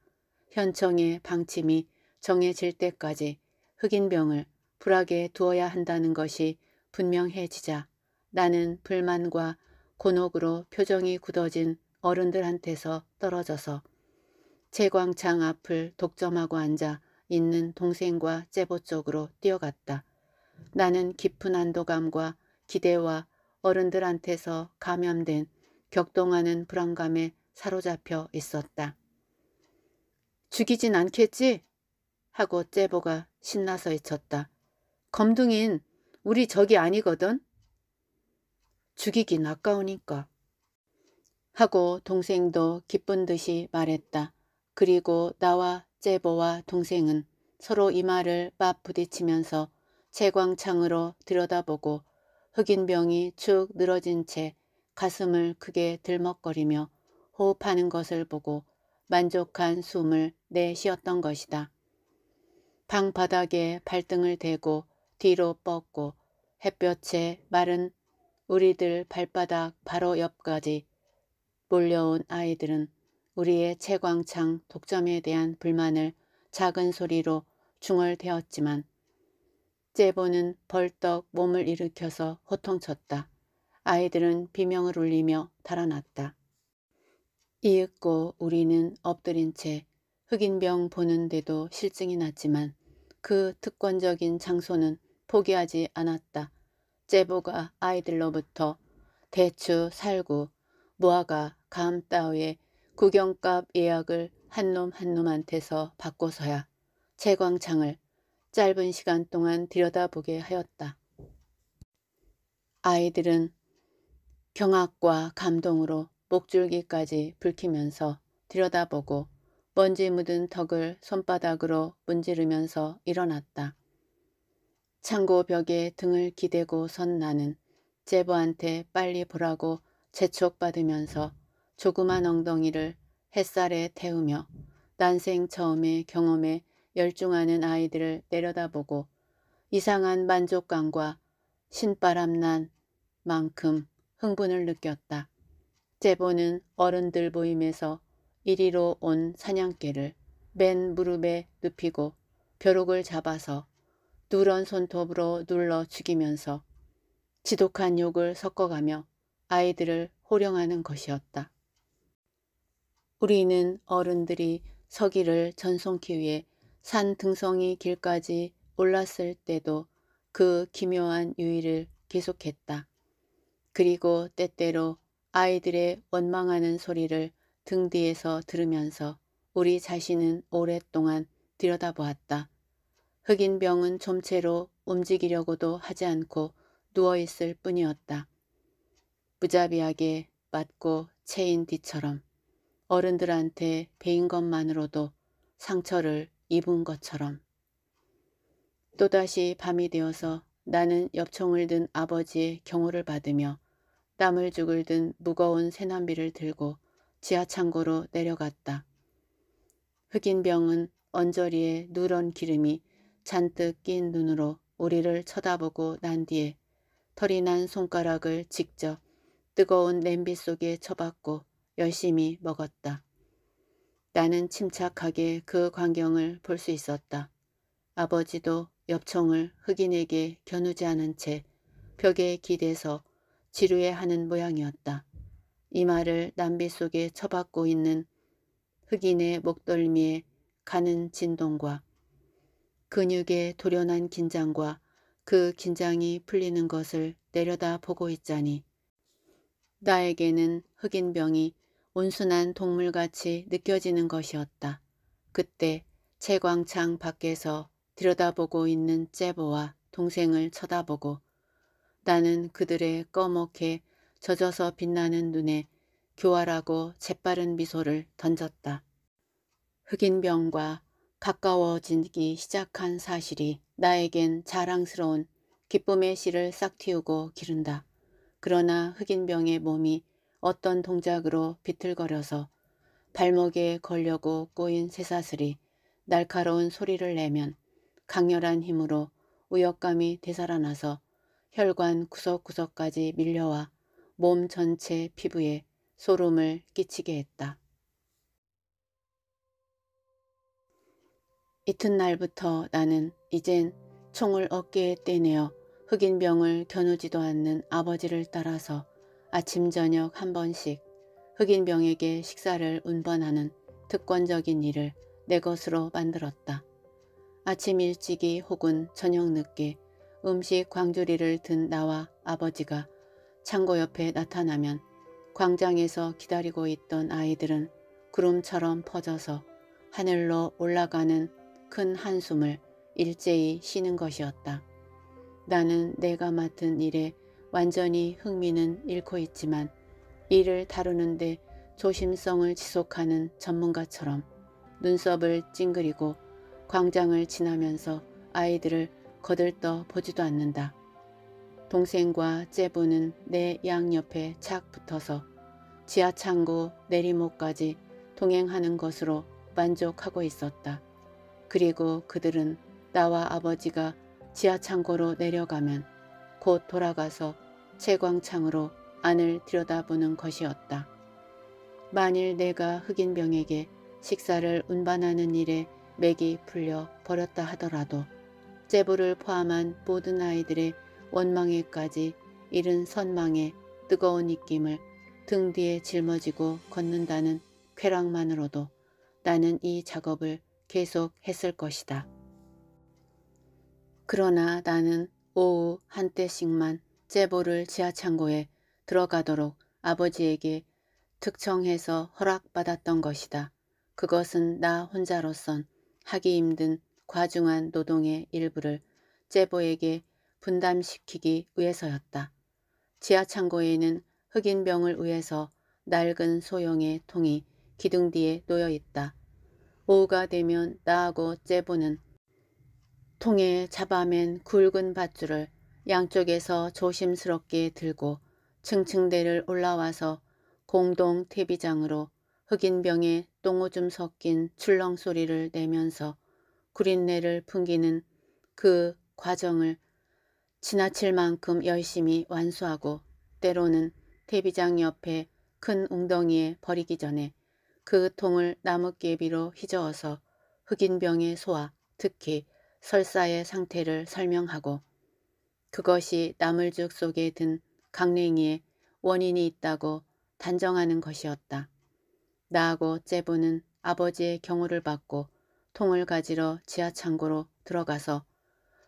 현청의 방침이 정해질 때까지 흑인병을 불하게 두어야 한다는 것이 분명해지자 나는 불만과 곤혹으로 표정이 굳어진 어른들한테서 떨어져서 채광창 앞을 독점하고 앉아 있는 동생과 제보 쪽으로 뛰어갔다. 나는 깊은 안도감과 기대와 어른들한테서 감염된 격동하는 불안감에 사로잡혀 있었다. 죽이진 않겠지? 하고 째보가 신나서 외쳤다. 검둥인 우리 적이 아니거든? 죽이긴 아까우니까. 하고 동생도 기쁜 듯이 말했다. 그리고 나와 째보와 동생은 서로 이마를 맞 부딪히면서 채광창으로 들여다보고 흑인병이 축 늘어진 채 가슴을 크게 들먹거리며 호흡하는 것을 보고 만족한 숨을 내쉬었던 것이다. 방 바닥에 발등을 대고 뒤로 뻗고 햇볕에 마른 우리들 발바닥 바로 옆까지 몰려온 아이들은 우리의 채광창 독점에 대한 불만을 작은 소리로 중얼대었지만 제보는 벌떡 몸을 일으켜서 호통쳤다. 아이들은 비명을 울리며 달아났다. 이윽고 우리는 엎드린 채 흑인병 보는데도 실증이 났지만 그 특권적인 장소는 포기하지 않았다. 제보가 아이들로부터 대추, 살구, 무화과, 감 따위의 구경값 예약을 한 놈 한 놈한테서 바꿔서야 채광창을 짧은 시간 동안 들여다보게 하였다. 아이들은 경악과 감동으로 목줄기까지 불키면서 들여다보고 먼지 묻은 턱을 손바닥으로 문지르면서 일어났다. 창고 벽에 등을 기대고 선 나는 제보한테 빨리 보라고 재촉받으면서 조그만 엉덩이를 햇살에 태우며 난생 처음의 경험에 열중하는 아이들을 내려다보고 이상한 만족감과 신바람난 만큼 흥분을 느꼈다. 제보는 어른들 모임에서 이리로 온 사냥개를 맨 무릎에 눕히고 벼룩을 잡아서 누런 손톱으로 눌러 죽이면서 지독한 욕을 섞어가며 아이들을 호령하는 것이었다. 우리는 어른들이 서기를 전송키 위해 산 등성이 길까지 올랐을 때도 그 기묘한 유의를 계속했다. 그리고 때때로 아이들의 원망하는 소리를 등 뒤에서 들으면서 우리 자신은 오랫동안 들여다보았다. 흑인병은 좀채로 움직이려고도 하지 않고 누워있을 뿐이었다. 무자비하게 맞고 채인 뒤처럼 어른들한테 베인 것만으로도 상처를 입은 것처럼. 또다시 밤이 되어서 나는 엽총을 든 아버지의 경호를 받으며 땀을 죽을 든 무거운 새남비를 들고 지하창고로 내려갔다. 흑인 병은 언저리에 누런 기름이 잔뜩 낀 눈으로 우리를 쳐다보고 난 뒤에 털이 난 손가락을 직접 뜨거운 냄비 속에 쳐박고 열심히 먹었다. 나는 침착하게 그 광경을 볼 수 있었다. 아버지도 엽총을 흑인에게 겨누지 않은 채 벽에 기대서 지루해하는 모양이었다. 이 말을 남비 속에 처박고 있는 흑인의 목덜미에 가는 진동과 근육의 도련한 긴장과 그 긴장이 풀리는 것을 내려다보고 있자니 나에게는 흑인병이 온순한 동물같이 느껴지는 것이었다. 그때 채광창 밖에서 들여다보고 있는 제보와 동생을 쳐다보고 나는 그들의 꺼멓게 젖어서 빛나는 눈에 교활하고 재빠른 미소를 던졌다. 흑인병과 가까워지기 시작한 사실이 나에겐 자랑스러운 기쁨의 씨를 싹 틔우고 기른다. 그러나 흑인병의 몸이 어떤 동작으로 비틀거려서 발목에 걸려고 꼬인 새사슬이 날카로운 소리를 내면 강렬한 힘으로 우역감이 되살아나서 혈관 구석구석까지 밀려와 몸 전체 피부에 소름을 끼치게 했다. 이튿날부터 나는 이젠 총을 어깨에 떼내어 흑인병을 겨누지도 않는 아버지를 따라서 아침 저녁 한 번씩 흑인병에게 식사를 운반하는 특권적인 일을 내 것으로 만들었다. 아침 일찍이 혹은 저녁 늦게 음식 광주리를 든 나와 아버지가 창고 옆에 나타나면 광장에서 기다리고 있던 아이들은 구름처럼 퍼져서 하늘로 올라가는 큰 한숨을 일제히 쉬는 것이었다. 나는 내가 맡은 일에 완전히 흥미는 잃고 있지만 이를 다루는데 조심성을 지속하는 전문가처럼 눈썹을 찡그리고 광장을 지나면서 아이들을 거들떠 보지도 않는다. 동생과 제부는 내 양옆에 착 붙어서 지하창구 내리목까지 동행하는 것으로 만족하고 있었다. 그리고 그들은 나와 아버지가 지하창고로 내려가면 곧 돌아가서 채광창으로 안을 들여다보는 것이었다. 만일 내가 흑인병에게 식사를 운반하는 일에 맥이 풀려 버렸다 하더라도 제보를 포함한 모든 아이들의 원망에까지 이른 선망의 뜨거운 입김을 등 뒤에 짊어지고 걷는다는 쾌락만으로도 나는 이 작업을 계속 했을 것이다. 그러나 나는 오후 한때씩만 제보를 지하창고에 들어가도록 아버지에게 특청해서 허락받았던 것이다. 그것은 나 혼자로선 하기 힘든 과중한 노동의 일부를 제보에게 분담시키기 위해서였다. 지하창고에는 흑인병을 위해서 낡은 소형의 통이 기둥 뒤에 놓여 있다. 오후가 되면 나하고 제보는 통에 잡아맨 굵은 밧줄을 양쪽에서 조심스럽게 들고 층층대를 올라와서 공동 퇴비장으로 흑인병에 똥오줌 섞인 출렁 소리를 내면서 구린내를 풍기는 그 과정을 지나칠 만큼 열심히 완수하고 때로는 퇴비장 옆에 큰 웅덩이에 버리기 전에 그 통을 나뭇개비로 휘저어서 흑인병에 소화, 특히 설사의 상태를 설명하고 그것이 나물죽 속에 든 강냉이의 원인이 있다고 단정하는 것이었다. 나하고 제보는 아버지의 경호를 받고 통을 가지러 지하창고로 들어가서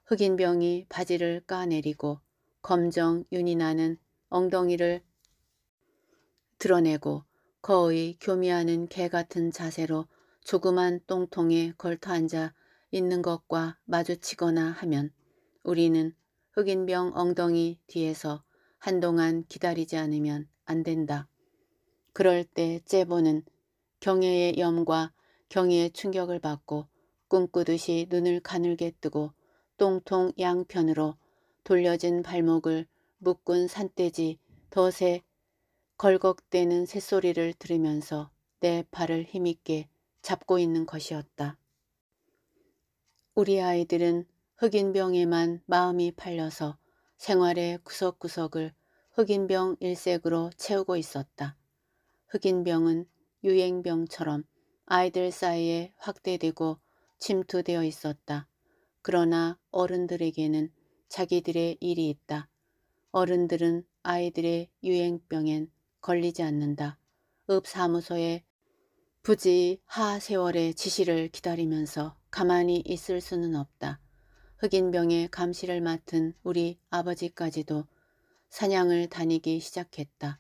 흑인병이 바지를 까내리고 검정 윤이 나는 엉덩이를 드러내고 거의 교미하는 개 같은 자세로 조그만 똥통에 걸터앉아 있는 것과 마주치거나 하면 우리는 흑인병 엉덩이 뒤에서 한동안 기다리지 않으면 안 된다. 그럴 때제보는 경애의 염과 경의의 충격을 받고 꿈꾸듯이 눈을 가늘게 뜨고 똥통 양편으로 돌려진 발목을 묶은 산돼지 덫에 걸걱대는 새소리를 들으면서 내 발을 힘있게 잡고 있는 것이었다. 우리 아이들은 흑인병에만 마음이 팔려서 생활의 구석구석을 흑인병 일색으로 채우고 있었다. 흑인병은 유행병처럼 아이들 사이에 확대되고 침투되어 있었다. 그러나 어른들에게는 자기들의 일이 있다. 어른들은 아이들의 유행병엔 걸리지 않는다. 읍사무소에 부지 하세월의 지시를 기다리면서 가만히 있을 수는 없다. 흑인병의 감시를 맡은 우리 아버지까지도 사냥을 다니기 시작했다.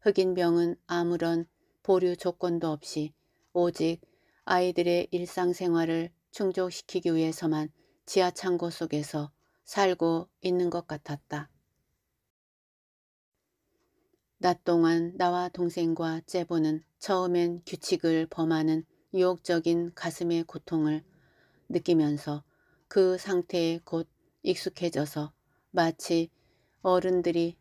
흑인병은 아무런 보류 조건도 없이 오직 아이들의 일상생활을 충족시키기 위해서만 지하창고 속에서 살고 있는 것 같았다. 낮 동안 나와 동생과 째보는 처음엔 규칙을 범하는 유혹적인 가슴의 고통을 느끼면서 그 상태에 곧 익숙해져서 마치 어른들이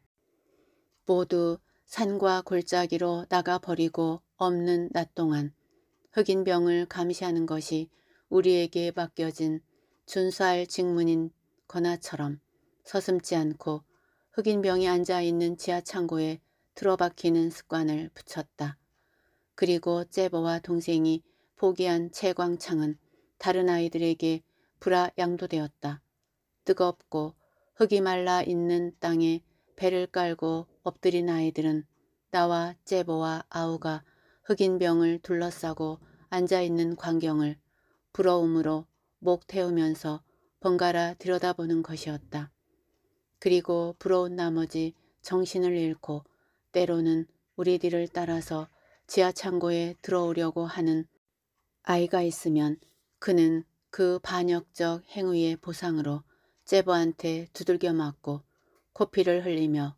모두 산과 골짜기로 나가버리고 없는 낮 동안 흑인 병을 감시하는 것이 우리에게 맡겨진 준수할 직무인 거나처럼 서슴지 않고 흑인 병이 앉아있는 지하창고에 들어박히는 습관을 붙였다. 그리고 제버와 동생이 포기한 채광창은 다른 아이들에게 불화 양도되었다. 뜨겁고 흙이 말라 있는 땅에 배를 깔고 엎드린 아이들은 나와 제보와 아우가 흑인 병을 둘러싸고 앉아있는 광경을 부러움으로 목 태우면서 번갈아 들여다보는 것이었다. 그리고 부러운 나머지 정신을 잃고 때로는 우리 뒤를 따라서 지하창고에 들어오려고 하는 아이가 있으면 그는 그 반역적 행위의 보상으로 제버한테 두들겨 맞고 코피를 흘리며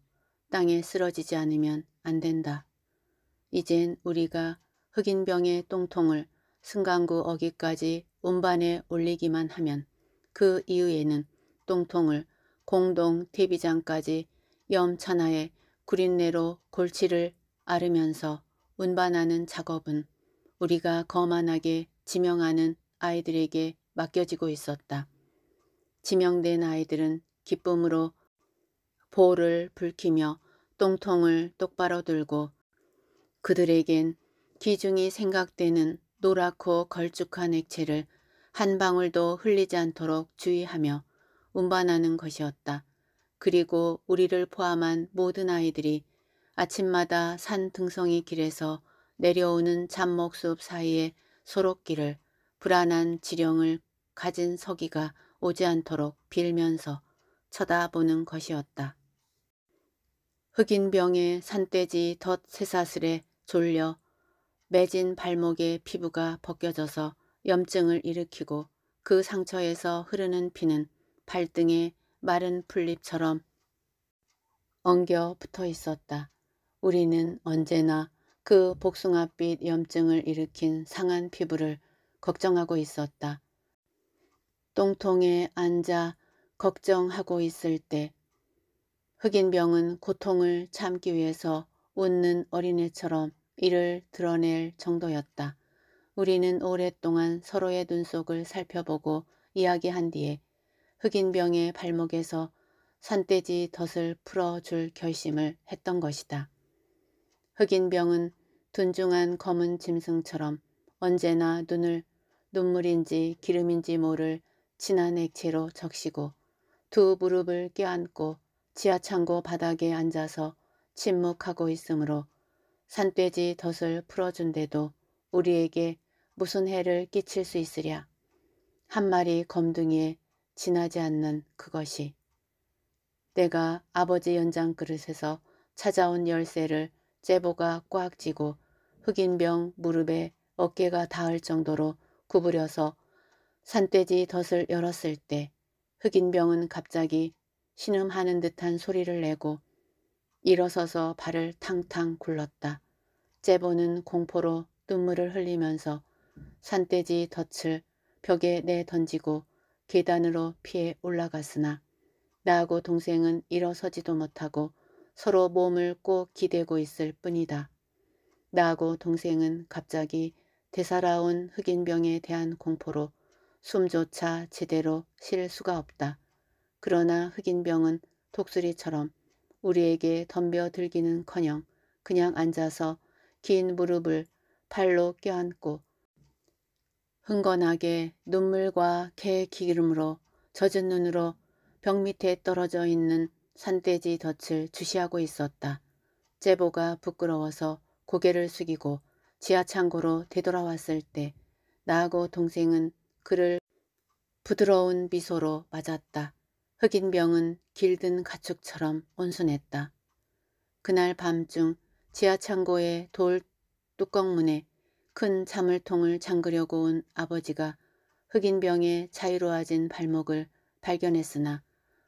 땅에 쓰러지지 않으면 안 된다. 이젠 우리가 흑인병의 똥통을 승강구 어기까지 운반에 올리기만 하면 그 이후에는 똥통을 공동 TV장까지 염차나에 구린내로 골치를 아르면서 운반하는 작업은 우리가 거만하게 지명하는 아이들에게 맡겨지고 있었다. 지명된 아이들은 기쁨으로 볼을 불키며 똥통을 똑바로 들고 그들에겐 기중이 생각되는 노랗고 걸쭉한 액체를 한 방울도 흘리지 않도록 주의하며 운반하는 것이었다. 그리고 우리를 포함한 모든 아이들이 아침마다 산 등성이 길에서 내려오는 잠목숲 사이의 소록길을 불안한 지령을 가진 서기가 오지 않도록 빌면서 쳐다보는 것이었다. 흑인 병의 산돼지 덫 새사슬에 졸려 매진 발목에 피부가 벗겨져서 염증을 일으키고 그 상처에서 흐르는 피는 발등에 마른 풀잎처럼 엉겨 붙어 있었다. 우리는 언제나 그 복숭아빛 염증을 일으킨 상한 피부를 걱정하고 있었다. 똥통에 앉아 걱정하고 있을 때 흑인병은 고통을 참기 위해서 웃는 어린애처럼 이를 드러낼 정도였다. 우리는 오랫동안 서로의 눈 속을 살펴보고 이야기한 뒤에 흑인병의 발목에서 산돼지 덫을 풀어줄 결심을 했던 것이다. 흑인병은 둔중한 검은 짐승처럼 언제나 눈을 눈물인지 기름인지 모를 진한 액체로 적시고 두 무릎을 껴안고 지하창고 바닥에 앉아서 침묵하고 있으므로 산돼지 덫을 풀어준데도 우리에게 무슨 해를 끼칠 수 있으랴. 한 마리 검둥이에 지나지 않는 그것이 내가 아버지 연장 그릇에서 찾아온 열쇠를 제보가 꽉 쥐고 흑인병 무릎에 어깨가 닿을 정도로 구부려서 산돼지 덫을 열었을 때 흑인병은 갑자기 신음하는 듯한 소리를 내고 일어서서 발을 탕탕 굴렀다. 제보는 공포로 눈물을 흘리면서 산돼지 덫을 벽에 내던지고 계단으로 피해 올라갔으나 나하고 동생은 일어서지도 못하고 서로 몸을 꼭 기대고 있을 뿐이다. 나하고 동생은 갑자기 되살아온 흑인병에 대한 공포로 숨조차 제대로 쉴 수가 없다. 그러나 흑인병은 독수리처럼 우리에게 덤벼들기는커녕 그냥 앉아서 긴 무릎을 팔로 껴안고 흥건하게 눈물과 개 기름으로 젖은 눈으로 벽 밑에 떨어져 있는 산돼지 덫을 주시하고 있었다. 제보가 부끄러워서 고개를 숙이고 지하창고로 되돌아왔을 때 나하고 동생은 그를 부드러운 미소로 맞았다. 흑인 병은 길든 가축처럼 온순했다. 그날 밤중 지하창고의 돌 뚜껑문에 큰 자물통을 잠그려고 온 아버지가 흑인 병의 자유로워진 발목을 발견했으나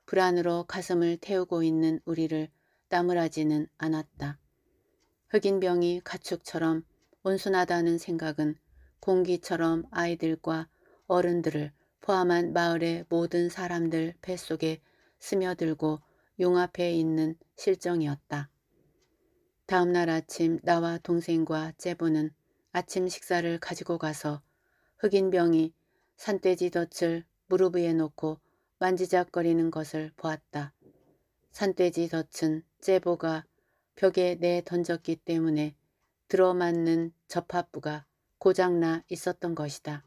불안으로 가슴을 태우고 있는 우리를 나무하지는 않았다. 흑인 병이 가축처럼 온순하다는 생각은 공기처럼 아이들과 어른들을 포함한 마을의 모든 사람들 뱃속에 스며들고 용 앞에 있는 실정이었다. 다음날 아침 나와 동생과 제보는 아침 식사를 가지고 가서 흑인병이 산돼지 덫을 무릎 위에 놓고 만지작거리는 것을 보았다. 산돼지 덫은 제보가 벽에 내 던졌기 때문에 들어맞는 접합부가 고장나 있었던 것이다.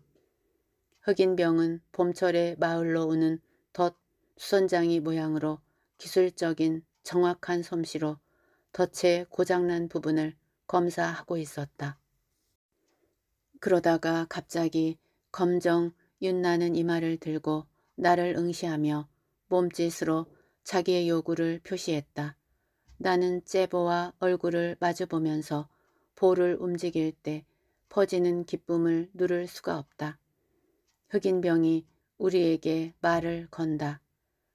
흑인병은 봄철에 마을로 오는 덫 수선장이 모양으로 기술적인 정확한 솜씨로 덫의 고장난 부분을 검사하고 있었다. 그러다가 갑자기 검정 윤나는 이마를 들고 나를 응시하며 몸짓으로 자기의 요구를 표시했다. 나는 제보와 얼굴을 마주보면서 볼을 움직일 때 퍼지는 기쁨을 누를 수가 없다. 흑인병이 우리에게 말을 건다.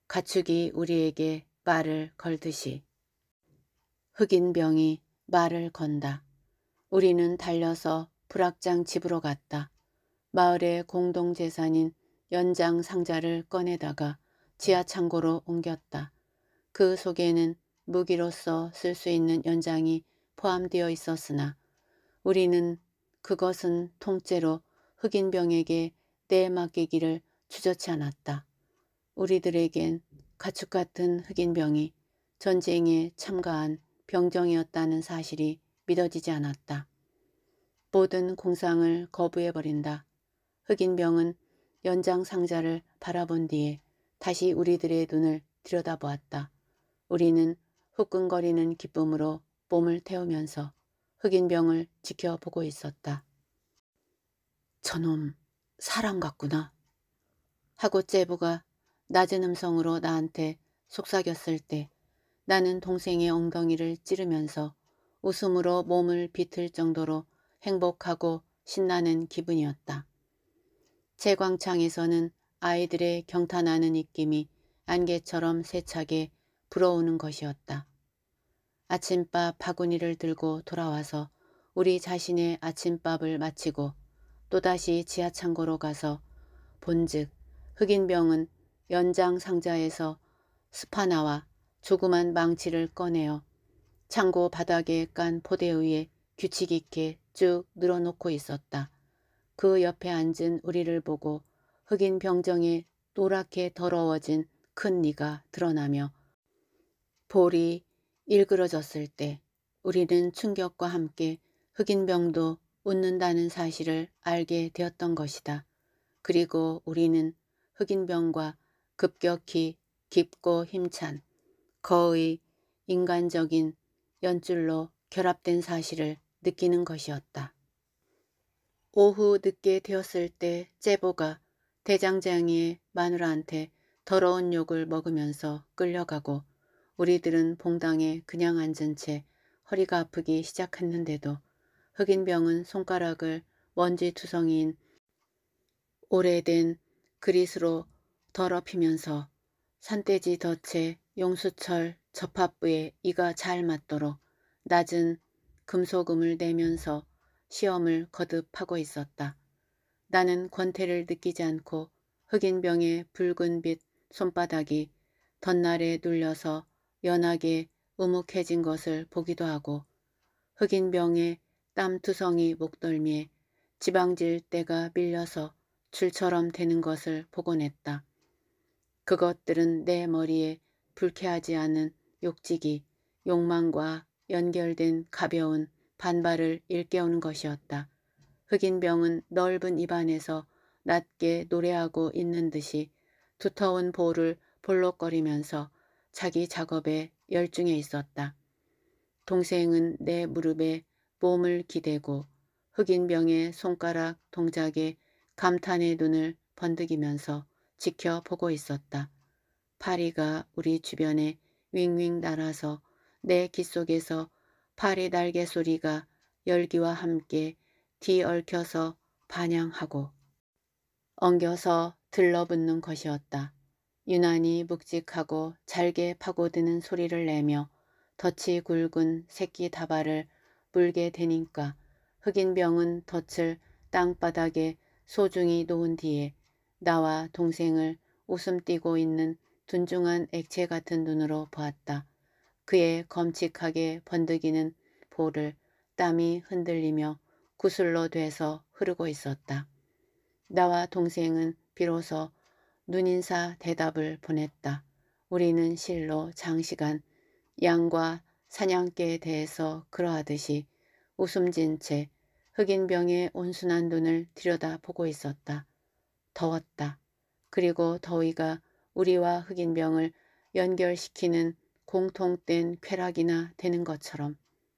가축이 우리에게 말을 걸듯이. 흑인병이 말을 건다. 우리는 달려서 불악장 집으로 갔다. 마을의 공동재산인 연장 상자를 꺼내다가 지하창고로 옮겼다. 그 속에는 무기로서 쓸 수 있는 연장이 포함되어 있었으나 우리는 그것은 통째로 흑인병에게 때에 맡기기를 주저치 않았다. 우리들에겐 가축 같은 흑인병이 전쟁에 참가한 병정이었다는 사실이 믿어지지 않았다. 모든 공상을 거부해버린다. 흑인병은 연장 상자를 바라본 뒤에 다시 우리들의 눈을 들여다보았다. 우리는 후끈거리는 기쁨으로 몸을 태우면서 흑인병을 지켜보고 있었다. 저놈! 사람 같구나. 하고 제부가 낮은 음성으로 나한테 속삭였을 때 나는 동생의 엉덩이를 찌르면서 웃음으로 몸을 비틀 정도로 행복하고 신나는 기분이었다. 제광창에서는 아이들의 경탄하는 입김이 안개처럼 세차게 불어오는 것이었다. 아침밥 바구니를 들고 돌아와서 우리 자신의 아침밥을 마치고 또다시 지하창고로 가서 본즉 흑인병은 연장 상자에서 스파나와 조그만 망치를 꺼내어 창고 바닥에 깐 포대 위에 규칙 있게 쭉 늘어놓고 있었다. 그 옆에 앉은 우리를 보고 흑인 병정에 노랗게 더러워진 큰 니가 드러나며 볼이 일그러졌을 때 우리는 충격과 함께 흑인병도 웃는다는 사실을 알게 되었던 것이다. 그리고 우리는 흑인병과 급격히 깊고 힘찬 거의 인간적인 연줄로 결합된 사실을 느끼는 것이었다. 오후 늦게 되었을 때 제보가 대장장이의 마누라한테 더러운 욕을 먹으면서 끌려가고 우리들은 봉당에 그냥 앉은 채 허리가 아프기 시작했는데도 흑인병은 손가락을 먼지 투성이인 오래된 그릿으로 더럽히면서 산돼지 덫에 용수철 접합부에 이가 잘 맞도록 낮은 금속음을 내면서 시험을 거듭하고 있었다. 나는 권태를 느끼지 않고 흑인병의 붉은빛 손바닥이 덧날에 눌려서 연하게 우묵해진 것을 보기도 하고 흑인병의 땀투성이 목덜미에 지방질 때가 밀려서 줄처럼 되는 것을 복원했다. 그것들은 내 머리에 불쾌하지 않은 욕지기, 욕망과 연결된 가벼운 반발을 일깨우는 것이었다. 흑인병은 넓은 입안에서 낮게 노래하고 있는 듯이 두터운 볼을 볼록거리면서 자기 작업에 열중해 있었다. 동생은 내 무릎에 몸을 기대고 흑인병의 손가락 동작에 감탄의 눈을 번득이면서 지켜보고 있었다. 파리가 우리 주변에 윙윙 날아서 내귓 속에서 파리 날개 소리가 열기와 함께 뒤얽혀서 반향하고 엉겨서 들러붙는 것이었다. 유난히 묵직하고 잘게 파고드는 소리를 내며 덫이 굵은 새끼 다발을 물게 되니까 흑인 병은 덫을 땅바닥에 소중히 놓은 뒤에 나와 동생을 웃음 띄고 있는 둔중한 액체 같은 눈으로 보았다. 그의 검칙하게 번득이는 볼을 땀이 흔들리며 구슬로 돼서 흐르고 있었다. 나와 동생은 비로소 눈인사 대답을 보냈다. 우리는 실로 장시간 양과 사냥개에 대해서 그러하듯이 웃음진 채 흑인병의 온순한 눈을 들여다보고 있었다. 더웠다. 그리고 더위가 우리와 흑인병을 연결시키는 공통된 쾌락이나 되는 것처럼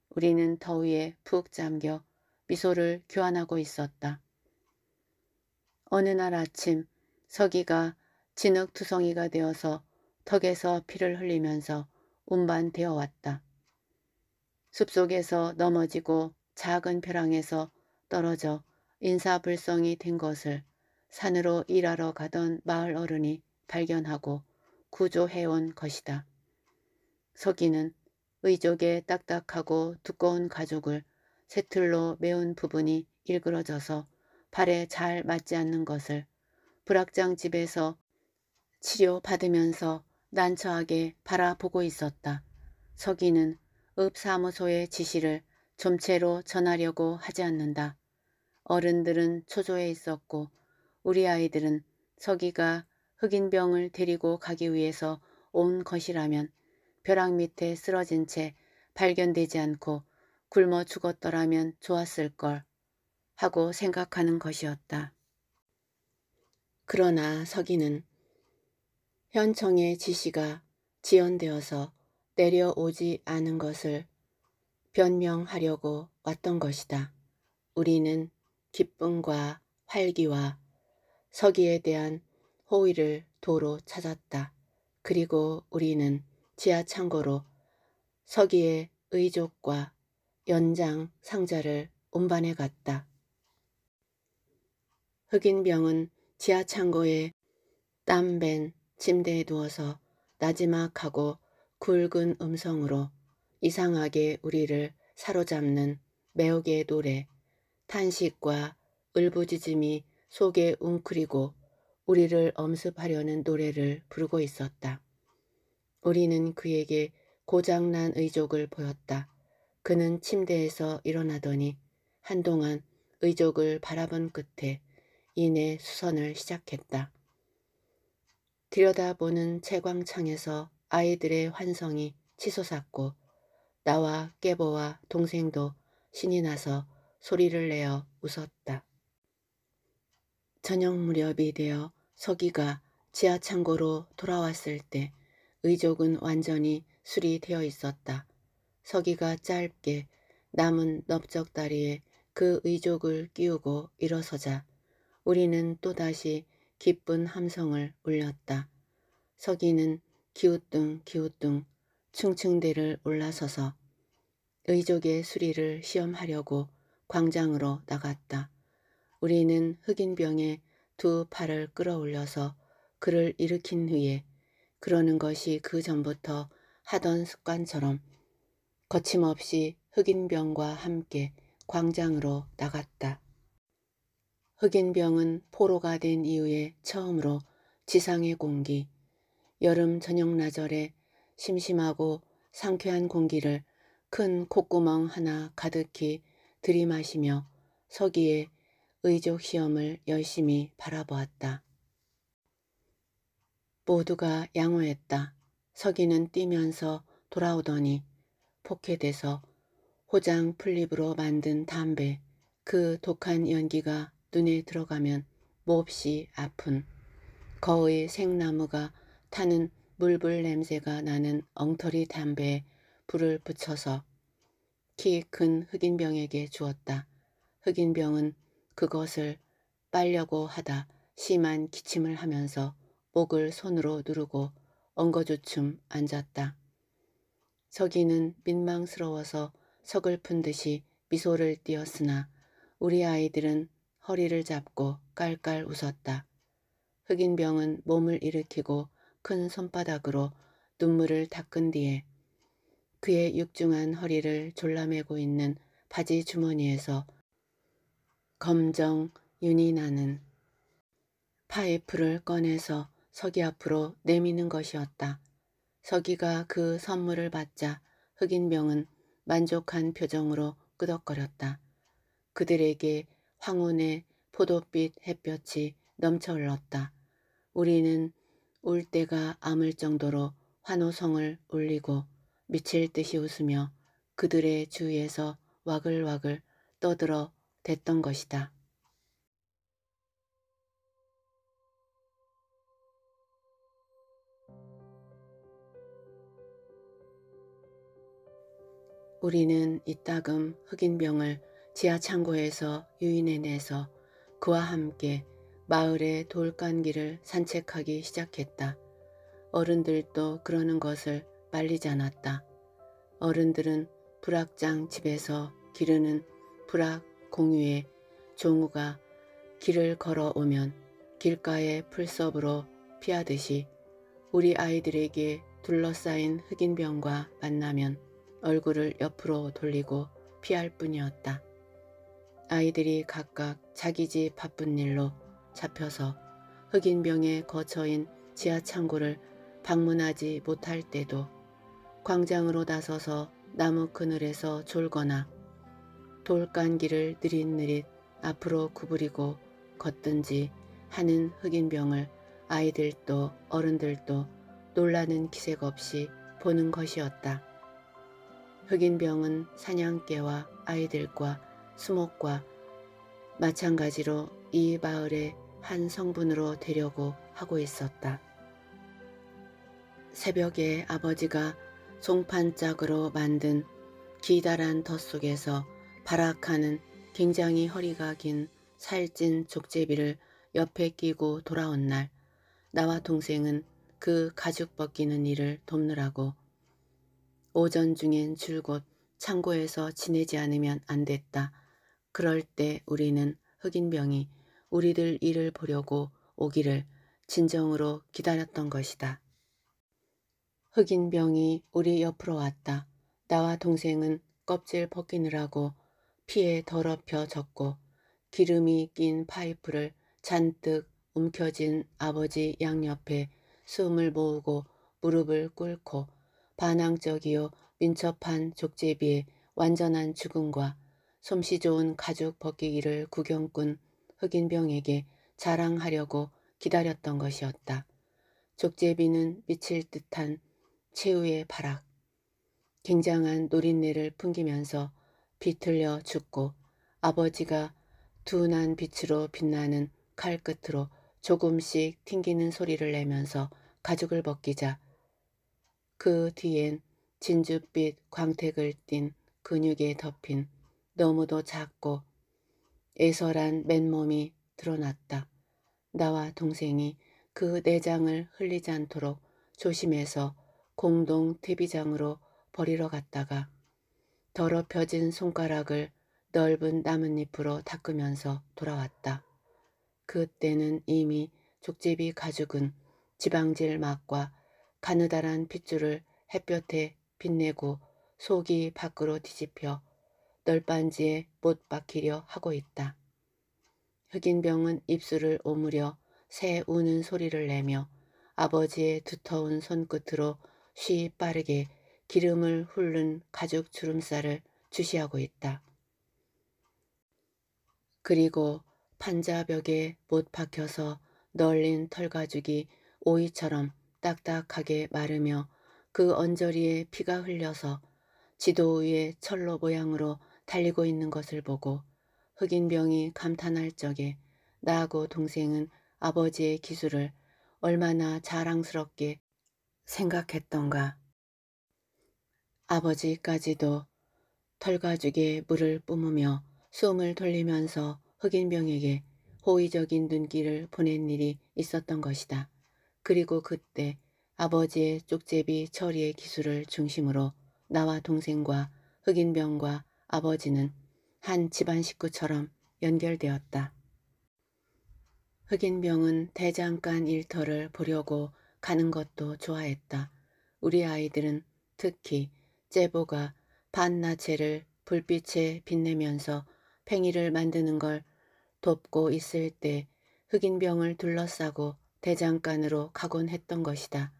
우리는 더위에 푹 잠겨 미소를 교환하고 있었다. 어느 날 아침 서기가 진흙투성이가 되어서 턱에서 피를 흘리면서 운반되어 왔다. 숲속에서 넘어지고 작은 벼랑에서 떨어져 인사불성이 된 것을 산으로 일하러 가던 마을 어른이 발견하고 구조해온 것이다. 서기는 의족의 딱딱하고 두꺼운 가죽을 새틀로 메운 부분이 일그러져서 발에 잘 맞지 않는 것을 불악장 집에서 치료받으면서 난처하게 바라보고 있었다. 서기는 읍사무소의 지시를 점체로 전하려고 하지 않는다. 어른들은 초조해 있었고 우리 아이들은 서기가 흑인병을 데리고 가기 위해서 온 것이라면 벼락 밑에 쓰러진 채 발견되지 않고 굶어 죽었더라면 좋았을 걸 하고 생각하는 것이었다. 그러나 서기는 현청의 지시가 지연되어서 내려오지 않은 것을 변명하려고 왔던 것이다. 우리는 기쁨과 활기와 서기에 대한 호의를 도로 찾았다. 그리고 우리는 지하창고로 서기의 의족과 연장 상자를 운반해 갔다. 흑인병은 지하창고에 땀밴 침대에 누워서 나지막하고 굵은 음성으로 이상하게 우리를 사로잡는 매혹의 노래, 탄식과 을부짖음이 속에 웅크리고 우리를 엄습하려는 노래를 부르고 있었다. 우리는 그에게 고장난 의족을 보였다. 그는 침대에서 일어나더니 한동안 의족을 바라본 끝에 이내 수선을 시작했다. 들여다보는 채광창에서 아이들의 환성이 치솟았고 나와 깨보와 동생도 신이 나서 소리를 내어 웃었다. 저녁 무렵이 되어 서기가 지하창고로 돌아왔을 때 의족은 완전히 술이 되어 있었다. 서기가 짧게 남은 넓적다리에 그 의족을 끼우고 일어서자 우리는 또다시 기쁜 함성을 울렸다. 서기는 기우뚱 기우뚱 층층대를 올라서서 의족의 수리를 시험하려고 광장으로 나갔다. 우리는 흑인 병에 두 팔을 끌어올려서 그를 일으킨 후에 그러는 것이 그 전부터 하던 습관처럼 거침없이 흑인 병과 함께 광장으로 나갔다. 흑인 병은 포로가 된 이후에 처음으로 지상의 공기, 여름 저녁 나절에 심심하고 상쾌한 공기를 큰 콧구멍 하나 가득히 들이마시며 서기에 의족 시험을 열심히 바라보았다. 모두가 양호했다. 서기는 뛰면서 돌아오더니 포켓에서 호장 플립으로 만든 담배, 그 독한 연기가 눈에 들어가면 몹시 아픈 거의 생나무가 타는 물불 냄새가 나는 엉터리 담배에 불을 붙여서 키 큰 흑인병에게 주었다. 흑인병은 그것을 빨려고 하다 심한 기침을 하면서 목을 손으로 누르고 엉거주춤 앉았다. 서기는 민망스러워서 서글픈 듯이 미소를 띄었으나 우리 아이들은 허리를 잡고 깔깔 웃었다. 흑인병은 몸을 일으키고 큰 손바닥으로 눈물을 닦은 뒤에 그의 육중한 허리를 졸라매고 있는 바지 주머니에서 검정 윤이 나는 파이프를 꺼내서 서기 앞으로 내미는 것이었다. 서기가 그 선물을 받자 흑인병은 만족한 표정으로 끄덕거렸다. 그들에게 황혼의 포도빛 햇볕이 넘쳐흘렀다. 우리는 울때가 아물 정도로 환호성을 울리고 미칠 듯이 웃으며 그들의 주위에서 와글와글 떠들어 댔던 것이다. 우리는 이따금 흑인병을 지하 창고에서 유인해내서 그와 함께 마을의 돌간길을 산책하기 시작했다. 어른들도 그러는 것을 말리지 않았다. 어른들은 불악장 집에서 기르는 불악 공유에 종우가 길을 걸어오면 길가에 풀섭으로 피하듯이 우리 아이들에게 둘러싸인 흑인병과 만나면 얼굴을 옆으로 돌리고 피할 뿐이었다. 아이들이 각각 자기 집 바쁜 일로 잡혀서 흑인병에 거처인 지하창고를 방문하지 못할 때도 광장으로 나서서 나무 그늘에서 졸거나 돌간길을 느릿느릿 앞으로 구부리고 걷든지 하는 흑인병을 아이들도 어른들도 놀라는 기색 없이 보는 것이었다. 흑인병은 사냥개와 아이들과 수목과 마찬가지로 이 마을의 한 성분으로 되려고 하고 있었다. 새벽에 아버지가 송판짝으로 만든 기다란 덫 속에서 발악하는 굉장히 허리가 긴 살찐 족제비를 옆에 끼고 돌아온 날 나와 동생은 그 가죽 벗기는 일을 돕느라고 오전 중엔 줄곧 창고에서 지내지 않으면 안 됐다. 그럴 때 우리는 흑인병이 우리들 이를 보려고 오기를 진정으로 기다렸던 것이다. 흑인 병이 우리 옆으로 왔다. 나와 동생은 껍질 벗기느라고 피에 더럽혀졌고 기름이 낀 파이프를 잔뜩 움켜진 아버지 양옆에 숨을 모으고 무릎을 꿇고 반항적이요 민첩한 족제비의 완전한 죽음과 솜씨 좋은 가죽 벗기기를 구경꾼 흑인병에게 자랑하려고 기다렸던 것이었다. 족제비는 미칠 듯한 최후의 발악. 굉장한 노린내를 풍기면서 비틀려 죽고 아버지가 둔한 빛으로 빛나는 칼끝으로 조금씩 튕기는 소리를 내면서 가죽을 벗기자 그 뒤엔 진주빛 광택을 띤 근육에 덮인 너무도 작고 애설한 맨몸이 드러났다. 나와 동생이 그 내장을 흘리지 않도록 조심해서 공동 퇴비장으로 버리러 갔다가 더럽혀진 손가락을 넓은 나뭇잎으로 닦으면서 돌아왔다. 그때는 이미 족제비 가죽은 지방질 막과 가느다란 핏줄을 햇볕에 빛내고 속이 밖으로 뒤집혀 널빤지에 못 박히려 하고 있다. 흑인병은 입술을 오므려 새 우는 소리를 내며 아버지의 두터운 손끝으로 쉬 빠르게 기름을 훑는 가죽 주름살을 주시하고 있다. 그리고 판자벽에 못 박혀서 널린 털가죽이 오이처럼 딱딱하게 마르며 그 언저리에 피가 흘려서 지도 위의 철로 모양으로 달리고 있는 것을 보고 흑인병이 감탄할 적에 나하고 동생은 아버지의 기술을 얼마나 자랑스럽게 생각했던가. 아버지까지도 털가죽에 물을 뿜으며 숨을 돌리면서 흑인병에게 호의적인 눈길을 보낸 일이 있었던 것이다. 그리고 그때 아버지의 쪽제비 처리의 기술을 중심으로 나와 동생과 흑인병과 아버지는 한 집안 식구처럼 연결되었다. 흑인병은 대장간 일터를 보려고 가는 것도 좋아했다. 우리 아이들은 특히 제보가 반나체를 불빛에 빛내면서 팽이를 만드는 걸 돕고 있을 때 흑인병을 둘러싸고 대장간으로 가곤 했던 것이다.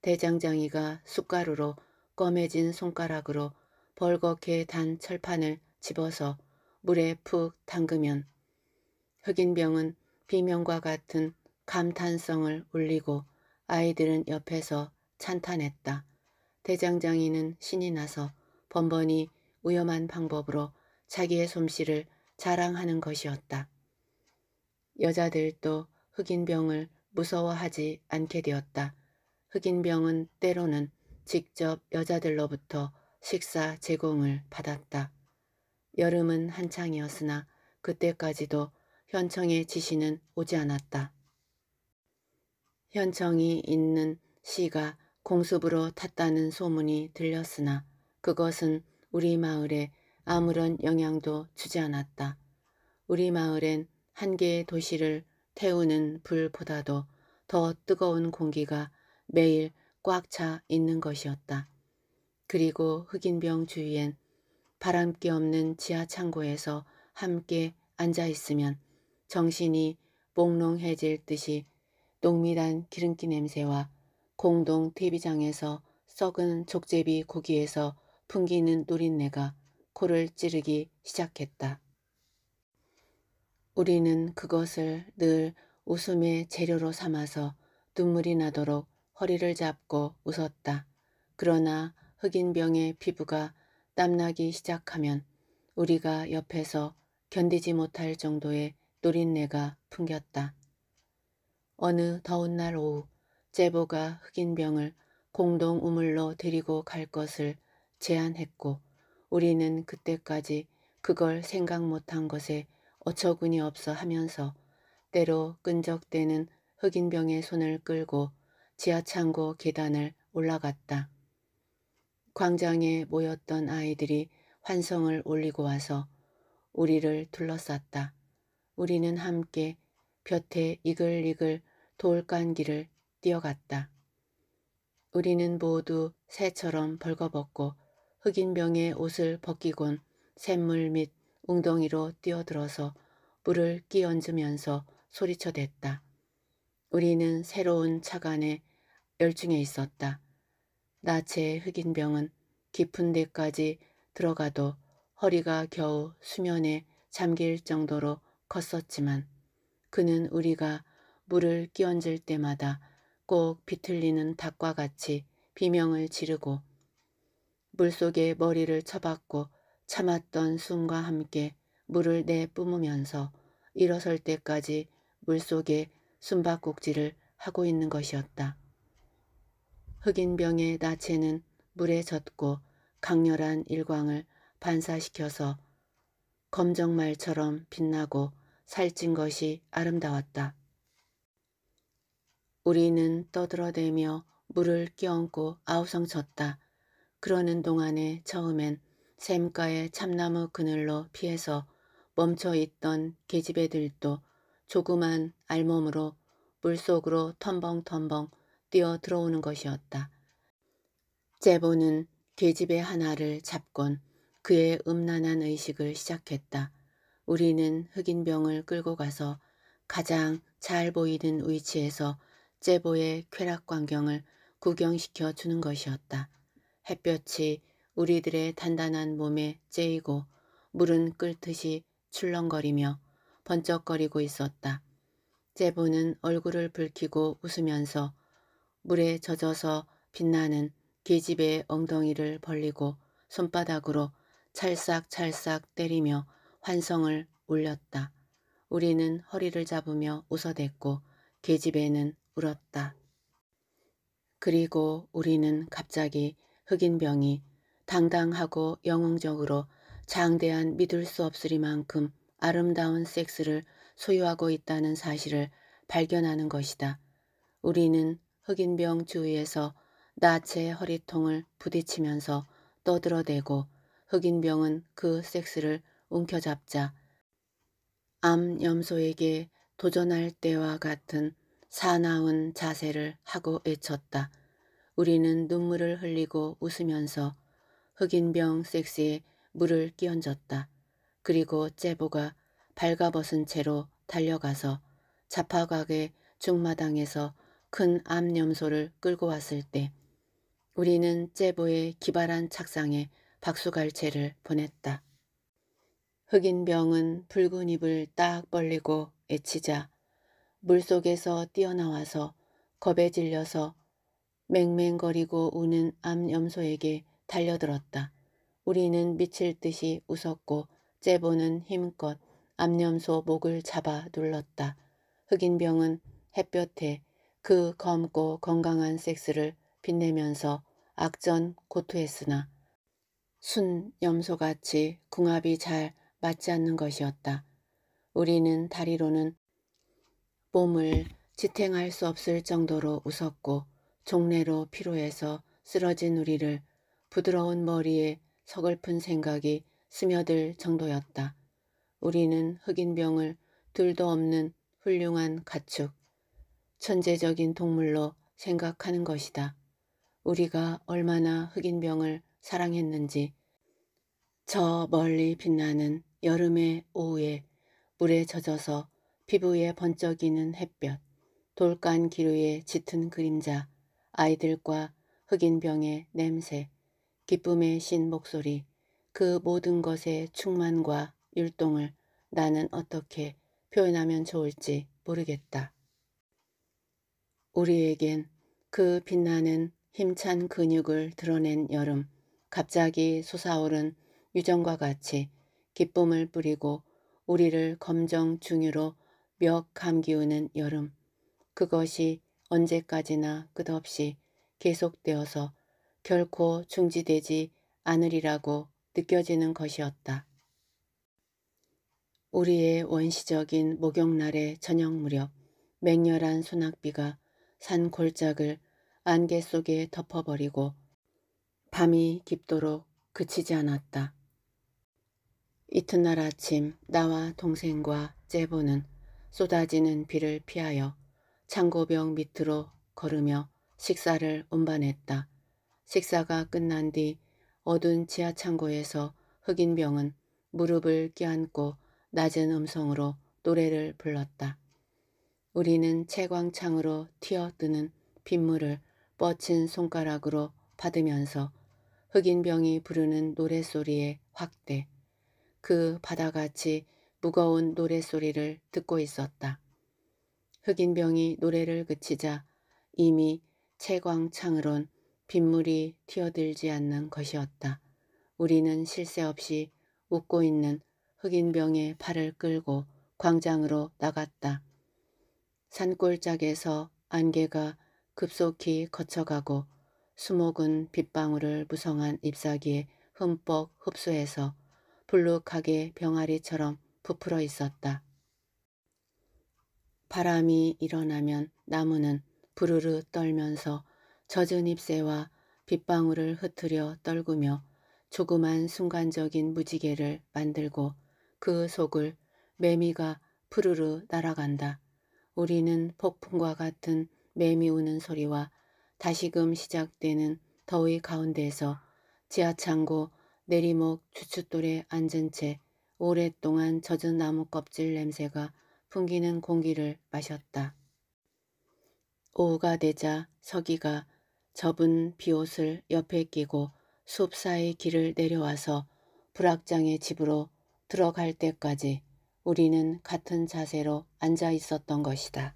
대장장이가 숟가루로 꺼매진 손가락으로 벌겋게 단 철판을 집어서 물에 푹 담그면 흑인병은 비명과 같은 감탄성을 울리고 아이들은 옆에서 찬탄했다. 대장장이는 신이 나서 번번이 위험한 방법으로 자기의 솜씨를 자랑하는 것이었다. 여자들도 흑인병을 무서워하지 않게 되었다. 흑인병은 때로는 직접 여자들로부터 식사 제공을 받았다. 여름은 한창이었으나 그때까지도 현청의 지시는 오지 않았다. 현청이 있는 시가 공습으로 탔다는 소문이 들렸으나 그것은 우리 마을에 아무런 영향도 주지 않았다. 우리 마을엔 한 개의 도시를 태우는 불보다도 더 뜨거운 공기가 매일 꽉 차 있는 것이었다. 그리고 흑인병 주위엔 바람기 없는 지하 창고에서 함께 앉아 있으면 정신이 몽롱해질 듯이 농밀한 기름기 냄새와 공동 퇴비장에서 썩은 족제비 고기에서 풍기는 노린내가 코를 찌르기 시작했다. 우리는 그것을 늘 웃음의 재료로 삼아서 눈물이 나도록 허리를 잡고 웃었다. 그러나 흑인병의 피부가 땀나기 시작하면 우리가 옆에서 견디지 못할 정도의 노린내가 풍겼다. 어느 더운 날 오후 제보가 흑인병을 공동 우물로 데리고 갈 것을 제안했고 우리는 그때까지 그걸 생각 못한 것에 어처구니 없어 하면서 때로 끈적대는 흑인병의 손을 끌고 지하창고 계단을 올라갔다. 광장에 모였던 아이들이 환성을 올리고 와서 우리를 둘러쌌다. 우리는 함께 볕에 이글이글 돌간길을 뛰어갔다. 우리는 모두 새처럼 벌거벗고 흑인병의 옷을 벗기곤 샘물 및 웅덩이로 뛰어들어서 물을 끼얹으면서 소리쳐댔다. 우리는 새로운 차관에 열중해 있었다. 나체의 흑인 병은 깊은 데까지 들어가도 허리가 겨우 수면에 잠길 정도로 컸었지만 그는 우리가 물을 끼얹을 때마다 꼭 비틀리는 닭과 같이 비명을 지르고 물속에 머리를 쳐박고 참았던 숨과 함께 물을 내뿜으면서 일어설 때까지 물속에 숨바꼭질을 하고 있는 것이었다. 흑인 병의 나체는 물에 젖고 강렬한 일광을 반사시켜서 검정말처럼 빛나고 살찐 것이 아름다웠다. 우리는 떠들어대며 물을 끼얹고 아우성쳤다. 그러는 동안에 처음엔 샘가의 참나무 그늘로 피해서 멈춰있던 계집애들도 조그만 알몸으로 물속으로 텀벙텀벙 뛰어 들어오는 것이었다. 제보는 계집의 하나를 잡곤 그의 음란한 의식을 시작했다. 우리는 흑인 병을 끌고 가서 가장 잘 보이는 위치에서 제보의 쾌락 광경을 구경시켜 주는 것이었다. 햇볕이 우리들의 단단한 몸에 쬐이고 물은 끓듯이 출렁거리며 번쩍거리고 있었다. 제보는 얼굴을 붉히고 웃으면서 물에 젖어서 빛나는 계집의 엉덩이를 벌리고 손바닥으로 찰싹찰싹 때리며 환성을 울렸다. 우리는 허리를 잡으며 웃어댔고 계집애는 울었다. 그리고 우리는 갑자기 흑인병이 당당하고 영웅적으로 장대한 믿을 수 없으리만큼 아름다운 섹스를 소유하고 있다는 사실을 발견하는 것이다. 우리는 흑인병 주위에서 나체 허리통을 부딪히면서 떠들어대고 흑인병은 그 섹스를 움켜잡자 암 염소에게 도전할 때와 같은 사나운 자세를 하고 외쳤다. 우리는 눈물을 흘리고 웃으면서 흑인병 섹스에 물을 끼얹었다. 그리고 제보가 발가벗은 채로 달려가서 자파각의 중마당에서 큰 암염소를 끌고 왔을 때 우리는 제보의 기발한 착상에 박수갈채를 보냈다. 흑인 병은 붉은 입을 딱 벌리고 애치자 물속에서 뛰어나와서 겁에 질려서 맹맹거리고 우는 암염소에게 달려들었다. 우리는 미칠 듯이 웃었고 제보는 힘껏 암염소 목을 잡아 눌렀다. 흑인병은 햇볕에 그 검고 건강한 섹스를 빛내면서 악전 고투했으나 순 염소같이 궁합이 잘 맞지 않는 것이었다. 우리는 다리로는 몸을 지탱할 수 없을 정도로 웃었고 종래로 피로해서 쓰러진 우리를 부드러운 머리에 서글픈 생각이 스며들 정도였다. 우리는 흑인병을 둘도 없는 훌륭한 가축, 천재적인 동물로 생각하는 것이다. 우리가 얼마나 흑인병을 사랑했는지 저 멀리 빛나는 여름의 오후에 물에 젖어서 피부에 번쩍이는 햇볕, 돌간 기류의 짙은 그림자, 아이들과 흑인병의 냄새, 기쁨의 신 목소리, 그 모든 것의 충만과 율동을 나는 어떻게 표현하면 좋을지 모르겠다. 우리에겐 그 빛나는 힘찬 근육을 드러낸 여름 갑자기 솟아오른 유전과 같이 기쁨을 뿌리고 우리를 검정 중유로 몇 감기우는 여름 그것이 언제까지나 끝없이 계속되어서 결코 중지되지 않으리라고 느껴지는 것이었다. 우리의 원시적인 목욕날의 저녁 무렵 맹렬한 소낙비가 산 골짝을 안개 속에 덮어버리고 밤이 깊도록 그치지 않았다. 이튿날 아침 나와 동생과 제보는 쏟아지는 비를 피하여 창고병 밑으로 걸으며 식사를 운반했다. 식사가 끝난 뒤 어두운 지하 창고에서 흑인병은 무릎을 껴안고 낮은 음성으로 노래를 불렀다. 우리는 채광창으로 튀어뜨는 빗물을 뻗친 손가락으로 받으면서 흑인병이 부르는 노랫소리의 확대, 그 바다같이 무거운 노랫소리를 듣고 있었다. 흑인병이 노래를 그치자 이미 채광창으론 빗물이 튀어들지 않는 것이었다. 우리는 실세 없이 웃고 있는 흑인병의 팔을 끌고 광장으로 나갔다. 산골짝에서 안개가 급속히 거쳐가고 수목은 빗방울을 무성한 잎사귀에 흠뻑 흡수해서 불룩하게 병아리처럼 부풀어 있었다. 바람이 일어나면 나무는 부르르 떨면서 젖은 잎새와 빗방울을 흩트려 떨구며 조그만 순간적인 무지개를 만들고 그 속을 매미가 푸르르 날아간다. 우리는 폭풍과 같은 매미 우는 소리와 다시금 시작되는 더위 가운데에서 지하창고 내리목 주춧돌에 앉은 채 오랫동안 젖은 나무 껍질 냄새가 풍기는 공기를 마셨다. 오후가 되자 서기가 접은 비옷을 옆에 끼고 숲 사이 길을 내려와서 불악장의 집으로 들어갈 때까지 우리는 같은 자세로 앉아 있었던 것이다.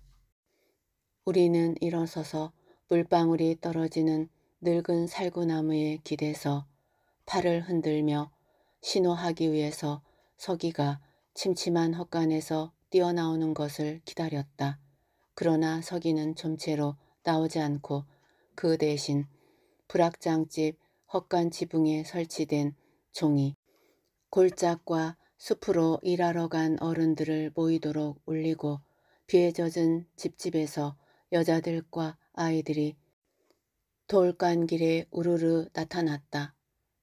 우리는 일어서서 물방울이 떨어지는 늙은 살구나무에 기대서 팔을 흔들며 신호하기 위해서 서기가 침침한 헛간에서 뛰어나오는 것을 기다렸다. 그러나 서기는 좀채로 나오지 않고 그 대신 불악장집 헛간 지붕에 설치된 종이 골짝과 숲으로 일하러 간 어른들을 모이도록 울리고 비에 젖은 집집에서 여자들과 아이들이 돌간 길에 우르르 나타났다.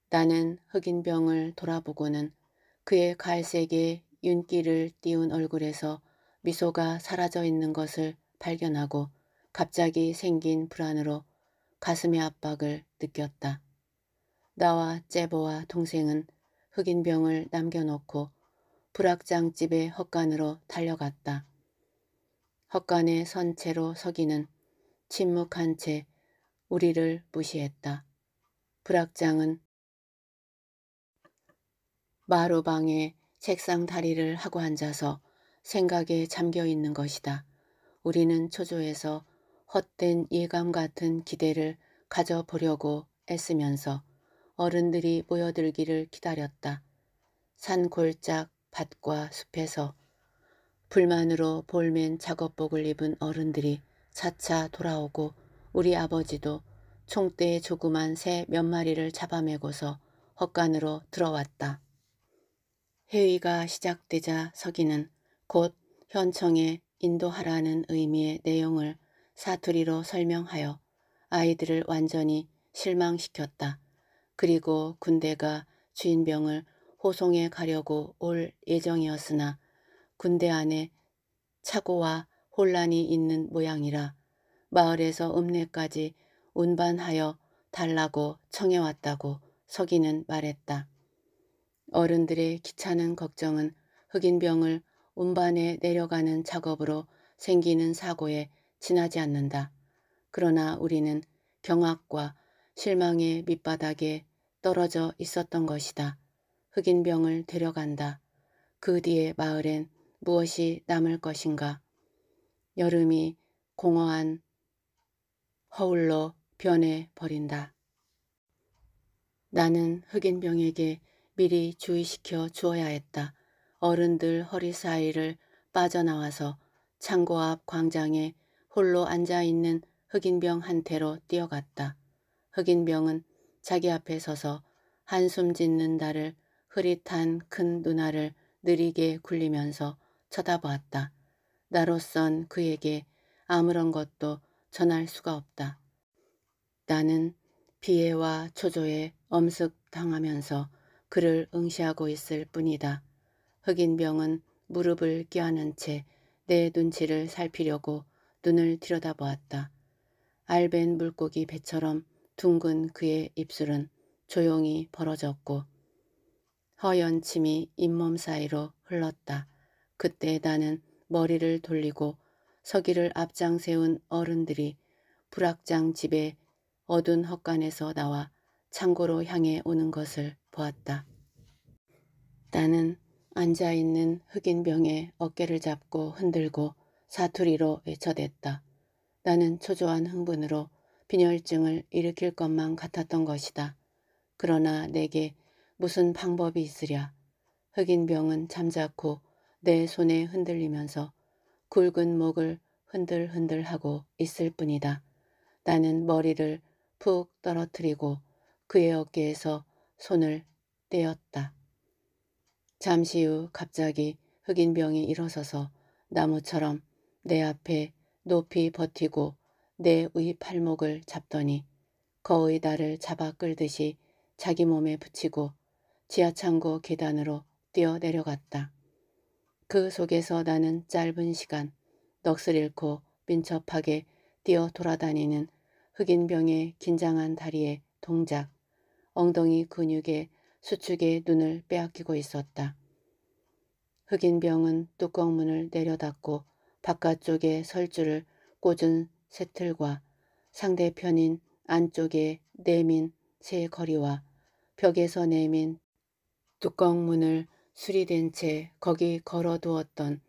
나는 흑인병을 돌아보고는 그의 갈색의 윤기를 띄운 얼굴에서 미소가 사라져 있는 것을 발견하고 갑자기 생긴 불안으로 가슴의 압박을 느꼈다. 나와 제보와 동생은 흑인 병을 남겨놓고 불악장집의 헛간으로 달려갔다. 헛간에 선 채로 서기는 침묵한 채 우리를 무시했다. 불악장은 마루방에 책상 다리를 하고 앉아서 생각에 잠겨 있는 것이다. 우리는 초조해서 헛된 예감 같은 기대를 가져보려고 애쓰면서 어른들이 모여들기를 기다렸다. 산 골짝 밭과 숲에서 불만으로 볼멘 작업복을 입은 어른들이 차차 돌아오고 우리 아버지도 총대에 조그만 새 몇 마리를 잡아매고서 헛간으로 들어왔다. 회의가 시작되자 서기는 곧 현청에 인도하라는 의미의 내용을 사투리로 설명하여 아이들을 완전히 실망시켰다. 그리고 군대가 주인병을 호송에 가려고 올 예정이었으나 군대 안에 착오와 혼란이 있는 모양이라 마을에서 읍내까지 운반하여 달라고 청해왔다고 서기는 말했다. 어른들의 귀찮은 걱정은 흑인병을 운반에 내려가는 작업으로 생기는 사고에 지나지 않는다. 그러나 우리는 경악과 실망의 밑바닥에 떨어져 있었던 것이다. 흑인병을 데려간다. 그 뒤에 마을엔 무엇이 남을 것인가. 여름이 공허한 허울로 변해버린다. 나는 흑인병에게 미리 주의시켜 주어야 했다. 어른들 허리 사이를 빠져나와서 창고 앞 광장에 홀로 앉아있는 흑인병한테로 뛰어갔다. 흑인병은 자기 앞에 서서 한숨 짓는 나를 흐릿한 큰 누나를 느리게 굴리면서 쳐다보았다. 나로선 그에게 아무런 것도 전할 수가 없다. 나는 비애와 초조에 엄습당하면서 그를 응시하고 있을 뿐이다. 흑인병은 무릎을 껴안은 채 내 눈치를 살피려고 눈을 들여다보았다. 알벤 물고기 배처럼 둥근 그의 입술은 조용히 벌어졌고 허연 침이 잇몸 사이로 흘렀다. 그때 나는 머리를 돌리고 서기를 앞장 세운 어른들이 불악장 집의 어두운 헛간에서 나와 창고로 향해 오는 것을 보았다. 나는 앉아있는 흑인 병의 어깨를 잡고 흔들고 사투리로 외쳐댔다. 나는 초조한 흥분으로 빈혈증을 일으킬 것만 같았던 것이다. 그러나 내게 무슨 방법이 있으랴. 흑인 병은 잠자코 내 손에 흔들리면서 굵은 목을 흔들흔들하고 있을 뿐이다. 나는 머리를 푹 떨어뜨리고 그의 어깨에서 손을 떼었다. 잠시 후 갑자기 흑인병이 일어서서 나무처럼 내 앞에 높이 버티고 내의 팔목을 잡더니 거의 나를 잡아 끌듯이 자기 몸에 붙이고 지하창고 계단으로 뛰어 내려갔다. 그 속에서 나는 짧은 시간 넋을 잃고 민첩하게 뛰어 돌아다니는 흑인병의 긴장한 다리에 동작, 엉덩이 근육에 수축의 눈을 빼앗기고 있었다. 흑인병은 뚜껑문을 내려닫고 바깥쪽에 설주를 꽂은 쇠틀과 상대편인 안쪽에 내민 세 거리와 벽에서 내민 뚜껑문을 수리된 채 거기 걸어두었던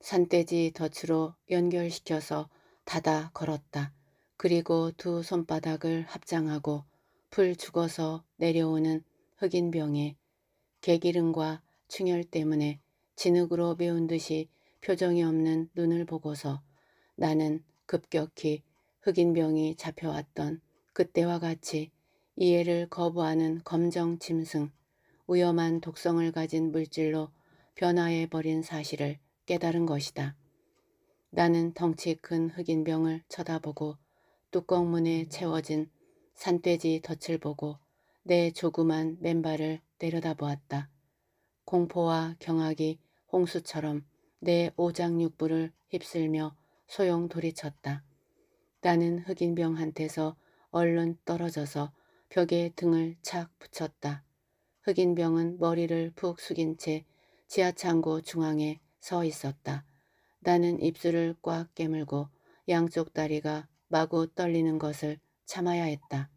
산대지 덫으로 연결시켜서 닫아 걸었다. 그리고 두 손바닥을 합장하고 풀 죽어서 내려오는 흑인 병에 개기름과 충혈 때문에 진흙으로 메운 듯이 표정이 없는 눈을 보고서 나는 급격히 흑인병이 잡혀왔던 그때와 같이 이해를 거부하는 검정 짐승, 위험한 독성을 가진 물질로 변화해버린 사실을 깨달은 것이다. 나는 덩치 큰 흑인병을 쳐다보고 뚜껑문에 채워진 산돼지 덫을 보고 내 조그만 맨발을 내려다보았다. 공포와 경악이 홍수처럼 내 오장육부를 휩쓸며 소용 돌이쳤다. 나는 흑인병한테서 얼른 떨어져서 벽에 등을 착 붙였다. 흑인병은 머리를 푹 숙인 채 지하창고 중앙에 서 있었다. 나는 입술을 꽉 깨물고 양쪽 다리가 마구 떨리는 것을 참아야 했다.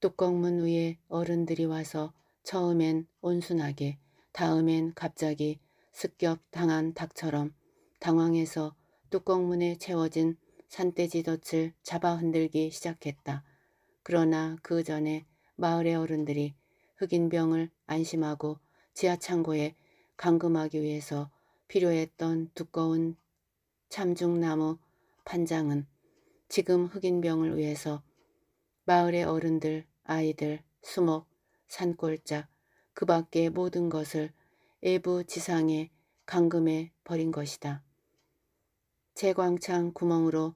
뚜껑문 위에 어른들이 와서 처음엔 온순하게 다음엔 갑자기 습격 당한 닭처럼 당황해서 뚜껑문에 채워진 산돼지 덫을 잡아 흔들기 시작했다. 그러나 그 전에 마을의 어른들이 흑인병을 안심하고 지하창고에 감금하기 위해서 필요했던 두꺼운 참죽나무 판장은 지금 흑인병을 위해서 마을의 어른들, 아이들, 수목, 산골짝, 그 밖의 모든 것을 애부 지상에 감금해 버린 것이다. 채광창 구멍으로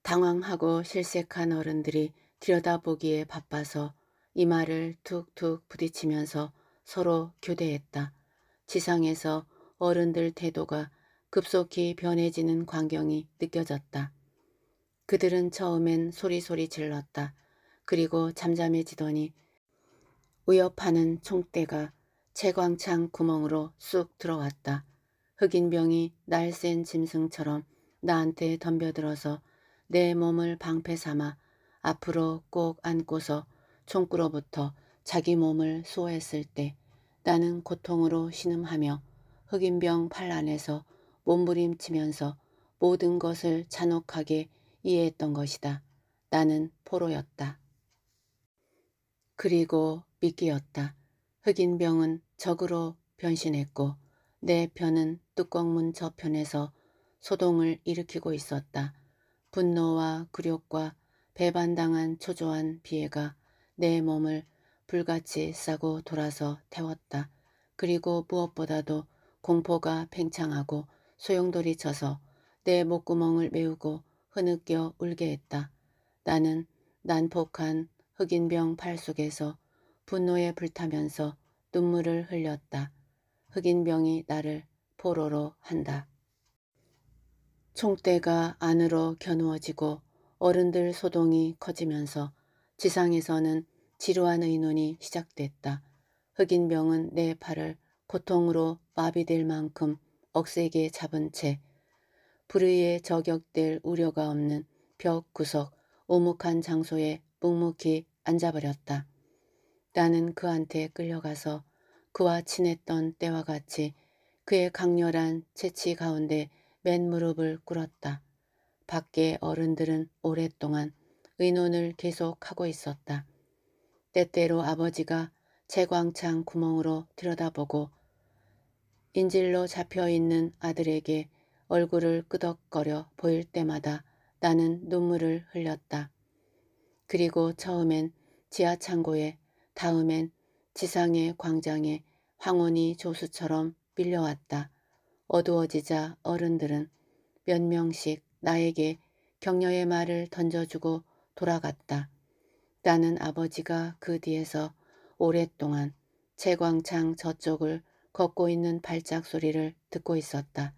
당황하고 실색한 어른들이 들여다보기에 바빠서 이마를 툭툭 부딪히면서 서로 교대했다. 지상에서 어른들 태도가 급속히 변해지는 광경이 느껴졌다. 그들은 처음엔 소리소리 질렀다. 그리고 잠잠해지더니 위협하는 총대가 채광창 구멍으로 쑥 들어왔다. 흑인병이 날쌘 짐승처럼 나한테 덤벼들어서 내 몸을 방패 삼아 앞으로 꼭 안고서 총구로부터 자기 몸을 수호했을 때 나는 고통으로 신음하며 흑인병 팔란에서 몸부림치면서 모든 것을 잔혹하게 이해했던 것이다. 나는 포로였다. 그리고 미끼였다. 흑인병은 적으로 변신했고 내 편은 뚜껑문 저편에서 소동을 일으키고 있었다. 분노와 굴욕과 배반당한 초조한 비애가 내 몸을 불같이 싸고 돌아서 태웠다. 그리고 무엇보다도 공포가 팽창하고 소용돌이 쳐서 내 목구멍을 메우고 흐느껴 울게 했다. 나는 난폭한 흑인병 팔 속에서 분노에 불타면서 눈물을 흘렸다. 흑인병이 나를 포로로 한다. 총대가 안으로 겨누어지고 어른들 소동이 커지면서 지상에서는 지루한 의논이 시작됐다. 흑인병은 내 팔을 고통으로 마비될 만큼 억세게 잡은 채 불의에 저격될 우려가 없는 벽 구석 오목한 장소에 묵묵히 앉아버렸다. 나는 그한테 끌려가서 그와 친했던 때와 같이 그의 강렬한 채취 가운데 맨무릎을 꿇었다. 밖에 어른들은 오랫동안 의논을 계속하고 있었다. 때때로 아버지가 채광창 구멍으로 들여다보고 인질로 잡혀있는 아들에게 얼굴을 끄덕거려 보일 때마다 나는 눈물을 흘렸다. 그리고 처음엔 지하창고에 다음엔 지상의 광장에 황혼이 조수처럼 밀려왔다. 어두워지자 어른들은 몇 명씩 나에게 격려의 말을 던져주고 돌아갔다. 나는 아버지가 그 뒤에서 오랫동안 채광창 저쪽을 걷고 있는 발작 소리를 듣고 있었다.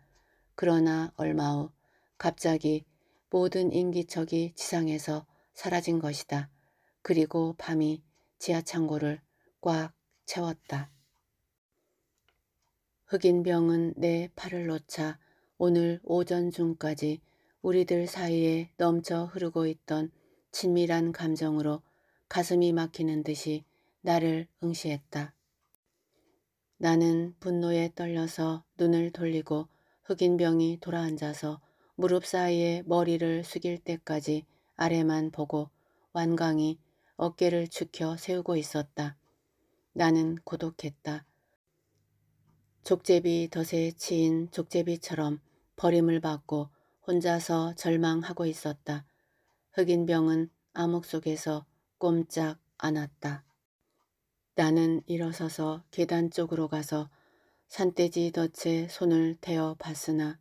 그러나 얼마 후 갑자기 모든 인기척이 지상에서 사라진 것이다. 그리고 밤이 지하창고를 꽉 채웠다. 흑인 병은 내 팔을 놓자 오늘 오전 중까지 우리들 사이에 넘쳐 흐르고 있던 친밀한 감정으로 가슴이 막히는 듯이 나를 응시했다. 나는 분노에 떨려서 눈을 돌리고 흑인병이 돌아앉아서 무릎 사이에 머리를 숙일 때까지 아래만 보고 완강히 어깨를 축혀 세우고 있었다. 나는 고독했다. 족제비 덫에 치인 족제비처럼 버림을 받고 혼자서 절망하고 있었다. 흑인병은 암흑 속에서 꼼짝 않았다. 나는 일어서서 계단 쪽으로 가서 산돼지 덫에 손을 대어 봤으나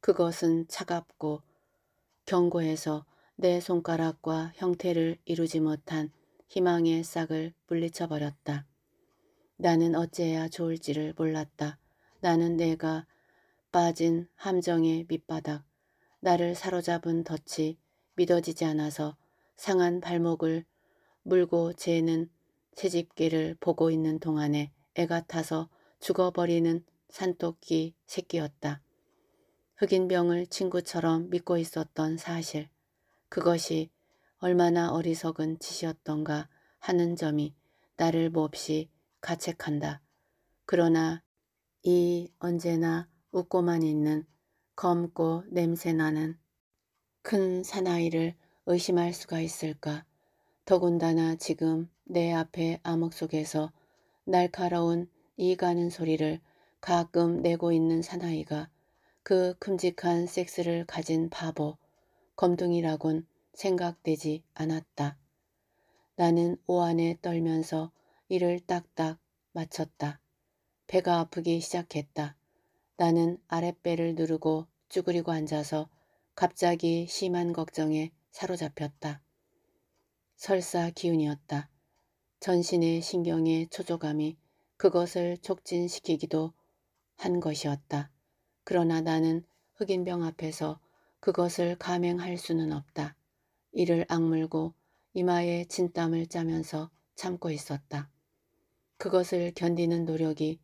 그것은 차갑고 경고해서 내 손가락과 형태를 이루지 못한 희망의 싹을 물리쳐 버렸다. 나는 어찌해야 좋을지를 몰랐다. 나는 내가 빠진 함정의 밑바닥, 나를 사로잡은 덫이 믿어지지 않아서 상한 발목을 물고 재는 채집기를 보고 있는 동안에 애가 타서 죽어버리는 산토끼 새끼였다. 흑인병을 친구처럼 믿고 있었던 사실, 그것이 얼마나 어리석은 짓이었던가 하는 점이 나를 몹시 가책한다. 그러나 이 언제나 웃고만 있는 검고 냄새나는 큰 사나이를 의심할 수가 있을까. 더군다나 지금 내 앞에 암흑 속에서 날카로운 이 가는 소리를 가끔 내고 있는 사나이가 그 큼직한 섹스를 가진 바보, 검둥이라곤 생각되지 않았다. 나는 오한에 떨면서 이를 딱딱 맞췄다. 배가 아프기 시작했다. 나는 아랫배를 누르고 쭈그리고 앉아서 갑자기 심한 걱정에 사로잡혔다. 설사 기운이었다. 전신의 신경의 초조감이 그것을 촉진시키기도 한 것이었다. 그러나 나는 흑인병 앞에서 그것을 감행할 수는 없다. 이를 악물고 이마에 진땀을 짜면서 참고 있었다. 그것을 견디는 노력이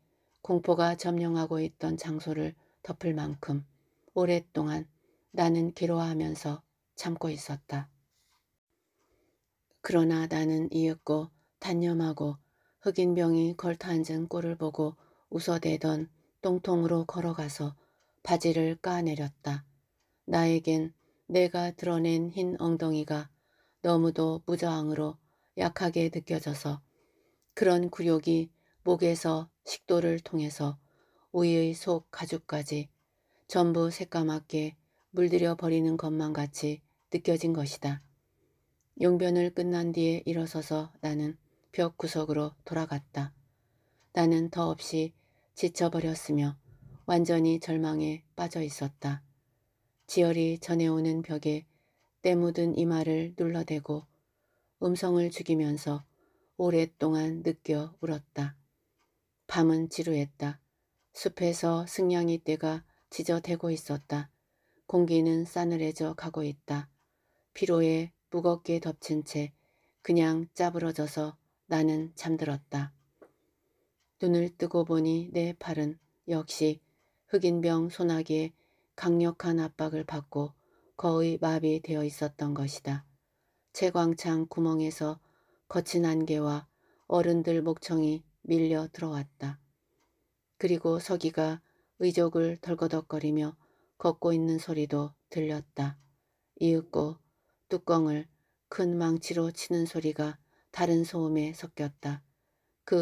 공포가 점령하고 있던 장소를 덮을 만큼 오랫동안 나는 괴로워하면서 참고 있었다. 그러나 나는 이윽고 단념하고 흑인병이 걸터앉은 꼴을 보고 웃어대던 똥통으로 걸어가서 바지를 까내렸다. 나에겐 내가 드러낸 흰 엉덩이가 너무도 무저항으로 약하게 느껴져서 그런 굴욕이 목에서 식도를 통해서 우유의속 가죽까지 전부 새까맣게 물들여 버리는 것만 같이 느껴진 것이다. 용변을 끝난 뒤에 일어서서 나는 벽 구석으로 돌아갔다. 나는 더없이 지쳐버렸으며 완전히 절망에 빠져 있었다. 지열이 전해오는 벽에 때묻은 이마를 눌러대고 음성을 죽이면서 오랫동안 느껴 울었다. 밤은 지루했다. 숲에서 승냥이 떼가 지저대고 있었다. 공기는 싸늘해져 가고 있다. 피로에 무겁게 덮친 채 그냥 짜부러져서 나는 잠들었다. 눈을 뜨고 보니 내 팔은 역시 흑인병 소나기에 강력한 압박을 받고 거의 마비되어 있었던 것이다. 채광창 구멍에서 거친 안개와 어른들 목청이 밀려 들어왔다. 그리고 서기가 의족을 덜거덕거리며 걷고 있는 소리도 들렸다. 이윽고 뚜껑을 큰 망치로 치는 소리가 다른 소음에 섞였다.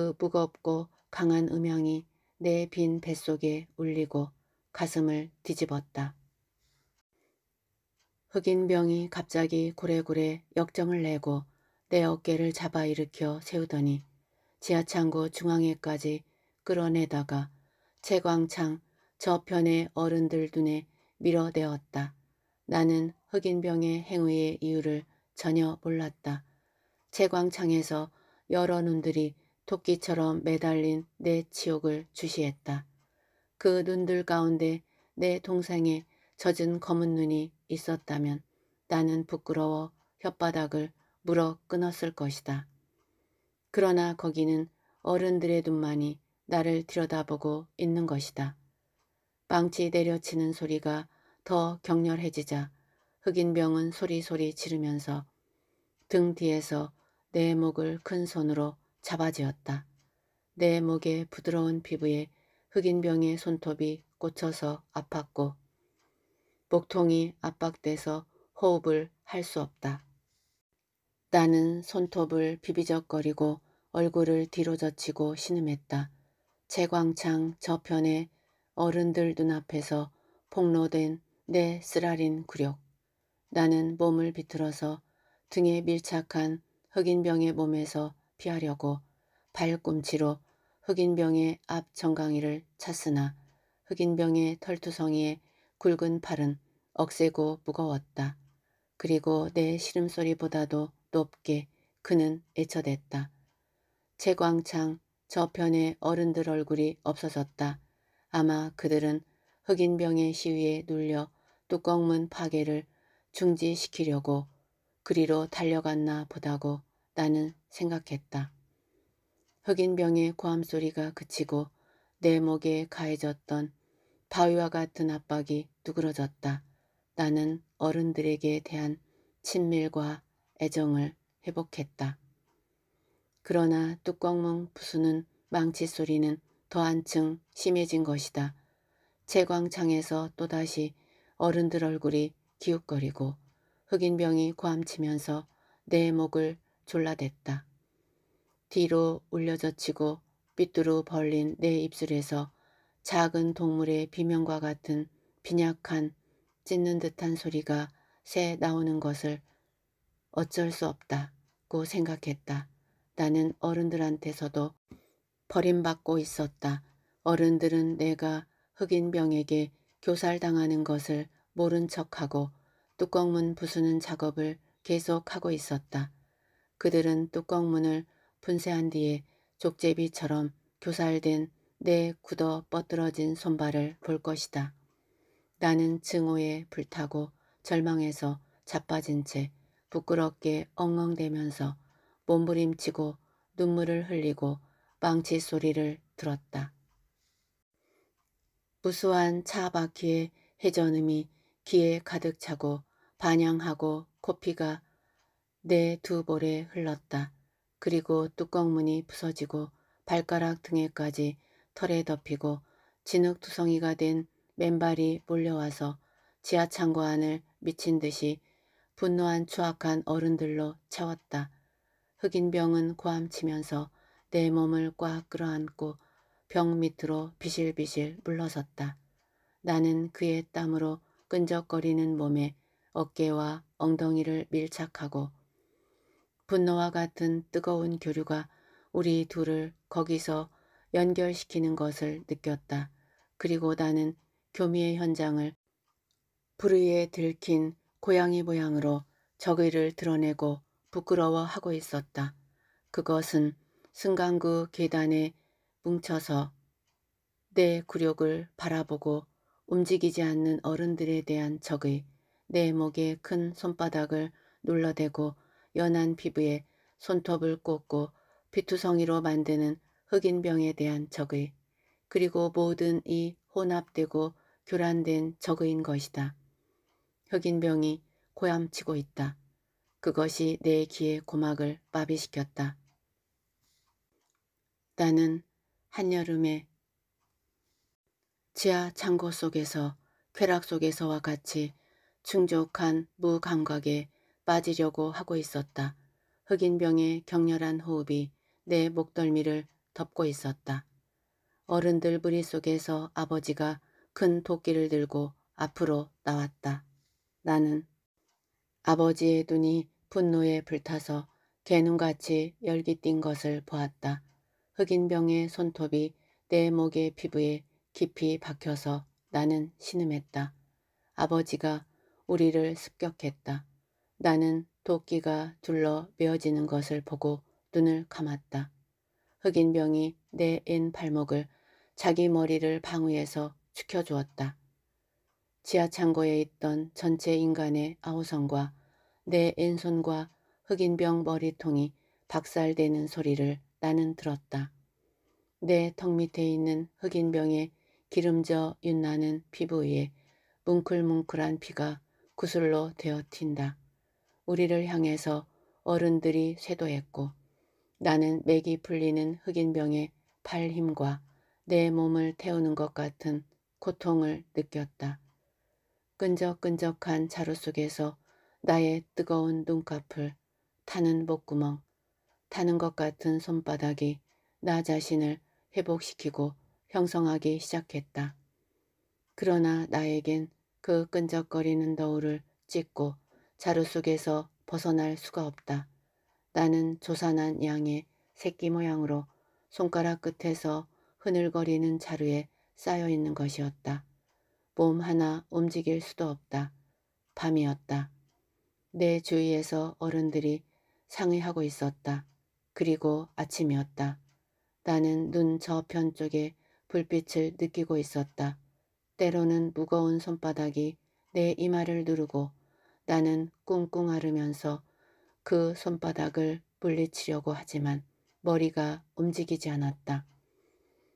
그 무겁고 강한 음향이 내 빈 뱃속에 울리고 가슴을 뒤집었다. 흑인 병이 갑자기 고래고래 역정을 내고 내 어깨를 잡아 일으켜 세우더니 지하창고 중앙에까지 끌어내다가 채광창 저편의 어른들 눈에 밀어내었다. 나는 흑인병의 행위의 이유를 전혀 몰랐다. 채광창에서 여러 눈들이 토끼처럼 매달린 내 치욕을 주시했다. 그 눈들 가운데 내 동생의 젖은 검은 눈이 있었다면 나는 부끄러워 혓바닥을 물어 끊었을 것이다. 그러나 거기는 어른들의 눈만이 나를 들여다보고 있는 것이다. 망치 내려치는 소리가 더 격렬해지자 흑인병은 소리소리 지르면서 등 뒤에서 내 목을 큰 손으로 잡아지었다. 내 목의 부드러운 피부에 흑인병의 손톱이 꽂혀서 아팠고 목통이 압박돼서 호흡을 할 수 없다. 나는 손톱을 비비적거리고 얼굴을 뒤로 젖히고 신음했다. 제광창 저편에 어른들 눈앞에서 폭로된 내 쓰라린 구력. 나는 몸을 비틀어서 등에 밀착한 흑인병의 몸에서 피하려고 발꿈치로 흑인병의 앞 정강이를 찼으나 흑인병의 털투성이에 굵은 팔은 억세고 무거웠다. 그리고 내 시름소리보다도 높게 그는 애처댔다 채광창 저편에 어른들 얼굴이 없어졌다. 아마 그들은 흑인병의 시위에 눌려 뚜껑문 파괴를 중지시키려고 그리로 달려갔나 보다고 나는 생각했다. 흑인병의 고함소리가 그치고 내 목에 가해졌던 바위와 같은 압박이 누그러졌다. 나는 어른들에게 대한 친밀과 애정을 회복했다. 그러나 뚜껑문 부수는 망치 소리는 더 한층 심해진 것이다. 채광창에서 또다시 어른들 얼굴이 기웃거리고 흑인병이 고함치면서 내 목을 졸라댔다. 뒤로 울려젖히고 삐뚤어 벌린 내 입술에서 작은 동물의 비명과 같은 빈약한 찢는 듯한 소리가 새 나오는 것을 어쩔 수 없다고 생각했다. 나는 어른들한테서도 버림받고 있었다. 어른들은 내가 흑인병에게 교살당하는 것을 모른 척하고 뚜껑문 부수는 작업을 계속하고 있었다. 그들은 뚜껑문을 분쇄한 뒤에 족제비처럼 교살된 내 굳어 뻗들어진 손발을 볼 것이다. 나는 증오에 불타고 절망에서 자빠진 채 부끄럽게 엉엉대면서 몸부림치고 눈물을 흘리고 빵치 소리를 들었다. 무수한 차 바퀴의 회전음이 귀에 가득 차고 반향하고 코피가 내 두 볼에 흘렀다. 그리고 뚜껑문이 부서지고 발가락 등에까지 털에 덮이고 진흙투성이가 된 맨발이 몰려와서 지하창고 안을 미친 듯이 분노한 추악한 어른들로 채웠다. 흑인 병은 고함치면서 내 몸을 꽉 끌어안고 병 밑으로 비실비실 물러섰다. 나는 그의 땀으로 끈적거리는 몸에 어깨와 엉덩이를 밀착하고 분노와 같은 뜨거운 교류가 우리 둘을 거기서 연결시키는 것을 느꼈다. 그리고 나는 교미의 현장을 불의에 들킨 고양이 모양으로 적의를 드러내고 부끄러워하고 있었다. 그것은 승강구 계단에 뭉쳐서 내 굴욕을 바라보고 움직이지 않는 어른들에 대한 적의 내 목에 큰 손바닥을 눌러대고 연한 피부에 손톱을 꽂고 피투성이로 만드는 흑인병에 대한 적의 그리고 모든 이 혼합되고 교란된 적의인 것이다. 흑인병이 고함치고 있다. 그것이 내 귀의 고막을 마비시켰다. 나는 한여름에 지하 창고 속에서 쾌락 속에서와 같이 충족한 무감각에 빠지려고 하고 있었다. 흑인병의 격렬한 호흡이 내 목덜미를 덮고 있었다. 어른들 무리 속에서 아버지가 큰 도끼를 들고 앞으로 나왔다. 나는 아버지의 눈이 분노에 불타서 개눈같이 열기 띈 것을 보았다. 흑인병의 손톱이 내 목의 피부에 깊이 박혀서 나는 신음했다. 아버지가 우리를 습격했다. 나는 도끼가 둘러 메어지는 것을 보고 눈을 감았다. 흑인병이 내엔 발목을 자기 머리를 방위해서 축혀주었다. 지하창고에 있던 전체 인간의 아우성과 내 왼손과 흑인병 머리통이 박살되는 소리를 나는 들었다. 내 턱 밑에 있는 흑인병의 기름져 윤나는 피부 위에 뭉클뭉클한 피가 구슬로 되어 튄다. 우리를 향해서 어른들이 쇄도했고 나는 맥이 풀리는 흑인병의 팔 힘과 내 몸을 태우는 것 같은 고통을 느꼈다. 끈적끈적한 자루 속에서 나의 뜨거운 눈꺼풀, 타는 목구멍, 타는 것 같은 손바닥이 나 자신을 회복시키고 형성하기 시작했다. 그러나 나에겐 그 끈적거리는 너울을 찢고 자루 속에서 벗어날 수가 없다. 나는 조산한 양의 새끼 모양으로 손가락 끝에서 흐늘거리는 자루에 쌓여 있는 것이었다. 몸 하나 움직일 수도 없다. 밤이었다. 내 주위에서 어른들이 상의하고 있었다. 그리고 아침이었다. 나는 눈 저편 쪽에 불빛을 느끼고 있었다. 때로는 무거운 손바닥이 내 이마를 누르고 나는 꿍꿍 앓으면서 그 손바닥을 물리치려고 하지만 머리가 움직이지 않았다.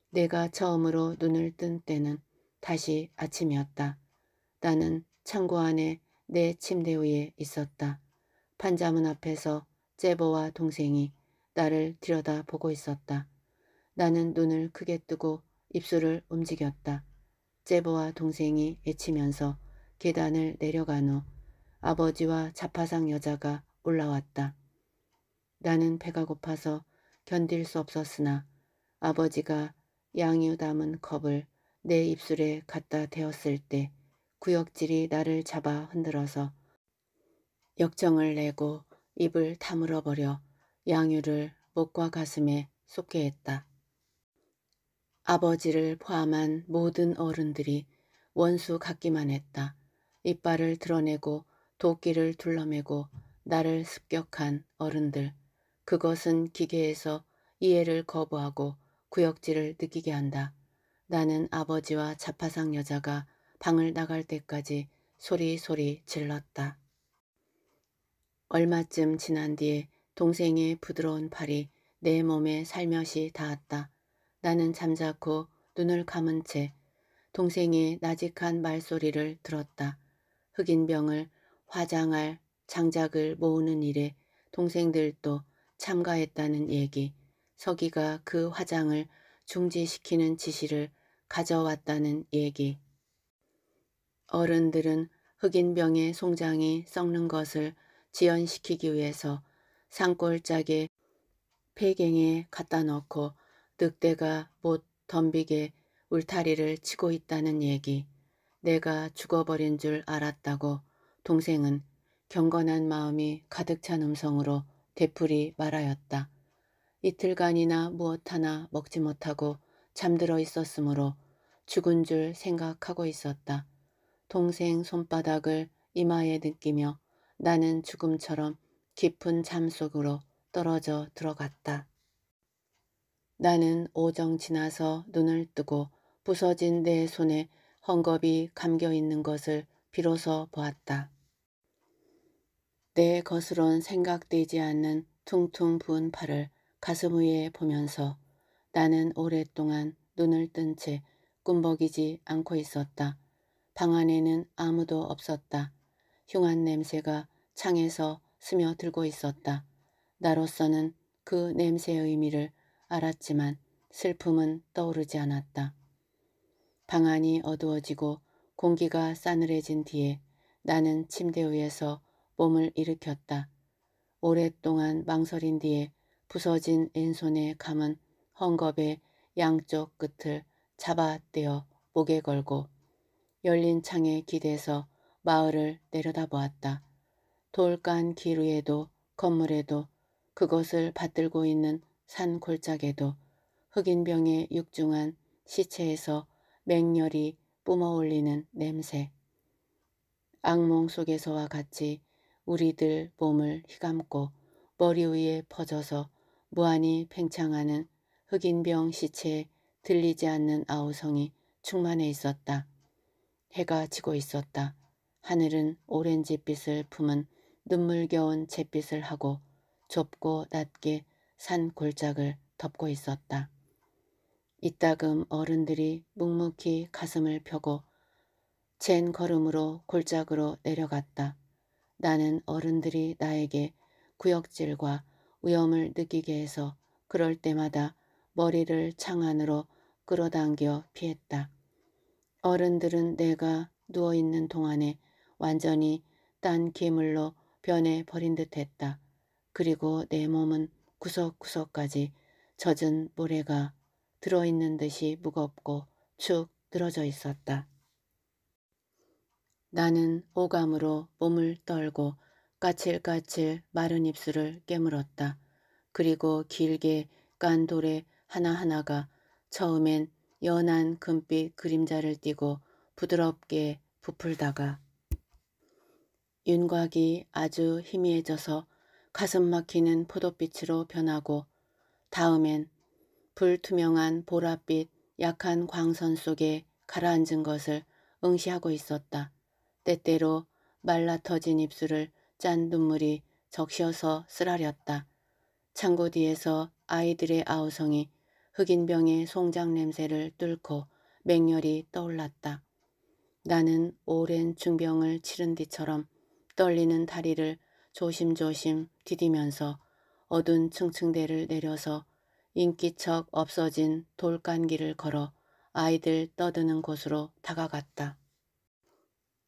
내가 처음으로 눈을 뜬 때는 다시 아침이었다. 나는 창고 안에 내 침대 위에 있었다. 판자문 앞에서 제보와 동생이 나를 들여다보고 있었다. 나는 눈을 크게 뜨고 입술을 움직였다. 제보와 동생이 외치면서 계단을 내려간 후 아버지와 자파상 여자가 올라왔다. 나는 배가 고파서 견딜 수 없었으나 아버지가 양유 담은 컵을 내 입술에 갖다 대었을 때 구역질이 나를 잡아 흔들어서 역정을 내고 입을 다물어 버려 양유를 목과 가슴에 쏟게 했다. 아버지를 포함한 모든 어른들이 원수 같기만 했다. 이빨을 드러내고 도끼를 둘러매고 나를 습격한 어른들. 그것은 기계에서 이해를 거부하고 구역질을 느끼게 한다. 나는 아버지와 자파상 여자가 방을 나갈 때까지 소리소리 질렀다. 얼마쯤 지난 뒤에 동생의 부드러운 팔이 내 몸에 살며시 닿았다. 나는 잠자코 눈을 감은 채 동생의 나직한 말소리를 들었다. 흑인 병을 화장할 장작을 모으는 일에 동생들도 참가했다는 얘기. 서기가 그 화장을 중지시키는 지시를 가져왔다는 얘기. 어른들은 흑인병의 송장이 썩는 것을 지연시키기 위해서 산골짜기 폐갱에 갖다 넣고 늑대가 못 덤비게 울타리를 치고 있다는 얘기. 내가 죽어버린 줄 알았다고 동생은 경건한 마음이 가득 찬 음성으로 되풀이 말하였다. 이틀간이나 무엇 하나 먹지 못하고 잠들어 있었으므로 죽은 줄 생각하고 있었다. 동생 손바닥을 이마에 느끼며 나는 죽음처럼 깊은 잠 속으로 떨어져 들어갔다. 나는 오정 지나서 눈을 뜨고 부서진 내 손에 헝겊이 감겨 있는 것을 비로소 보았다. 내 것으론 생각되지 않는 퉁퉁 부은 팔을 가슴 위에 보면서 나는 오랫동안 눈을 뜬 채 꿈벅이지 않고 있었다. 방 안에는 아무도 없었다. 흉한 냄새가 창에서 스며들고 있었다. 나로서는 그 냄새의 의미를 알았지만 슬픔은 떠오르지 않았다. 방 안이 어두워지고 공기가 싸늘해진 뒤에 나는 침대 위에서 몸을 일으켰다. 오랫동안 망설인 뒤에 부서진 왼손의 감은 헝겊의 양쪽 끝을 잡아떼어 목에 걸고 열린 창에 기대서 마을을 내려다보았다. 돌간길 위에도 건물에도 그것을 받들고 있는 산 골짜기에도 흑인병의 육중한 시체에서 맹렬히 뿜어올리는 냄새. 악몽 속에서와 같이 우리들 몸을 휘감고 머리 위에 퍼져서 무한히 팽창하는 흑인병 시체에 들리지 않는 아우성이 충만해 있었다. 해가 지고 있었다. 하늘은 오렌지빛을 품은 눈물겨운 잿빛을 하고 좁고 낮게 산 골짝을 덮고 있었다. 이따금 어른들이 묵묵히 가슴을 펴고 잰 걸음으로 골짝으로 내려갔다. 나는 어른들이 나에게 구역질과 위험을 느끼게 해서 그럴 때마다 머리를 창 안으로 끌어당겨 피했다. 어른들은 내가 누워있는 동안에 완전히 딴 괴물로 변해버린 듯 했다. 그리고 내 몸은 구석구석까지 젖은 모래가 들어있는 듯이 무겁고 축 늘어져 있었다. 나는 오감으로 몸을 떨고 까칠까칠 마른 입술을 깨물었다. 그리고 길게 깐 돌에 하나하나가 처음엔 연한 금빛 그림자를 띠고 부드럽게 부풀다가 윤곽이 아주 희미해져서 가슴 막히는 포도빛으로 변하고 다음엔 불투명한 보랏빛 약한 광선 속에 가라앉은 것을 응시하고 있었다. 때때로 말라터진 입술을 짠 눈물이 적셔서 쓰라렸다. 창고 뒤에서 아이들의 아우성이 흑인병의 송장 냄새를 뚫고 맹렬히 떠올랐다. 나는 오랜 중병을 치른 뒤처럼 떨리는 다리를 조심조심 디디면서 어두운 층층대를 내려서 인기척 없어진 돌간길을 걸어 아이들 떠드는 곳으로 다가갔다.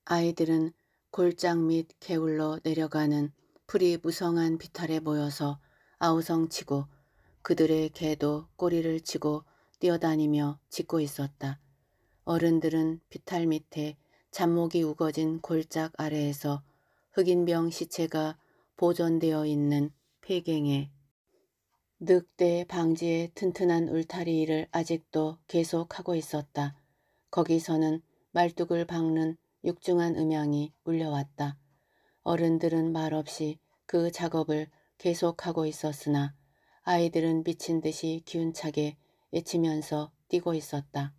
아이들은 골장 밑 개울로 내려가는 풀이 무성한 비탈에 모여서 아우성치고 그들의 개도 꼬리를 치고 뛰어다니며 짖고 있었다. 어른들은 비탈 밑에 잔목이 우거진 골짝 아래에서 흑인병 시체가 보존되어 있는 폐갱에 늑대 방지의 튼튼한 울타리를 아직도 계속하고 있었다. 거기서는 말뚝을 박는 육중한 음향이 울려왔다. 어른들은 말없이 그 작업을 계속하고 있었으나 아이들은 미친 듯이 기운차게 외치면서 뛰고 있었다.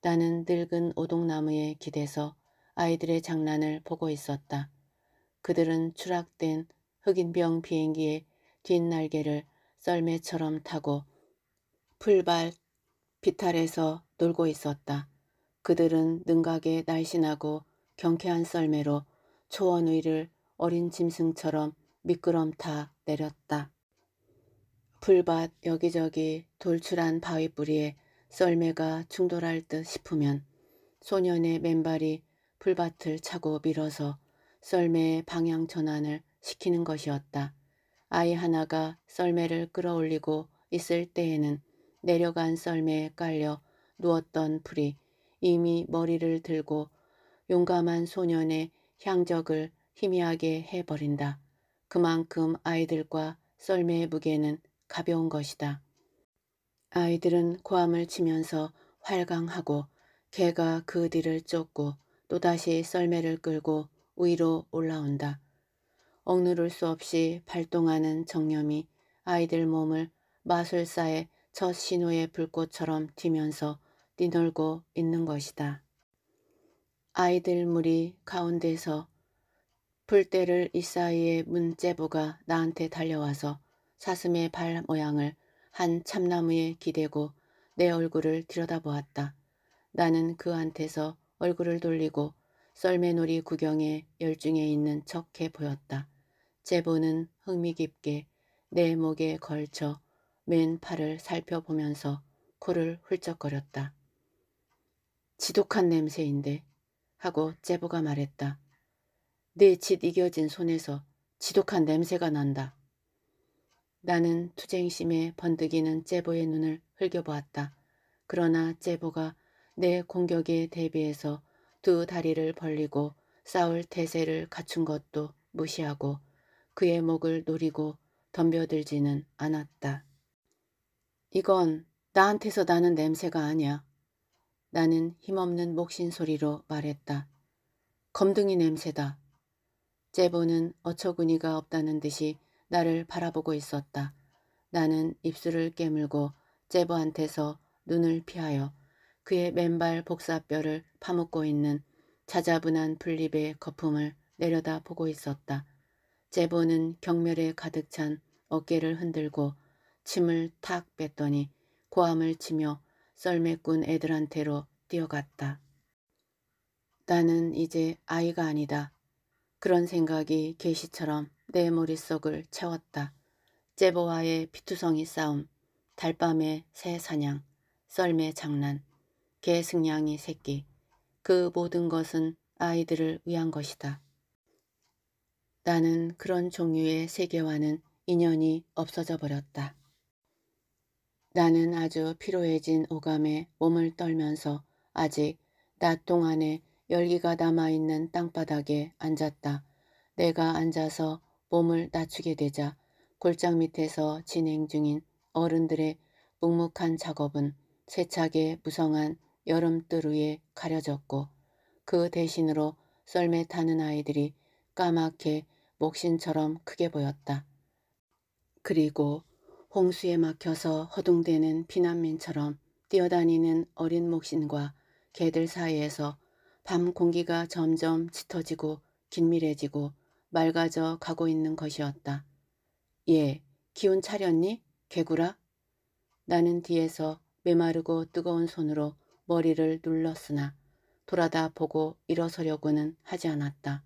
나는 늙은 오동나무에 기대서 아이들의 장난을 보고 있었다. 그들은 추락된 흑인병 비행기의 뒷날개를 썰매처럼 타고 풀발 비탈에서 놀고 있었다. 그들은 능각의 날씬하고 경쾌한 썰매로 초원위를 어린 짐승처럼 미끄럼 타 내렸다. 풀밭 여기저기 돌출한 바위 뿌리에 썰매가 충돌할 듯 싶으면 소년의 맨발이 풀밭을 차고 밀어서 썰매의 방향 전환을 시키는 것이었다. 아이 하나가 썰매를 끌어올리고 있을 때에는 내려간 썰매에 깔려 누웠던 풀이 이미 머리를 들고 용감한 소년의 향적을 희미하게 해버린다. 그만큼 아이들과 썰매의 무게는 가벼운 것이다. 아이들은 고함을 치면서 활강하고 개가 그 뒤를 쫓고 또다시 썰매를 끌고 위로 올라온다. 억누를 수 없이 발동하는 정념이 아이들 몸을 마술사의 첫 신호의 불꽃처럼 튀면서 뛰놀고 있는 것이다. 아이들 무리 가운데서 불대를이 사이에 문제부가 나한테 달려와서 사슴의 발 모양을 한 참나무에 기대고 내 얼굴을 들여다보았다. 나는 그한테서 얼굴을 돌리고 썰매놀이 구경에 열중해 있는 척해 보였다. 제보는 흥미깊게 내 목에 걸쳐 맨 팔을 살펴보면서 코를 훌쩍거렸다. 지독한 냄새인데 하고 제보가 말했다. 내 짓 이겨진 손에서 지독한 냄새가 난다. 나는 투쟁심에 번득이는 제보의 눈을 흘겨보았다. 그러나 제보가 내 공격에 대비해서 두 다리를 벌리고 싸울 태세를 갖춘 것도 무시하고 그의 목을 노리고 덤벼들지는 않았다. 이건 나한테서 나는 냄새가 아니야. 나는 힘없는 목신 소리로 말했다. 검둥이 냄새다. 제보는 어처구니가 없다는 듯이 나를 바라보고 있었다. 나는 입술을 깨물고 제보한테서 눈을 피하여 그의 맨발 복사뼈를 파묻고 있는 자자분한 분립의 거품을 내려다보고 있었다. 제보는 경멸에 가득 찬 어깨를 흔들고 침을 탁 뺐더니 고함을 치며 썰매꾼 애들한테로 뛰어갔다. 나는 이제 아이가 아니다. 그런 생각이 계시처럼 내 머릿속을 채웠다. 제보와의 피투성이 싸움, 달밤의 새 사냥, 썰매 장난, 개 승냥이 새끼. 그 모든 것은 아이들을 위한 것이다. 나는 그런 종류의 세계와는 인연이 없어져 버렸다. 나는 아주 피로해진 오감에 몸을 떨면서 아직 낮 동안에 열기가 남아있는 땅바닥에 앉았다. 내가 앉아서 몸을 낮추게 되자 골장 밑에서 진행 중인 어른들의 묵묵한 작업은 세차게 무성한 여름뜨루에 가려졌고 그 대신으로 썰매 타는 아이들이 까맣게 목신처럼 크게 보였다. 그리고 홍수에 막혀서 허둥대는 피난민처럼 뛰어다니는 어린 목신과 개들 사이에서 밤 공기가 점점 짙어지고 긴밀해지고 맑아져 가고 있는 것이었다. 예, 기운 차렸니? 개구라? 나는 뒤에서 메마르고 뜨거운 손으로 머리를 눌렀으나 돌아다 보고 일어서려고는 하지 않았다.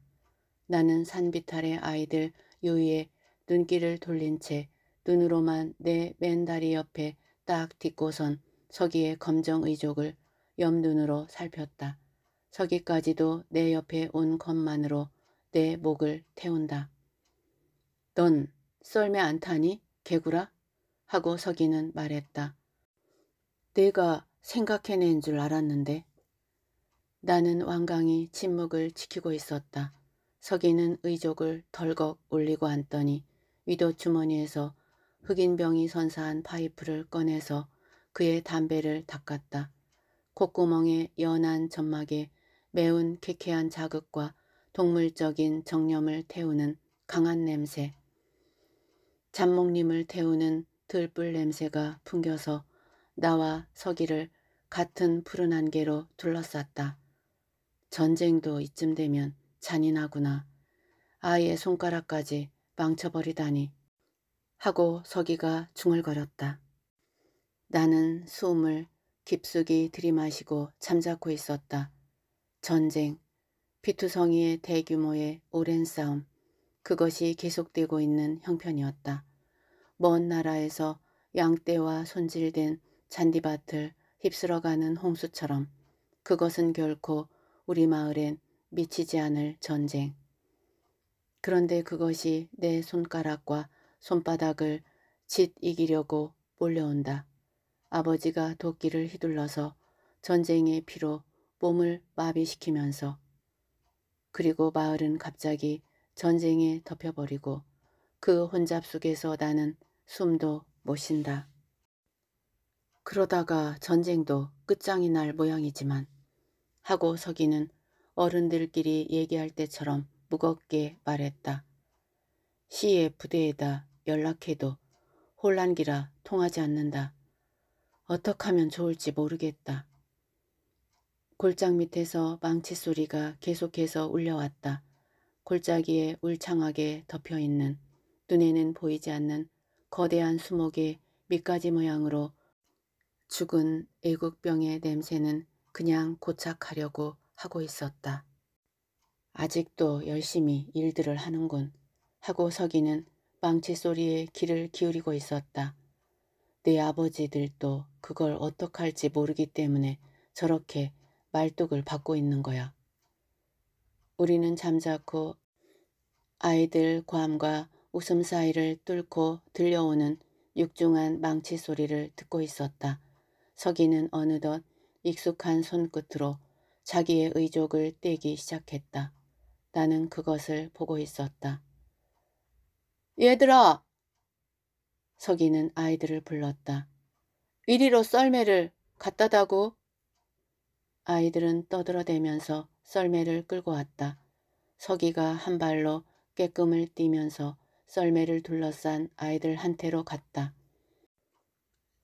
나는 산비탈의 아이들 유위에 눈길을 돌린 채 눈으로만 내 맨다리 옆에 딱 딛고선 서기의 검정 의족을 옆눈으로 살폈다. 서기까지도 내 옆에 온 것만으로 내 목을 태운다. 넌 썰매 안 타니 개구라? 하고 서기는 말했다. 내가 생각해낸 줄 알았는데. 나는 완강히 침묵을 지키고 있었다. 서기는 의족을 덜컥 올리고 앉더니 위도 주머니에서 흑인병이 선사한 파이프를 꺼내서 그의 담배를 닦았다. 콧구멍의 연한 점막에 매운 쾌쾌한 자극과 동물적인 정념을 태우는 강한 냄새, 잡목님을 태우는 들불 냄새가 풍겨서 나와 서기를 같은 푸른 안개로 둘러쌌다. 전쟁도 이쯤 되면 잔인하구나. 아예 손가락까지 망쳐버리다니. 하고 서기가 중얼거렸다. 나는 숨을 깊숙이 들이마시고 잠자코 있었다. 전쟁, 피투성이의 대규모의 오랜 싸움, 그것이 계속되고 있는 형편이었다. 먼 나라에서 양떼와 손질된 잔디밭을 휩쓸어가는 홍수처럼 그것은 결코 우리 마을엔 미치지 않을 전쟁. 그런데 그것이 내 손가락과 손바닥을 짓 이기려고 몰려온다. 아버지가 도끼를 휘둘러서 전쟁의 피로 몸을 마비시키면서 그리고 마을은 갑자기 전쟁에 덮여버리고 그 혼잡 속에서 나는 숨도 못 쉰다. 그러다가 전쟁도 끝장이 날 모양이지만 하고 서기는 어른들끼리 얘기할 때처럼 무겁게 말했다. 시의 부대에다 연락해도 혼란기라 통하지 않는다. 어떻게 하면 좋을지 모르겠다. 골짝 밑에서 망치 소리가 계속해서 울려왔다. 골짜기에 울창하게 덮여있는 눈에는 보이지 않는 거대한 수목의 밑가지 모양으로 죽은 애국병의 냄새는 그냥 고착하려고 하고 있었다. 아직도 열심히 일들을 하는군 하고 서기는 망치 소리에 귀를 기울이고 있었다. 내 아버지들도 그걸 어떡할지 모르기 때문에 저렇게 말뚝을 받고 있는 거야. 우리는 잠자코 아이들 괌과 웃음 사이를 뚫고 들려오는 육중한 망치 소리를 듣고 있었다. 서기는 어느덧 익숙한 손끝으로 자기의 의족을 떼기 시작했다. 나는 그것을 보고 있었다. 얘들아! 서기는 아이들을 불렀다. 이리로 썰매를 갖다 다고 아이들은 떠들어대면서 썰매를 끌고 왔다. 서기가 한 발로 깨끔을 뛰면서 썰매를 둘러싼 아이들한테로 갔다.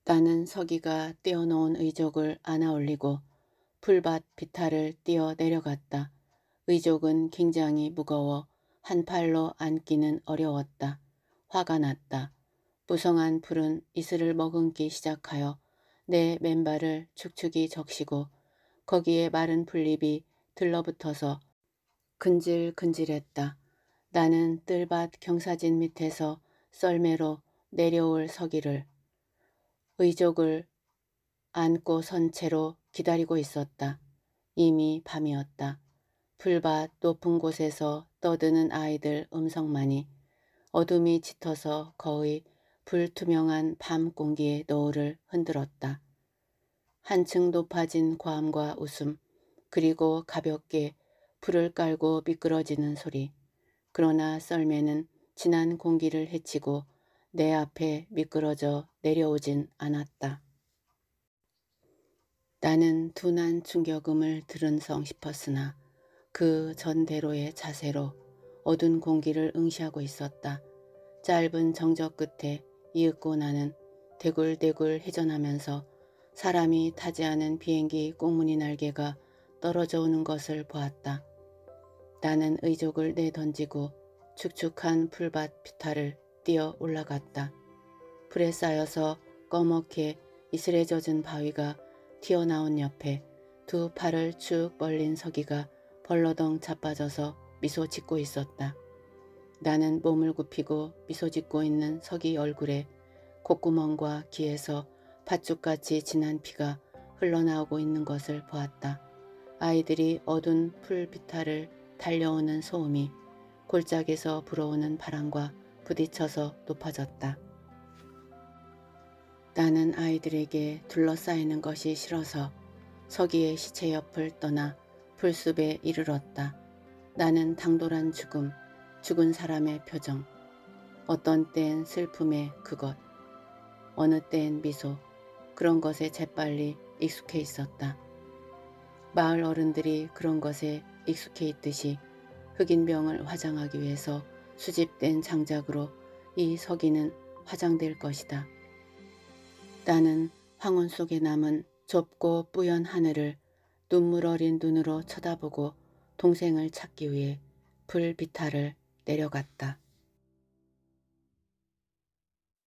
나는 서기가 떼어놓은 의족을 안아 올리고 풀밭 비탈을 뛰어 내려갔다. 의족은 굉장히 무거워 한 팔로 앉기는 어려웠다. 화가 났다. 무성한 풀은 이슬을 머금기 시작하여 내 맨발을 축축이 적시고 거기에 마른 풀잎이 들러붙어서 근질근질했다. 나는 뜰밭 경사진 밑에서 썰매로 내려올 서기를 의족을 안고 선 채로 기다리고 있었다. 이미 밤이었다. 풀밭 높은 곳에서 떠드는 아이들 음성만이 어둠이 짙어서 거의 불투명한 밤 공기의 노을을 흔들었다. 한층 높아진 과음과 웃음 그리고 가볍게 불을 깔고 미끄러지는 소리 그러나 썰매는 진한 공기를 헤치고 내 앞에 미끄러져 내려오진 않았다. 나는 둔한 충격음을 들은 성 싶었으나 그 전대로의 자세로 어두운 공기를 응시하고 있었다. 짧은 정적 끝에 이윽고 나는 대굴대굴 회전하면서 사람이 타지 않은 비행기 꽁무니 날개가 떨어져 오는 것을 보았다. 나는 의족을 내던지고 축축한 풀밭 피탈을 뛰어 올라갔다. 풀에 쌓여서 꺼멓게 이슬에 젖은 바위가 튀어나온 옆에 두 팔을 축 벌린 서기가 벌러덩 자빠져서 미소 짓고 있었다. 나는 몸을 굽히고 미소 짓고 있는 서기 얼굴에 콧구멍과 귀에서 팥죽같이 진한 피가 흘러나오고 있는 것을 보았다. 아이들이 어두운 풀비탈을 달려오는 소음이 골짜기에서 불어오는 바람과 부딪혀서 높아졌다. 나는 아이들에게 둘러싸이는 것이 싫어서 서기의 시체 옆을 떠나 풀숲에 이르렀다. 나는 당돌한 죽음, 죽은 사람의 표정, 어떤 때엔 슬픔의 그것, 어느 때엔 미소, 그런 것에 재빨리 익숙해 있었다. 마을 어른들이 그런 것에 익숙해 있듯이 흑인병을 화장하기 위해서 수집된 장작으로 이석이는 화장될 것이다. 나는 황혼 속에 남은 좁고 뿌연 하늘을 눈물 어린 눈으로 쳐다보고 동생을 찾기 위해 불비타를 내려갔다.